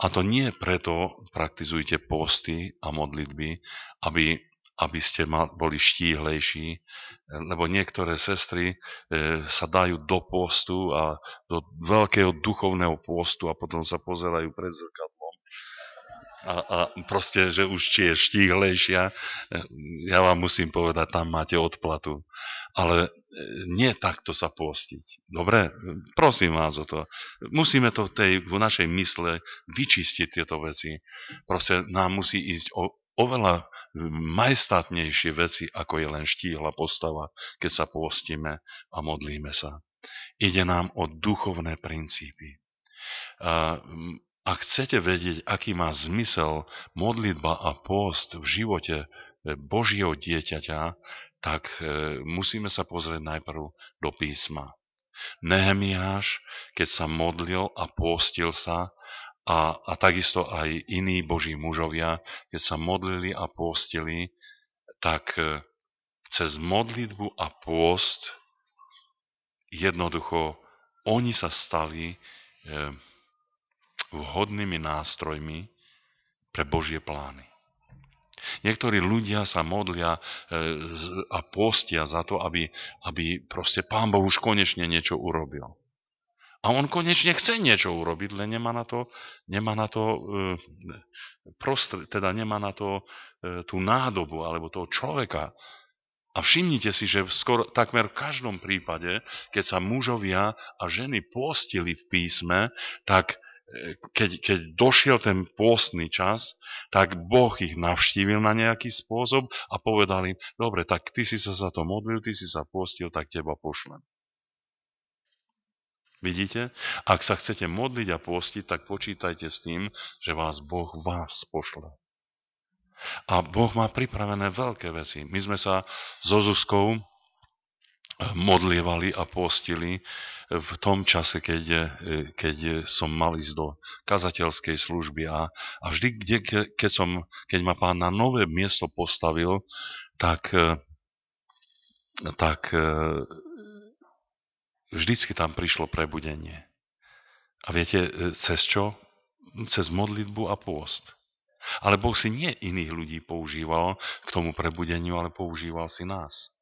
A to nie preto praktizujte posty a modlitby, aby, aby ste boli štíhlejší, lebo niektoré sestry e, sa dajú do postu a do veľkého duchovného postu a potom sa pozerajú pred zrkadlo a, a proste, že už či je štíhlejšia, e, ja vám musím povedať, tam máte odplatu. Ale e, nie takto sa postiť. Dobre? Prosím vás o to. Musíme to v, tej, v našej mysle vyčistiť tieto veci. Proste nám musí ísť o oveľa majstatnejšie veci, ako je len štíhla postava, keď sa postíme a modlíme sa. Ide nám o duchovné princípy. A chcete vedieť, aký má zmysel modlitba a post v živote e, Božieho dieťaťa, tak e, musíme sa pozrieť najprv do písma. Nehemiáš, keď sa modlil a postil sa, a, a takisto aj iní boží mužovia, keď sa modlili a postili, tak e, cez modlitbu a post jednoducho oni sa stali vhodnými nástrojmi pre Božie plány. Niektorí ľudia sa modlia e, a postia za to, aby, aby proste Pán Boh už konečne niečo urobil. A on konečne chce niečo urobiť, len nemá na to, nemá na to e, prostr- teda nemá na to e, tú nádobu alebo toho človeka. A všimnite si, že skoro, takmer v každom prípade, keď sa mužovia a ženy postili v písme, tak keď, keď došiel ten pôstny čas, tak Boh ich navštívil na nejaký spôsob a povedal im, dobre, tak ty si sa za to modlil, ty si sa pôstil, tak teba pošlem. Vidíte? Ak sa chcete modliť a postiť, tak počítajte s tým, že vás Boh vás pošle. A Boh má pripravené veľké veci. My sme sa so Zuzkou modlievali a postili v tom čase, keď, keď som mal ísť do kazateľskej služby a, a vždy, kde, keď, som, keď ma pán na nové miesto postavil, tak, e, tak e, vždycky tam prišlo prebudenie. A viete, e, cez čo? Cez modlitbu a pôst. Ale Boh si nie iných ľudí používal k tomu prebudeniu, ale používal si nás.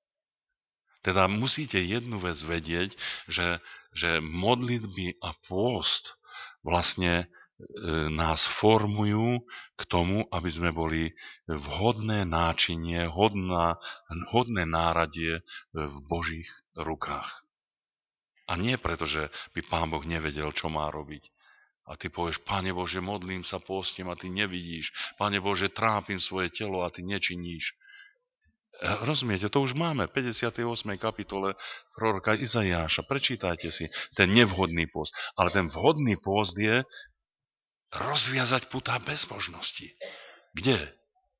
Teda musíte jednu vec vedieť, že, že modlitby a pôst vlastne e, nás formujú k tomu, aby sme boli vhodné náčinie, hodná, hodné náradie e, v Božích rukách. A nie preto, že by Pán Boh nevedel, čo má robiť. A ty povieš, Pane Bože, modlím sa, postím a ty nevidíš. Pane Bože, trápim svoje telo a ty nečiníš. Eh, rozumiete, to už máme v 58. kapitole proroka Izajáša. Prečítajte si ten nevhodný post. Ale ten vhodný post je rozviazať putá bezbožnosti. Kde?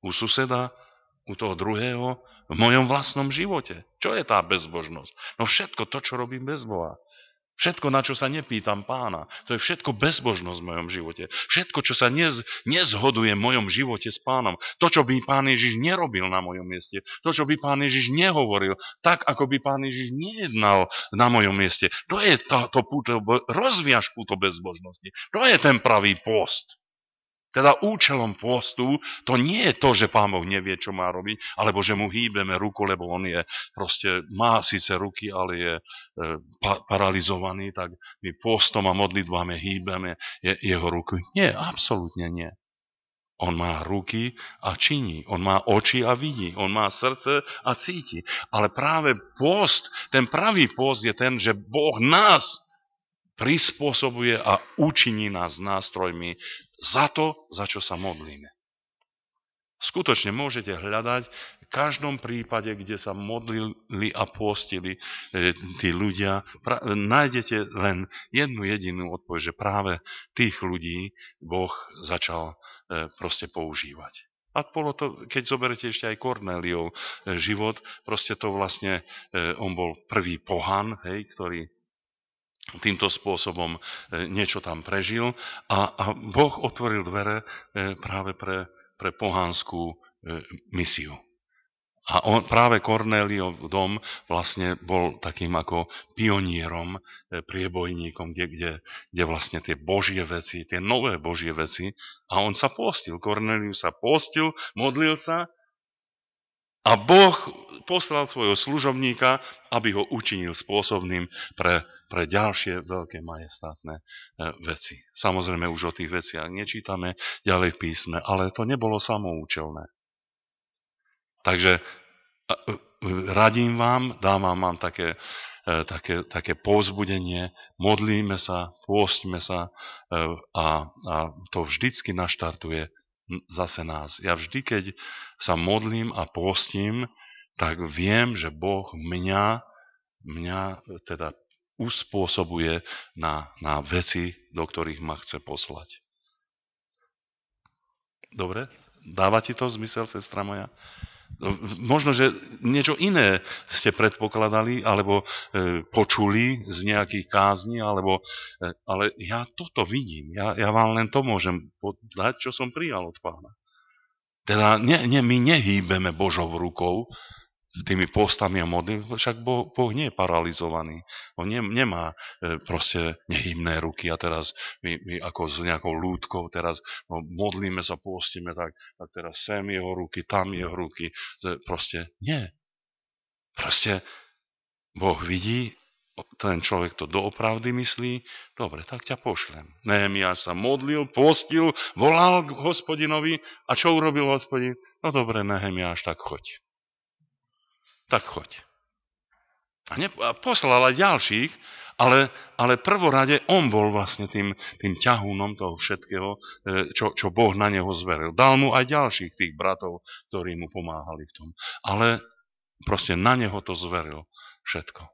U suseda, u toho druhého, v mojom vlastnom živote. Čo je tá bezbožnosť? No všetko to, čo robím bez Boha. Všetko, na čo sa nepýtam pána, to je všetko bezbožnosť v mojom živote. Všetko, čo sa nez, nezhoduje v mojom živote s pánom. To, čo by pán Ježiš nerobil na mojom mieste. To, čo by pán Ježiš nehovoril. Tak, ako by pán Ježiš nejednal na mojom mieste. To je to, to puto, rozviaž puto bezbožnosti. To je ten pravý post. Teda účelom postu, to nie je to, že pán Boh nevie, čo má robiť, alebo že mu hýbeme ruku, lebo on je proste, má síce ruky, ale je e, pa, paralizovaný, tak my postom a modlitbami hýbeme je, jeho ruky. Nie, absolútne nie. On má ruky a činí, on má oči a vidí, on má srdce a cíti. Ale práve post, ten pravý post je ten, že Boh nás prispôsobuje a učiní nás nástrojmi za to, za čo sa modlíme. Skutočne môžete hľadať v každom prípade, kde sa modlili a postili e, tí ľudia. Pra, nájdete len jednu jedinú odpoveď, že práve tých ľudí Boh začal e, proste používať. A bolo to, keď zoberete ešte aj Kornéliov e, život, proste to vlastne, on bol prvý pohan, hej, ktorý týmto spôsobom e, niečo tam prežil a, a Boh otvoril dvere e, práve pre, pre e, misiu. A on, práve Kornéliov dom vlastne bol takým ako pionierom, priebojníkom, kde, kde, kde vlastne tie božie veci, tie nové božie veci. A on sa postil. Kornéliu sa postil, modlil sa a Boh poslal svojho služobníka, aby ho učinil spôsobným pre, pre ďalšie veľké majestátne e, veci. Samozrejme už o tých veciach nečítame ďalej v písme, ale to nebolo samoučelné. Takže e, radím vám, dám vám, vám také, e, také, také povzbudenie, modlíme sa, pôstime sa a, a to vždycky naštartuje zase nás. Ja vždy, keď sa modlím a postím, tak viem, že Boh mňa, mňa teda uspôsobuje na, na veci, do ktorých ma chce poslať. Dobre? Dáva ti to zmysel, sestra moja? No, možno, že niečo iné ste predpokladali alebo e, počuli z nejakých kázni, alebo, e, ale ja toto vidím. Ja, ja vám len to môžem podať, čo som prijal od pána. Teda my nehýbeme Božov rukou, tými postami a modlím, však boh, boh nie je paralizovaný. On ne, nemá e, proste nehymné ruky a teraz my, my ako s nejakou lúdkou teraz no, modlíme sa, postíme, tak a teraz sem jeho ruky, tam jeho ruky. Proste nie. Proste Boh vidí, ten človek to doopravdy myslí, dobre, tak ťa pošlem. Nehemiáš sa modlil, postil, volal k hospodinovi a čo urobil hospodin? No dobre, Nehemiáš, tak choď tak choď. A, ne, a poslala ďalších, ale, ale prvorade on bol vlastne tým, tým ťahúnom toho všetkého, e, čo, čo Boh na neho zveril. Dal mu aj ďalších tých bratov, ktorí mu pomáhali v tom. Ale proste na neho to zveril všetko.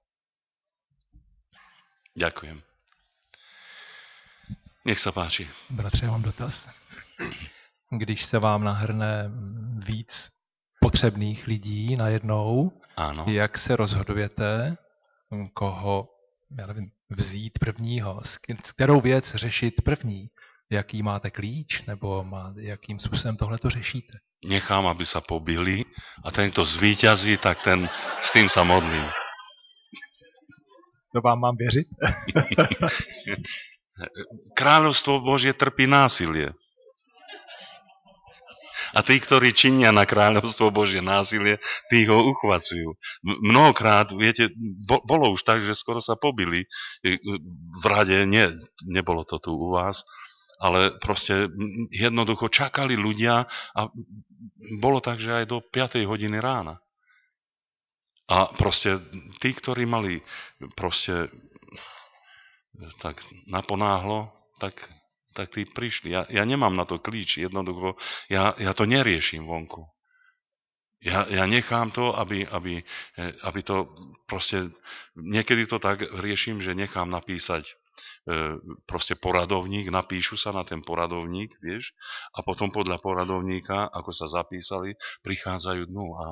Ďakujem. Nech sa páči. Bratře, mám dotaz. Když se vám nahrne víc potřebných lidí najednou. Ano. Jak se rozhodujete, hm, koho já nevím, vzít prvního, s kterou věc řešit první, jaký máte klíč, nebo má, jakým způsobem tohle to řešíte? Nechám, aby sa pobili a ten, kto zvítězí tak ten s tým sa To vám mám věřit? Kráľovstvo Božie trpí násilie a tí, ktorí činia na kráľovstvo Božie násilie, tí ho uchvacujú. Mnohokrát, viete, bolo už tak, že skoro sa pobili v rade, nie, nebolo to tu u vás, ale proste jednoducho čakali ľudia a bolo tak, že aj do 5. hodiny rána. A proste tí, ktorí mali proste tak naponáhlo, tak tak tí prišli. Ja, ja nemám na to klíč, jednoducho, ja, ja to neriešim vonku. Ja, ja nechám to, aby, aby, e, aby to proste, niekedy to tak riešim, že nechám napísať e, proste poradovník, napíšu sa na ten poradovník, vieš, a potom podľa poradovníka, ako sa zapísali, prichádzajú dnu no a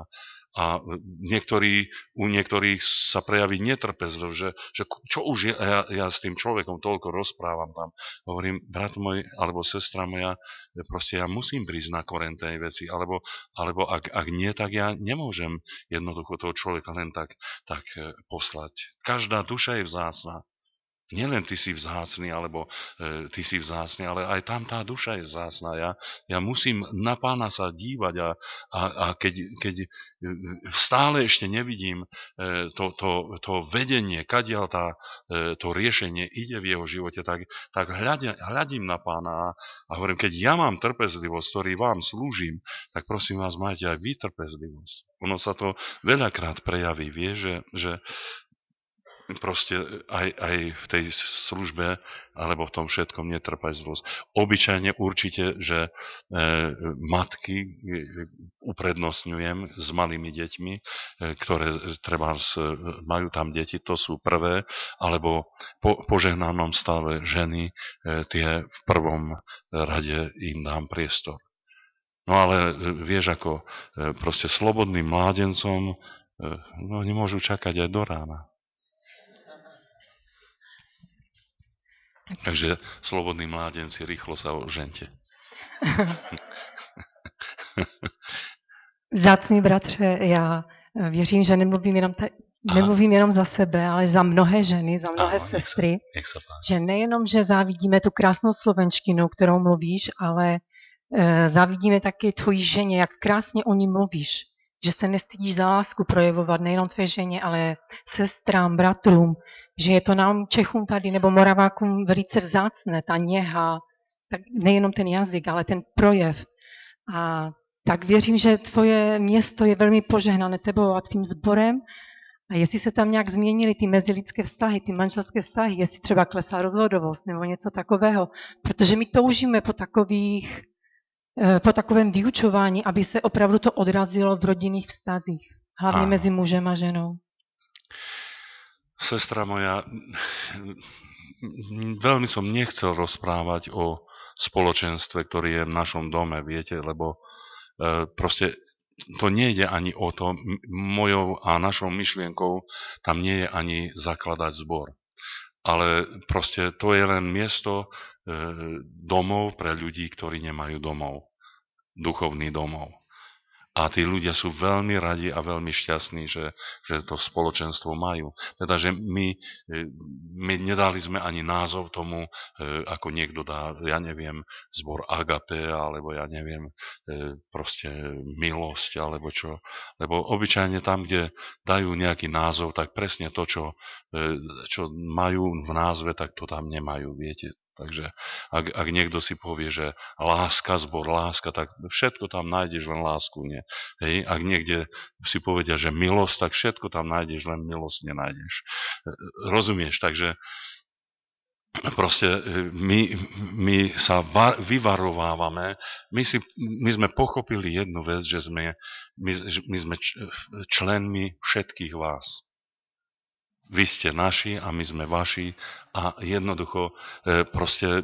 a e, niektorí, u niektorých sa prejaví netrpezov, že, že čo už ja, ja s tým človekom toľko rozprávam tam. Hovorím, brat môj alebo sestra moja, e, proste ja musím prísť na koren tej veci, alebo, alebo ak, ak nie, tak ja nemôžem jednoducho toho človeka len tak, tak e, poslať. Každá duša je vzácna. Nielen ty si vzácný, alebo e, ty si vzácný, ale aj tam tá duša je vzácná. Ja, ja musím na pána sa dívať a, a, a keď, keď e, stále ešte nevidím e, to, to, to vedenie, kadiaľ tá, e, to riešenie ide v jeho živote, tak, tak hľadím, hľadím na pána a, a hovorím, keď ja mám trpezlivosť, ktorý vám slúžim, tak prosím vás, majte aj vy trpezlivosť. Ono sa to veľakrát prejaví, vie, že, že proste aj, aj v tej službe alebo v tom všetkom zlosť. Obyčajne určite, že e, matky e, uprednostňujem s malými deťmi, e, ktoré treba s, majú tam deti, to sú prvé, alebo po požehnanom stave ženy, e, tie v prvom rade im dám priestor. No ale e, vieš ako, e, proste slobodným mládencom no, nemôžu čakať aj do rána. Takže slobodní mládenci, rýchlo sa ožente. Vzácný bratře, já eh, věřím, že nemluvím jenom, ta, nemluvím jenom za sebe, ale za mnohé ženy, za mnohé Aha, sestry. Jak sa, jak sa že nejenom, že závidíme tu krásnou slovenštinu, kterou mluvíš, ale e, závidíme také tvojí ženě, jak krásně o ní mluvíš že se nestydíš za lásku projevovat nejenom tvé ženě, ale sestrám, bratrům, že je to nám Čechům tady nebo Moravákům velice vzácné, ta něha, tak nejenom ten jazyk, ale ten projev. A tak věřím, že tvoje město je velmi požehnané tebou a tvým sborem. A jestli se tam nějak změnily ty mezilidské vztahy, ty manželské vztahy, jestli třeba klesá rozvodovost nebo něco takového, protože my toužíme po takových E, po takovém vyučování, aby se opravdu to odrazilo v rodinných vztazích, hlavně mezi mužem a ženou. Sestra moja, veľmi som nechcel rozprávať o spoločenstve, ktoré je v našom dome, viete, lebo e, proste to nie je ani o to, mojou a našou myšlienkou tam nie je ani zakladať zbor. Ale proste to je len miesto, E, domov pre ľudí, ktorí nemajú domov. Duchovný domov. A tí ľudia sú veľmi radi a veľmi šťastní, že, že to spoločenstvo majú. Teda, že my, e, my nedali sme ani názov tomu, e, ako niekto dá, ja neviem, zbor agape, alebo ja neviem, proste milosť, alebo čo. Lebo obyčajne tam, kde dajú nejaký názov, tak presne to, čo, čo majú v názve, tak to tam nemajú, viete. Takže ak, ak niekto si povie, že láska, zbor, láska, tak všetko tam nájdeš len lásku. Nie. Hej? Ak niekde si povedia, že milosť, tak všetko tam nájdeš, len milosť nenájdeš. Rozumieš? Takže proste e, my, my sa va, vyvarovávame, my, si, my sme pochopili jednu vec, že sme, my, my sme e, členmi všetkých vás vy ste naši a my sme vaši a jednoducho e, proste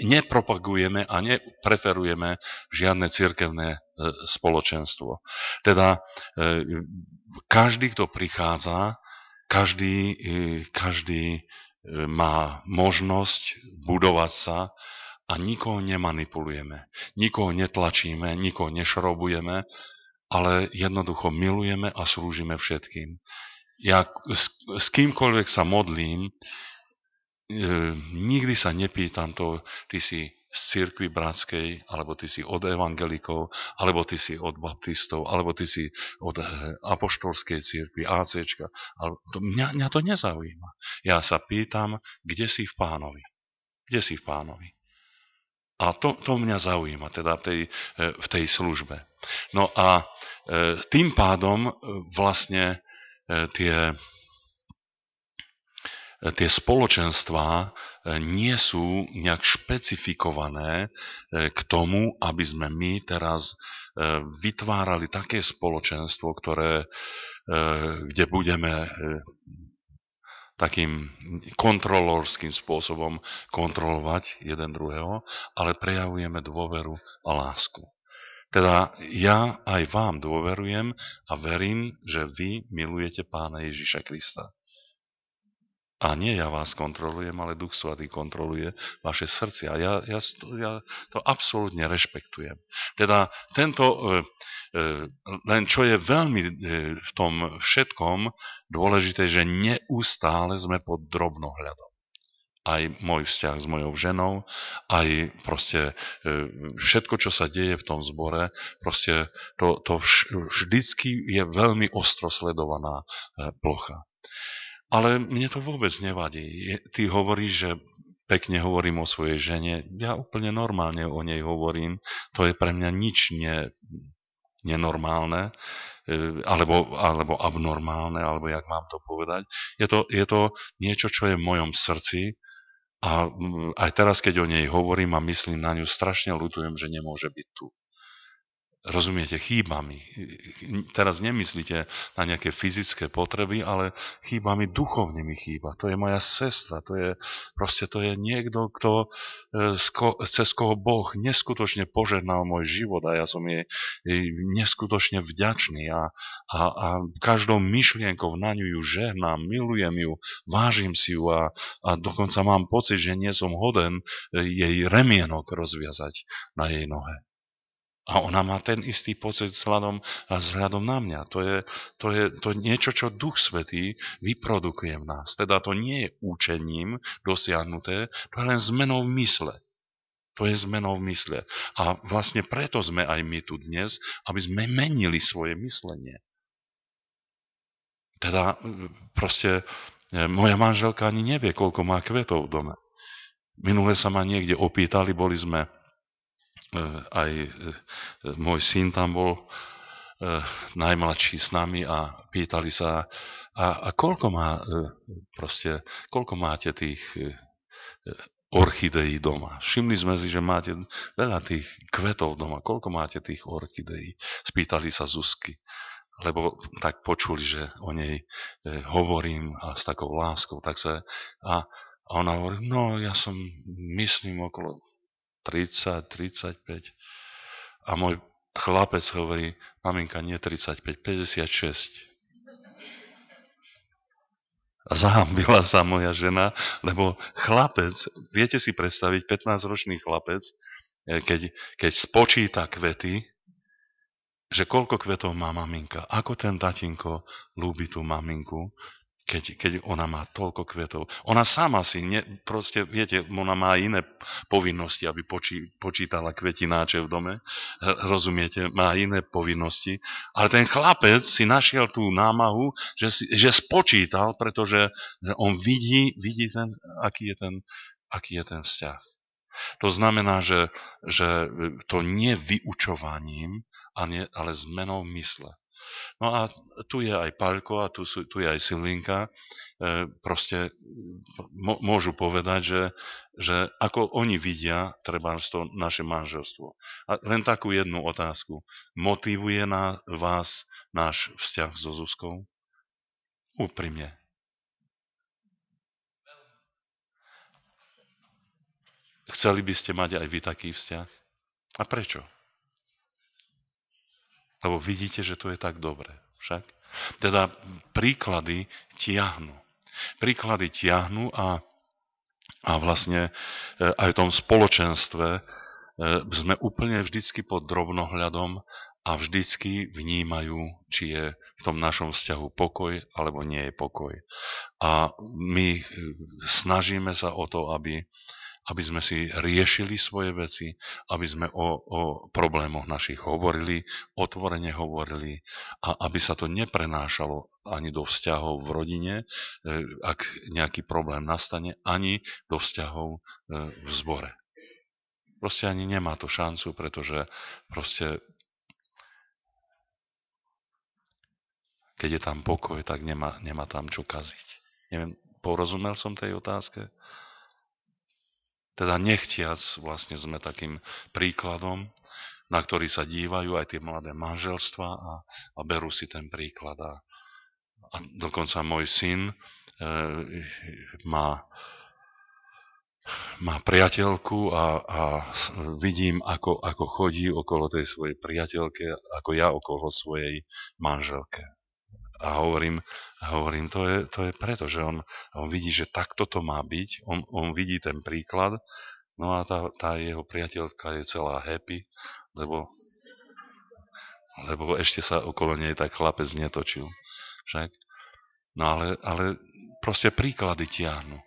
nepropagujeme a nepreferujeme žiadne cirkevné e, spoločenstvo. Teda e, každý, kto prichádza, každý, každý má možnosť budovať sa a nikoho nemanipulujeme, nikoho netlačíme, nikoho nešrobujeme, ale jednoducho milujeme a slúžime všetkým ja s, s kýmkoľvek sa modlím, e, nikdy sa nepýtam to, ty si z cirkvi bratskej, alebo ty si od evangelikov, alebo ty si od baptistov, alebo ty si od e, apoštolskej cirkvi, ACčka. to, mňa, mňa to nezaujíma. Ja sa pýtam, kde si v pánovi. Kde si v pánovi. A to, to mňa zaujíma, teda v tej, e, v tej službe. No a e, tým pádom vlastne E, tie, e, tie spoločenstvá e, nie sú nejak špecifikované k tomu, aby sme my teraz vytvárali také spoločenstvo, ktoré, kde budeme takým kontrolorským spôsobom kontrolovať jeden druhého, ale prejavujeme dôveru a lásku. Teda ja aj vám dôverujem a verím, že vy milujete pána Ježiša Krista. A nie ja vás kontrolujem, ale Duch Svatý kontroluje vaše srdcia. Ja, ja, ja to absolútne rešpektujem. Teda tento, e, e, len čo je veľmi e, v tom všetkom dôležité, že neustále sme pod drobnohľadom aj môj vzťah s mojou ženou, aj proste e, všetko, čo sa deje v tom zbore, proste to, to vždycky je veľmi ostro sledovaná e, plocha. Ale mne to vôbec nevadí. Ty hovoríš, že pekne hovorím o svojej žene. Ja úplne normálne o nej hovorím. To je pre mňa nič ne, nenormálne, e, alebo, alebo abnormálne, alebo jak mám to povedať. Je to, je to niečo, čo je v mojom srdci a mm, aj teraz, keď o nej hovorím a myslím na ňu, strašne ľutujem, že nemôže byť tu. Rozumiete, chýba mi. Teraz nemyslíte na nejaké fyzické potreby, ale chýba mi, duchovne mi chýba. To je moja sestra, to je proste to je niekto, kto, e, cez koho Boh neskutočne požehnal môj život a ja som jej, jej neskutočne vďačný a, a, a každou myšlienkou na ňu ju žehnám, milujem ju, vážim si ju a, a dokonca mám pocit, že nie som hoden e, jej remienok rozviazať na jej nohe. A ona má ten istý pocit vzhľadom, vzhľadom na mňa. To je, to je to niečo, čo Duch Svetý vyprodukuje v nás. Teda to nie je účením dosiahnuté, to je len zmenou v mysle. To je zmenou v mysle. A vlastne preto sme aj my tu dnes, aby sme menili svoje myslenie. Teda proste e, moja manželka ani nevie, koľko má kvetov v dome. Minule sa ma niekde opýtali, boli sme E, aj e, môj syn tam bol e, najmladší s nami a pýtali sa, a, a koľko, má, proste, koľko máte tých orchideí doma. Všimli sme si, že máte veľa tých kvetov doma. Koľko máte tých orchideí? Spýtali sa Zuzky, lebo tak počuli, že o nej hovorím a s takou láskou. Tak sa, a ona hovorí, no ja som, myslím, okolo 30, 35. A môj chlapec hovorí, maminka, nie 35, 56. A zahambila sa moja žena, lebo chlapec, viete si predstaviť, 15-ročný chlapec, e, keď, keď spočíta kvety, že koľko kvetov má maminka, ako ten tatinko ľúbi tú maminku, keď, keď ona má toľko kvetov. Ona sama si, ne, proste, viete, ona má iné povinnosti, aby počí, počítala kvetináče v dome, rozumiete, má iné povinnosti, ale ten chlapec si našiel tú námahu, že, si, že spočítal, pretože on vidí, vidí ten, aký je ten, aký je ten vzťah. To znamená, že, že to nie vyučovaním, ale zmenou mysle No a tu je aj Paľko a tu, sú, tu je aj Silvinka. E, proste môžu povedať, že, že ako oni vidia treba to naše manželstvo. A len takú jednu otázku. Motivuje na vás náš vzťah so Zuzkou? Úprimne. Chceli by ste mať aj vy taký vzťah? A prečo? Lebo vidíte, že to je tak dobre. Však? Teda príklady tiahnu. Príklady tiahnu a, a vlastne e, aj v tom spoločenstve e, sme úplne vždycky pod drobnohľadom a vždycky vnímajú, či je v tom našom vzťahu pokoj alebo nie je pokoj. A my e, snažíme sa o to, aby, aby sme si riešili svoje veci, aby sme o, o problémoch našich hovorili, otvorene hovorili a aby sa to neprenášalo ani do vzťahov v rodine, e, ak nejaký problém nastane, ani do vzťahov e, v zbore. Proste ani nemá to šancu, pretože proste keď je tam pokoj, tak nemá, nemá tam čo kaziť. Neviem, porozumel som tej otázke? Teda nechtiac vlastne sme takým príkladom, na ktorý sa dívajú aj tie mladé manželstva a, a berú si ten príklad. A, a dokonca môj syn e, má, má priateľku a, a vidím, ako, ako chodí okolo tej svojej priateľke, ako ja okolo svojej manželke a hovorím, hovorím to, je, to je preto, že on, on vidí, že takto to má byť, on, on vidí ten príklad, no a tá, tá jeho priateľka je celá happy, lebo, lebo ešte sa okolo nej tak chlapec netočil. Však? No ale, ale proste príklady tiahnu.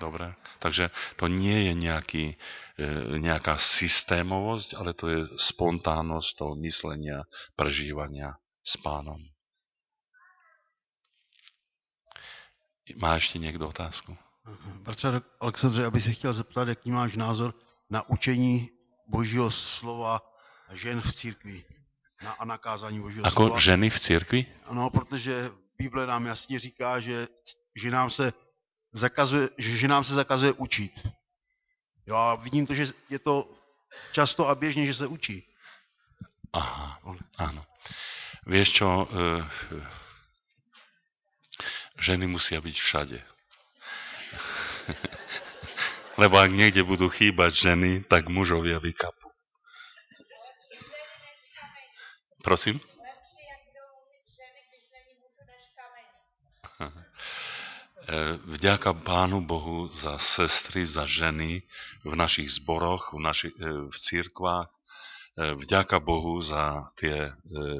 Dobre? Takže to nie je nejaký, e, nejaká systémovosť, ale to je spontánnosť toho myslenia, prežívania s pánom. Má ještě někdo otázku? Mhm. Bratře Aleksandře, já bych se chtěl zeptat, jaký máš názor na učení Božího slova žen v církvi. Na, a nakázání Božího Ako slova. ženy v církvi? Ano, protože Bible nám jasně říká, že, že, nám se zakazuje, že, že nám se zakazuje učit. Jo, a vidím to, že je to často a běžně, že se učí. Aha, ano. Vieš čo, eh, ženy musia byť všade. Lebo ak niekde budú chýbať ženy, tak mužovia vykapú. Prosím? Vďaka Pánu Bohu za sestry, za ženy v našich zboroch, v, naši, eh, v církvách, E, vďaka Bohu za tie e,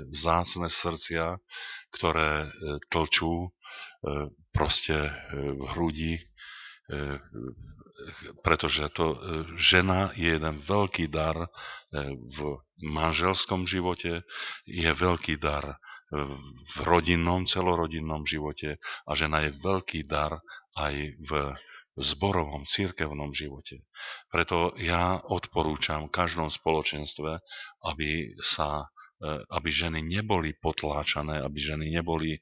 vzácne srdcia, ktoré e, tlčú proste v hrudi, pretože to žena je jeden veľký dar v manželskom živote, je veľký dar v rodinnom, celorodinnom živote a žena je veľký dar aj v zborovom, církevnom živote. Preto ja odporúčam každom spoločenstve, aby sa e, aby ženy neboli potláčané, aby ženy neboli e,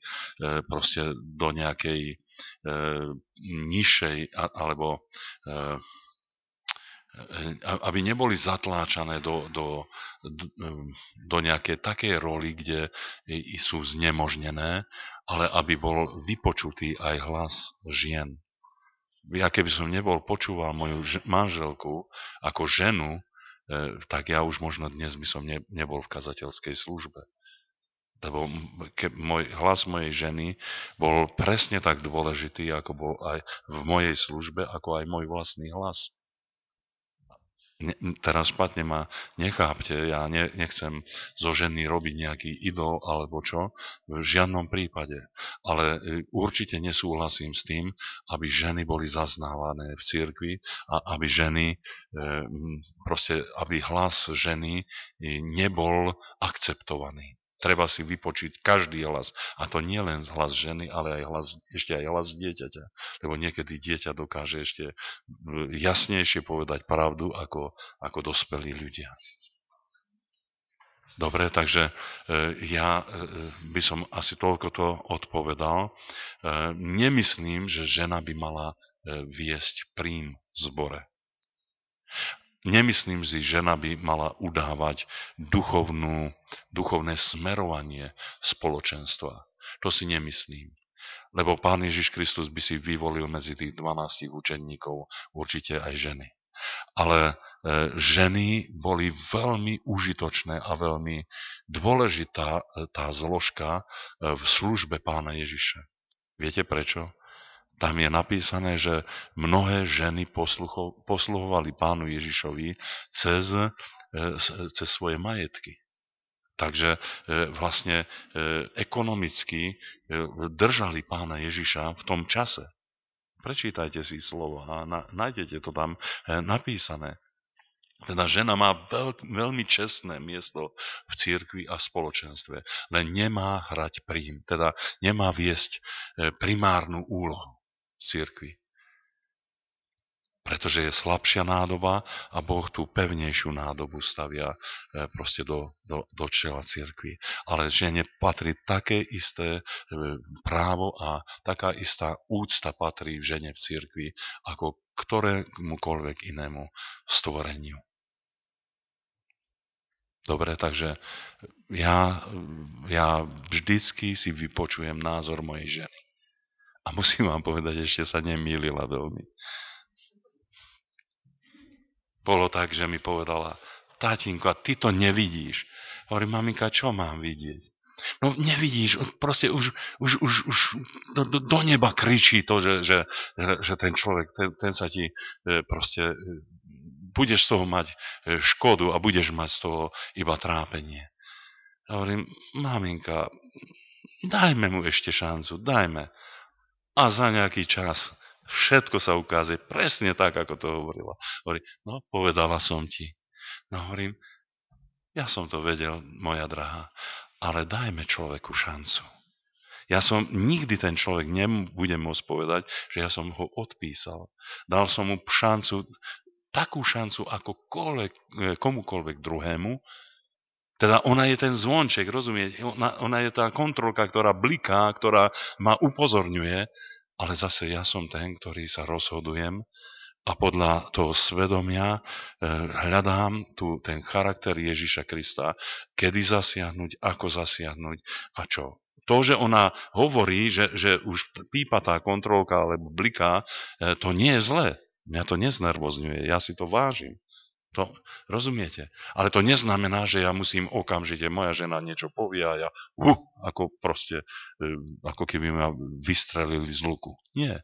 proste do nejakej e, nižšej alebo aby neboli zatláčané do, do, do nejakej takej roli, kde sú znemožnené, ale aby bol vypočutý aj hlas žien ja keby som nebol počúval moju ž- manželku ako ženu, e, tak ja už možno dnes by som ne, nebol v kazateľskej službe. Lebo ke, môj, hlas mojej ženy bol presne tak dôležitý, ako bol aj v mojej službe, ako aj môj vlastný hlas teraz špatne ma nechápte, ja ne, nechcem zo ženy robiť nejaký idol alebo čo, v žiadnom prípade. Ale e, určite nesúhlasím s tým, aby ženy boli zaznávané v cirkvi a aby ženy, e, proste, aby hlas ženy e, nebol akceptovaný. Treba si vypočiť každý hlas. A to nie len hlas ženy, ale aj hlas, ešte aj hlas dieťaťa. Lebo niekedy dieťa dokáže ešte mm, jasnejšie povedať pravdu ako, ako dospelí ľudia. Dobre, takže e, ja e, e, by som asi toľko to odpovedal. Nemyslím, že žena by mala viesť prím zbore. Nemyslím si, že žena by mala udávať duchovnú, duchovné smerovanie spoločenstva. To si nemyslím. Lebo Pán Ježiš Kristus by si vyvolil medzi tých 12 učeníkov určite aj ženy. Ale e, ženy boli veľmi užitočné a veľmi dôležitá e, tá zložka e, v službe pána Ježiša. Viete prečo? Tam je napísané, že mnohé ženy posluho- posluhovali pánu Ježišovi cez, e, cez svoje majetky. Takže e, vlastne e, ekonomicky držali pána Ježiša v tom čase. Prečítajte si slovo a nájdete to tam napísané. Teda žena má veľk, veľmi čestné miesto v církvi a spoločenstve, len nemá hrať príjm, teda nemá viesť primárnu úlohu církvi. Pretože je slabšia nádoba a Boh tú pevnejšiu nádobu stavia e, proste do, do, do čela církvi. Ale žene patrí také isté e, právo a taká istá úcta patrí v žene v církvi ako ktorémukoľvek inému stvoreniu. Dobre, takže ja, ja vždycky si vypočujem názor mojej ženy. A musím vám povedať, ešte sa nemýlila veľmi. Bolo tak, že mi povedala, tatínko, a ty to nevidíš. Hovorí, maminka, čo mám vidieť? No nevidíš, proste už, už, už, už do, do, do neba kričí to, že, že, že ten človek, ten, ten sa ti e, proste, e, budeš z toho mať e, škodu a budeš mať z toho iba trápenie. hovorím, maminka, dajme mu ešte šancu, dajme a za nejaký čas všetko sa ukáže presne tak, ako to hovorila. Hovorí, no povedala som ti. No hovorím, ja som to vedel, moja drahá, ale dajme človeku šancu. Ja som nikdy ten človek nebudem môcť povedať, že ja som ho odpísal. Dal som mu šancu, takú šancu ako e, komukoľvek druhému, teda ona je ten zvonček, rozumieť? Ona, ona je tá kontrolka, ktorá bliká, ktorá ma upozorňuje, ale zase ja som ten, ktorý sa rozhodujem a podľa toho svedomia e, hľadám tu ten charakter Ježiša Krista, kedy zasiahnuť, ako zasiahnuť a čo. To, že ona hovorí, že, že už pípa tá kontrolka alebo bliká, e, to nie je zlé. Mňa to neznervozňuje, ja si to vážim. To rozumiete? Ale to neznamená, že ja musím okamžite, moja žena niečo povie a ja uh, ako proste, e, ako keby ma vystrelili z luku. Nie.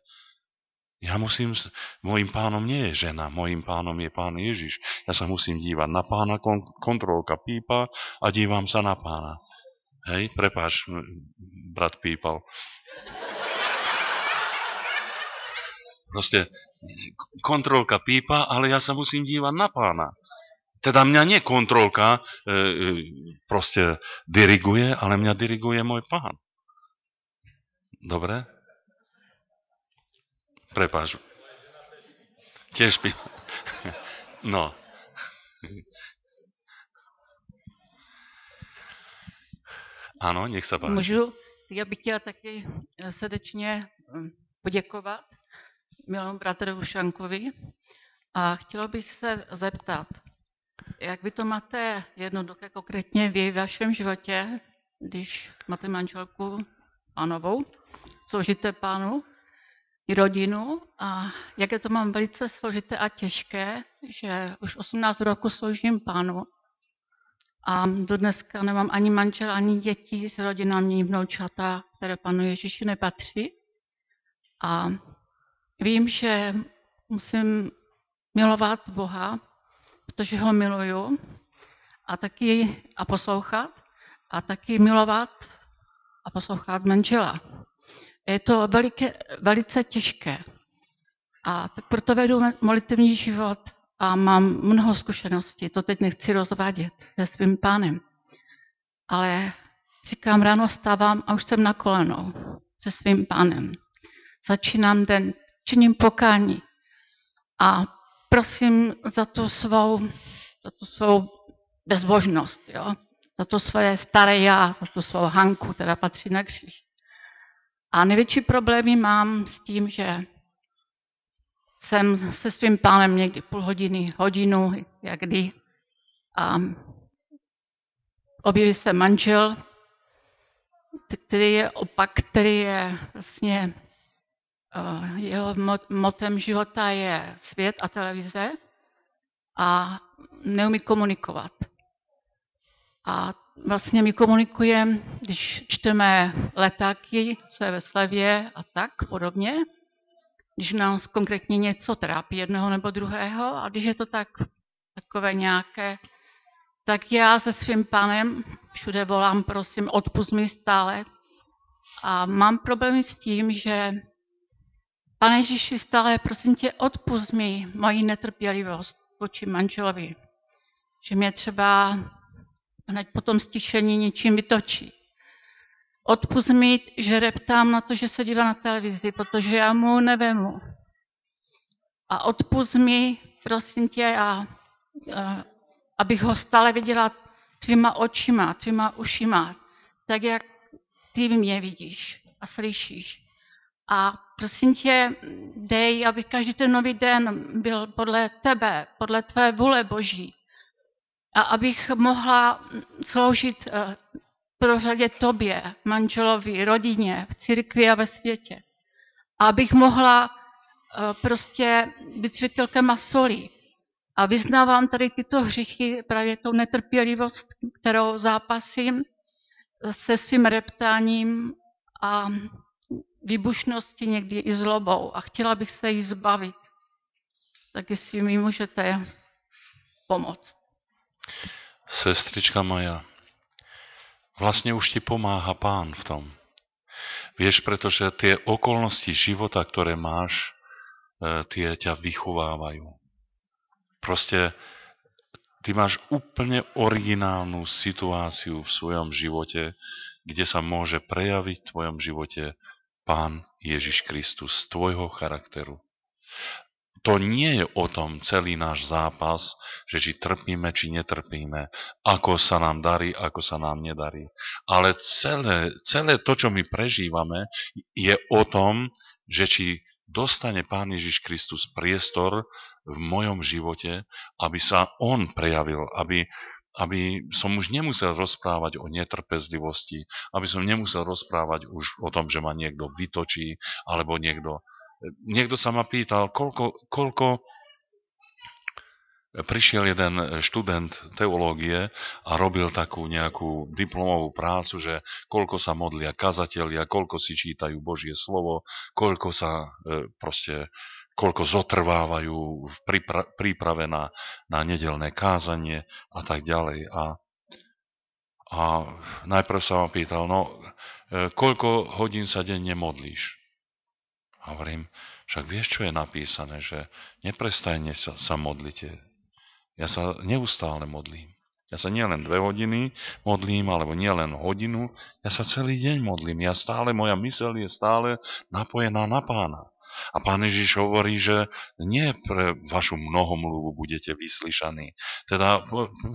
Ja musím, môjim pánom nie je žena, môjim pánom je pán Ježiš. Ja sa musím dívať na pána, kontrolka pípa a dívam sa na pána. Hej, prepáč, brat pípal. Proste kontrolka pípa, ale ja sa musím dívať na pána. Teda mňa nie kontrolka e, e proste diriguje, ale mňa diriguje môj pán. Dobre? Prepáč. Tiež by... No. Ano, nech sa páči. Môžu? Ja bych chtěla taky e, srdečně mm, poděkovat milému bratrovi Šankovi a chtěla bych se zeptat, jak vy to máte jednoduché konkrétně vy v vašem životě, když máte manželku panovou, složité pánu i rodinu a jak je to mám velice složité a těžké, že už 18 roku sloužím pánu a do dneska nemám ani manžel, ani děti s rodinami, ani vnoučata, které panu Ježíši nepatří. A Vím, že musím milovat Boha, protože ho miluju, a taky a poslouchat, a taky milovat a poslouchat manžela. Je to veliké, velice těžké. A tak proto vedu molitivní život a mám mnoho zkušeností. To teď nechci rozvádět se svým pánem. Ale říkám, ráno stávám a už jsem na kolenou se svým pánem. Začínám den činím pokání. A prosím za tu svou, za tu svou bezbožnost, jo? za to svoje staré já, za tu svou Hanku, která patří na kříž. A největší problémy mám s tím, že jsem se svým pánem někdy půl hodiny, hodinu, jak kdy. A objeví se manžel, který je opak, který je vlastně Eh, jeho motem života je svět a televize a neumí komunikovat. A vlastně my komunikujeme, když čteme letáky, co je ve slevě a tak podobně, když nás konkrétně něco trápí jednoho nebo druhého a když je to tak takové nějaké, tak já se svým pánem všude volám, prosím, odpust mi stále. A mám problémy s tím, že Pane Ježiši, stále prosím tě, odpust mi moji netrpělivost voči manželovi, že mě třeba hned po tom stišení něčím vytočí. Odpust mi, že reptám na to, že se dívá na televizi, protože já mu nevemu. A odpust mi, prosím tě, a, a, abych ho stále viděla tvýma očima, tvýma ušima, tak jak ty mě vidíš a slyšíš. A prosím tě, dej, aby každý ten nový den byl podle tebe, podle tvé vůle Boží. A abych mohla sloužit eh, pro řadě tobě, manželovi, rodině, v církvi a ve světě. A abych mohla eh, prostě být světilkem a solí. A vyznávám tady tyto hřichy právě tou netrpělivost, kterou zápasím se svým reptáním a vybušnosti někdy i zlobou a chtěla bych se jí zbavit, tak jestli mi můžete pomoct. Sestrička moja, vlastne už ti pomáha pán v tom. Vieš, pretože tie okolnosti života, ktoré máš, e, tie ťa vychovávajú. Proste ty máš úplne originálnu situáciu v svojom živote, kde sa môže prejaviť v tvojom živote Pán Ježiš Kristus, z tvojho charakteru. To nie je o tom celý náš zápas, že či trpíme, či netrpíme, ako sa nám darí, ako sa nám nedarí. Ale celé, celé to, čo my prežívame, je o tom, že či dostane Pán Ježiš Kristus priestor v mojom živote, aby sa On prejavil, aby aby som už nemusel rozprávať o netrpezlivosti, aby som nemusel rozprávať už o tom, že ma niekto vytočí, alebo niekto... Niekto sa ma pýtal, koľko, koľko e, prišiel jeden študent teológie a robil takú nejakú diplomovú prácu, že koľko sa modlia kazatelia, koľko si čítajú Božie slovo, koľko sa e, proste koľko zotrvávajú v príprave na, na nedelné kázanie a tak ďalej. A, a najprv sa ma pýtal, no e, koľko hodín sa denne modlíš? A hovorím, však vieš, čo je napísané, že neprestajne sa, sa modlite. Ja sa neustále modlím. Ja sa nielen dve hodiny modlím, alebo nielen hodinu, ja sa celý deň modlím. Ja stále, moja myseľ je stále napojená na pána. A pán Ježiš hovorí, že nie pre vašu mnohomluvu budete vyslyšaní. Teda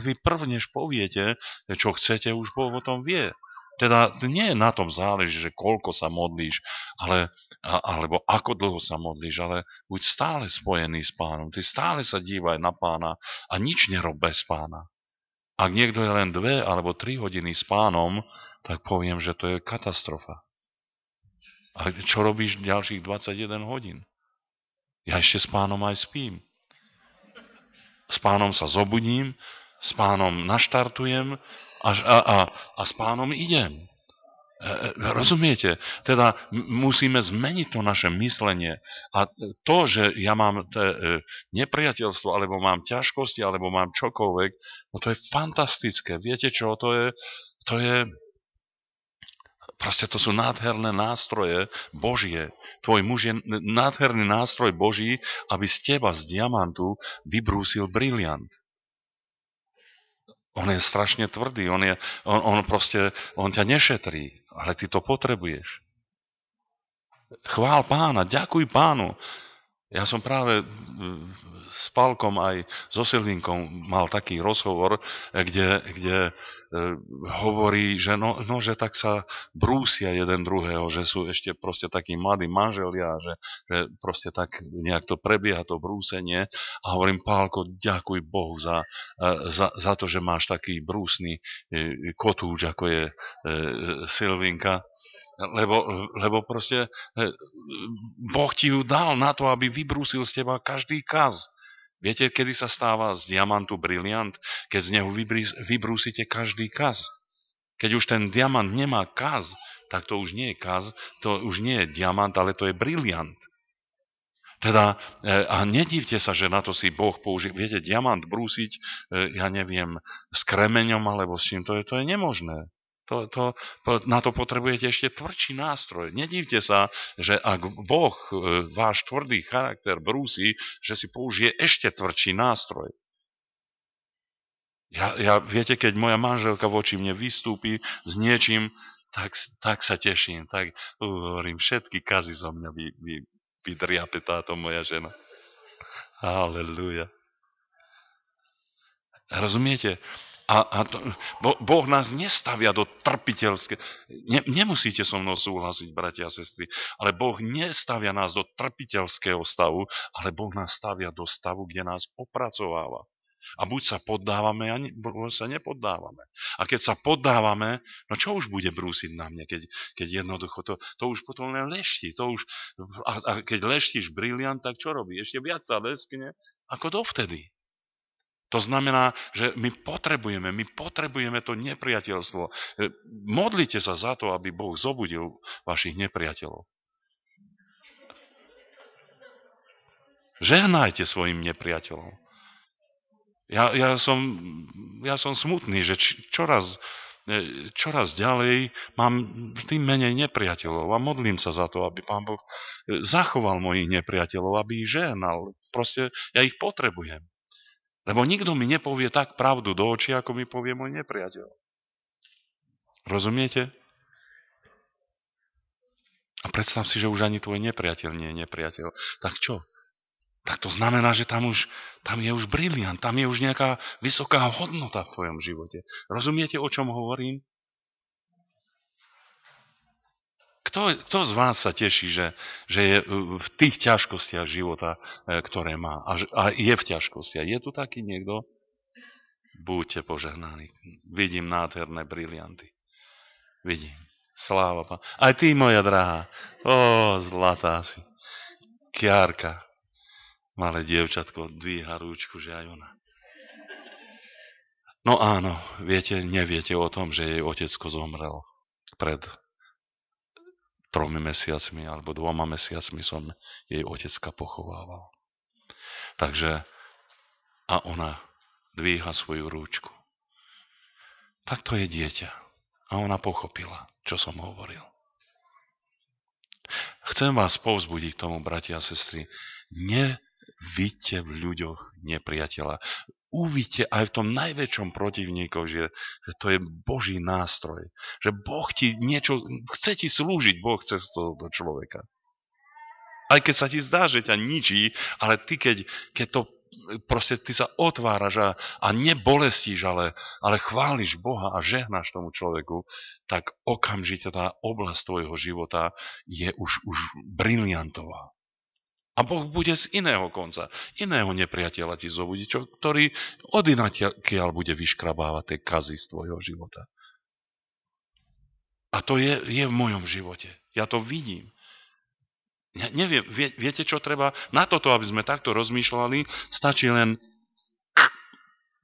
vy prvnež poviete, čo chcete, už o tom vie. Teda nie na tom záleží, že koľko sa modlíš, ale, alebo ako dlho sa modlíš, ale buď stále spojený s pánom. Ty stále sa dívaj na pána a nič nerob bez pána. Ak niekto je len dve alebo tri hodiny s pánom, tak poviem, že to je katastrofa. A čo robíš ďalších 21 hodín? Ja ešte s pánom aj spím. S pánom sa zobudím, s pánom naštartujem a, a, a, a s pánom idem. E, e, rozumiete? Teda musíme zmeniť to naše myslenie. A to, že ja mám te, e, nepriateľstvo, alebo mám ťažkosti, alebo mám čokoľvek, no to je fantastické. Viete čo? To je, to je Proste to sú nádherné nástroje Božie. Tvoj muž je nádherný nástroj Boží, aby z teba, z diamantu, vybrúsil briliant. On je strašne tvrdý, on, je, on, on proste, on ťa nešetrí, ale ty to potrebuješ. Chvál pána, ďakuj pánu, ja som práve e, s Pálkom aj so Silvinkom mal taký rozhovor, kde, kde e, hovorí, že no, no, že tak sa brúsia jeden druhého, že sú ešte proste takí mladí manželia, že, že proste tak nejak to prebieha to brúsenie. A hovorím, Pálko, ďakuj Bohu za, e, za, za to, že máš taký brúsny kotúč, ako je Silvinka lebo, lebo proste e, Boh ti ju dal na to, aby vybrúsil z teba každý kaz. Viete, kedy sa stáva z diamantu briliant? Keď z neho vybrúsite každý kaz. Keď už ten diamant nemá kaz, tak to už nie je kaz, to už nie je diamant, ale to je briliant. Teda, e, a nedívte sa, že na to si Boh použije. Viete, diamant brúsiť, e, ja neviem, s kremeňom alebo s čím, to je, to je nemožné. To, to, na to potrebujete ešte tvrdší nástroj. Nedívte sa, že ak Boh e, váš tvrdý charakter brúsi, že si použije ešte tvrdší nástroj. Ja, ja, viete, keď moja manželka voči mne vystúpi s niečím, tak, tak sa teším. Tak uh, hovorím, všetky kazy zo mňa vy, vy, vydriape táto moja žena. Aleluja. Rozumiete? A, a to, bo, boh nás nestavia do trpiteľské... Ne, nemusíte so mnou súhlasiť, bratia a sestry, ale Boh nestavia nás do trpiteľského stavu, ale Boh nás stavia do stavu, kde nás opracováva. A buď sa poddávame, alebo sa nepoddávame. A keď sa poddávame, no čo už bude brúsiť na mne, keď, keď jednoducho to, to už potom len lešti. To už, a, a keď leštíš briliant, tak čo robí? Ešte viac sa leskne ako dovtedy. To znamená, že my potrebujeme, my potrebujeme to nepriateľstvo. E, modlite sa za to, aby Boh zobudil vašich nepriateľov. Žehnajte svojim nepriateľom. Ja, ja, som, ja som smutný, že čoraz, e, čoraz ďalej mám vždy menej nepriateľov a modlím sa za to, aby Pán Boh e, zachoval mojich nepriateľov, aby ich žehnal. Proste ja ich potrebujem. Lebo nikto mi nepovie tak pravdu do očí, ako mi povie môj nepriateľ. Rozumiete? A predstav si, že už ani tvoj nepriateľ nie je nepriateľ. Tak čo? Tak to znamená, že tam, už, tam je už briliant, tam je už nejaká vysoká hodnota v tvojom živote. Rozumiete, o čom hovorím? Kto, kto z vás sa teší, že, že je e, v tých ťažkostiach života, e, ktoré má a, a je v ťažkostiach? Je tu taký niekto? Buďte požehnaní. Vidím nádherné brilianty. Vidím. Sláva Pán. Aj ty, moja drahá. Ó, zlatá si. Kiarka. Malé dievčatko dvíha rúčku, že aj ona. No áno, viete, neviete o tom, že jej otecko zomrel pred tromi mesiacmi alebo dvoma mesiacmi som jej otecka pochovával. Takže a ona dvíha svoju rúčku. Tak to je dieťa. A ona pochopila, čo som hovoril. Chcem vás povzbudiť tomu, bratia a sestry, ne Vidíte v ľuďoch nepriateľa. Uvidíte aj v tom najväčšom protivníkov, že to je Boží nástroj. Že Boh ti niečo, chce ti slúžiť, Boh chce toho človeka. Aj keď sa ti zdá, že ťa ničí, ale ty keď, keď to proste ty sa otváraš a, a nebolestíš, ale, ale chváliš Boha a žehnáš tomu človeku, tak okamžite tá oblasť tvojho života je už, už briliantová. A Boh bude z iného konca, iného nepriateľa ti zobudí, čo, ktorý odinakiaľ bude vyškrabávať tie kazy z tvojho života. A to je, je v mojom živote. Ja to vidím. Ja neviem, vie, viete, čo treba? Na toto, aby sme takto rozmýšľali, stačí len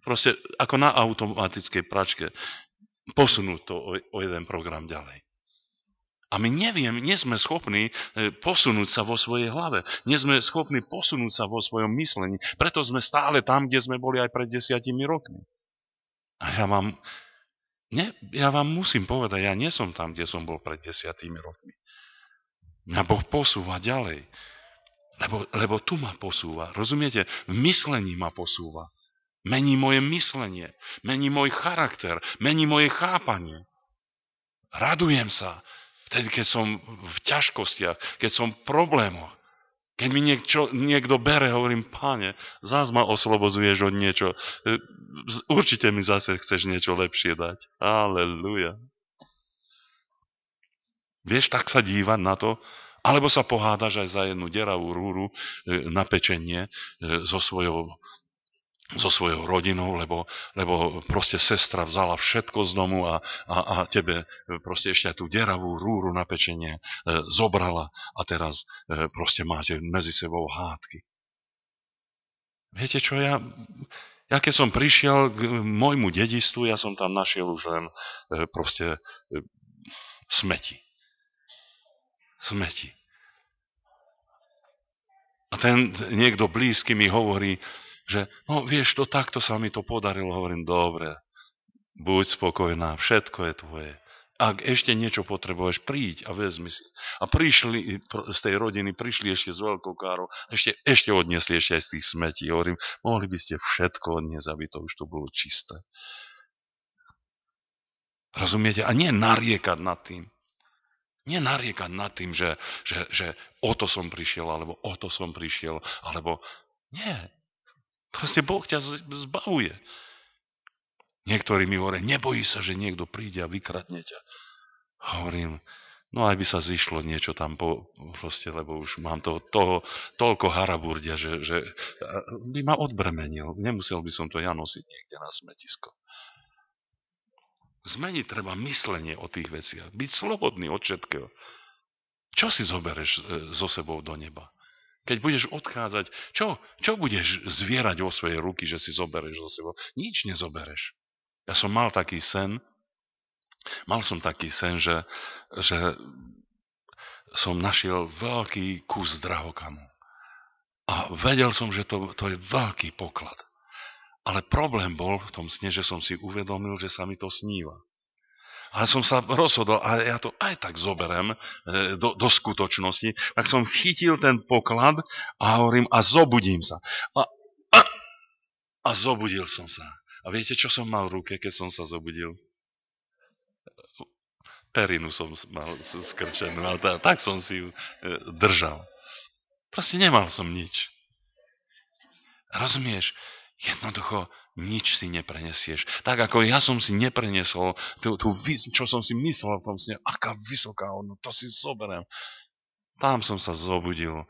proste ako na automatickej pračke posunúť to o, o jeden program ďalej. A my neviem, nie sme schopní e, posunúť sa vo svojej hlave. Nie sme schopní posunúť sa vo svojom myslení. Preto sme stále tam, kde sme boli aj pred desiatimi rokmi. A ja vám, ne, ja vám musím povedať, ja nie som tam, kde som bol pred desiatimi rokmi. Mňa Boh posúva ďalej. Lebo, lebo tu ma posúva. Rozumiete? V myslení ma posúva. Mení moje myslenie. Mení môj charakter. Mení moje chápanie. Radujem sa. Vtedy, keď som v ťažkostiach, keď som v problémoch, keď mi niečo, niekto bere, hovorím, páne, zás ma oslobozuješ od niečo. E, určite mi zase chceš niečo lepšie dať. Aleluja. Vieš tak sa dívať na to, alebo sa pohádaš aj za jednu deravú rúru e, na pečenie so e, svojou so svojou rodinou, lebo, lebo proste sestra vzala všetko z domu a, a, a tebe e, proste ešte aj tú deravú rúru na pečenie e, zobrala a teraz e, proste máte medzi sebou hádky. Viete čo, ja, ja keď som prišiel k môjmu dedistu, ja som tam našiel už len e, proste e, smeti. Smeti. A ten niekto blízky mi hovorí, že no vieš, to takto sa mi to podarilo, hovorím, dobre, buď spokojná, všetko je tvoje. Ak ešte niečo potrebuješ, príď a vezmi si. A prišli z tej rodiny, prišli ešte s veľkou károv, ešte, ešte odniesli ešte aj z tých smetí. Hovorím, mohli by ste všetko odniesť, aby to už to bolo čisté. Rozumiete? A nie nariekať nad tým. Nie nariekať nad tým, že, že, že o to som prišiel, alebo o to som prišiel, alebo nie. Proste Boh ťa zbavuje. Niektorí mi hovorí, nebojí sa, že niekto príde a vykradne ťa. Hovorím, no aj by sa zišlo niečo tam, po, proste, lebo už mám toho, toho, toľko haraburdia, že, že by ma odbremenil. Nemusel by som to ja nosiť niekde na smetisko. Zmeniť treba myslenie o tých veciach. Byť slobodný od všetkého. Čo si zobereš so e, sebou do neba? Keď budeš odchádzať, čo, čo budeš zvierať vo svojej ruky, že si zobereš zo sebou? Nič nezobereš. Ja som mal taký sen, mal som taký sen, že, že som našiel veľký kus drahokamu. A vedel som, že to, to je veľký poklad. Ale problém bol v tom sne, že som si uvedomil, že sa mi to sníva ale som sa rozhodol, a ja to aj tak zoberem e, do, do skutočnosti, tak som chytil ten poklad a hovorím, a zobudím sa. A, a, a zobudil som sa. A viete, čo som mal v ruke, keď som sa zobudil? Perinu som mal skrčenú, ale tak som si ju e, držal. Proste nemal som nič. Rozumieš? Jednoducho, nič si neprenesieš. Tak ako ja som si neprenesol tú, tú čo som si myslel v tom sne, aká vysoká ono, to si zoberiem. Tam som sa zobudil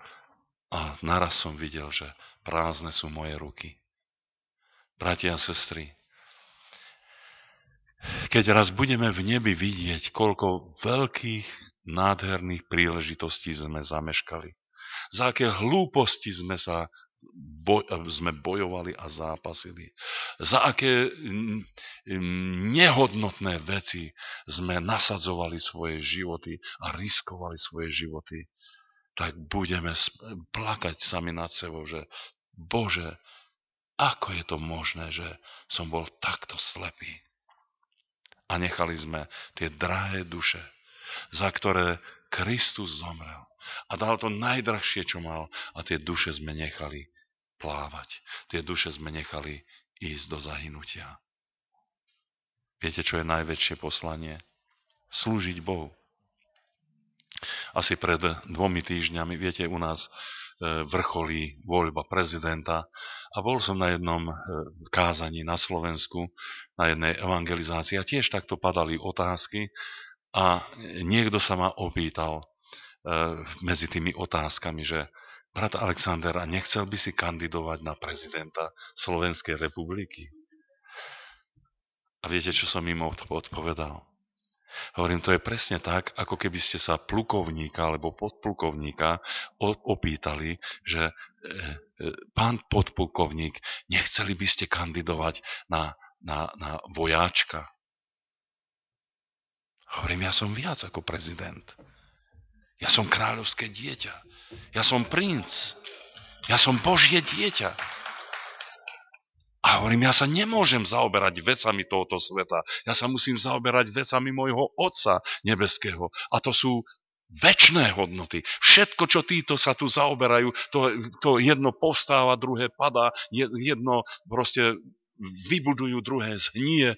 a naraz som videl, že prázdne sú moje ruky. Bratia a sestry, keď raz budeme v nebi vidieť, koľko veľkých, nádherných príležitostí sme zameškali, za aké hlúposti sme sa boj, sme bojovali a zápasili. Za aké mm, mm, nehodnotné veci sme nasadzovali svoje životy a riskovali svoje životy, tak budeme plakať sami nad sebou, že Bože, ako je to možné, že som bol takto slepý? A nechali sme tie drahé duše, za ktoré Kristus zomrel a dal to najdrahšie, čo mal a tie duše sme nechali plávať. Tie duše sme nechali ísť do zahynutia. Viete, čo je najväčšie poslanie? Slúžiť Bohu. Asi pred dvomi týždňami, viete, u nás e, vrcholí voľba prezidenta a bol som na jednom e, kázaní na Slovensku, na jednej evangelizácii a tiež takto padali otázky a niekto sa ma opýtal e, medzi tými otázkami, že Brat Aleksandr, a nechcel by si kandidovať na prezidenta Slovenskej republiky? A viete, čo som im odpovedal? Hovorím, to je presne tak, ako keby ste sa plukovníka alebo podplukovníka opýtali, že e, e, pán podplukovník, nechceli by ste kandidovať na, na, na vojáčka? Hovorím, ja som viac ako prezident. Ja som kráľovské dieťa. Ja som princ. Ja som Božie dieťa. A hovorím, ja sa nemôžem zaoberať vecami tohoto sveta. Ja sa musím zaoberať vecami môjho Otca nebeského. A to sú väčšné hodnoty. Všetko, čo títo sa tu zaoberajú, to, to jedno povstáva, druhé padá, jedno proste vybudujú, druhé zhnie.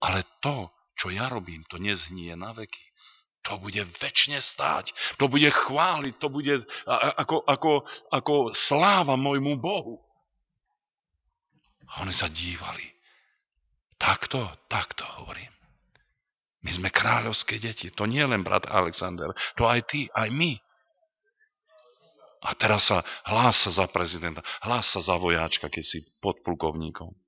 Ale to, čo ja robím, to nezhnie na veky to bude väčšine stáť, to bude chváliť, to bude ako, ako, ako sláva môjmu Bohu. A oni sa dívali. Takto, takto hovorím. My sme kráľovské deti. To nie len brat Alexander, to aj ty, aj my. A teraz sa hlása za prezidenta, hlása za vojáčka, keď si plukovníkom.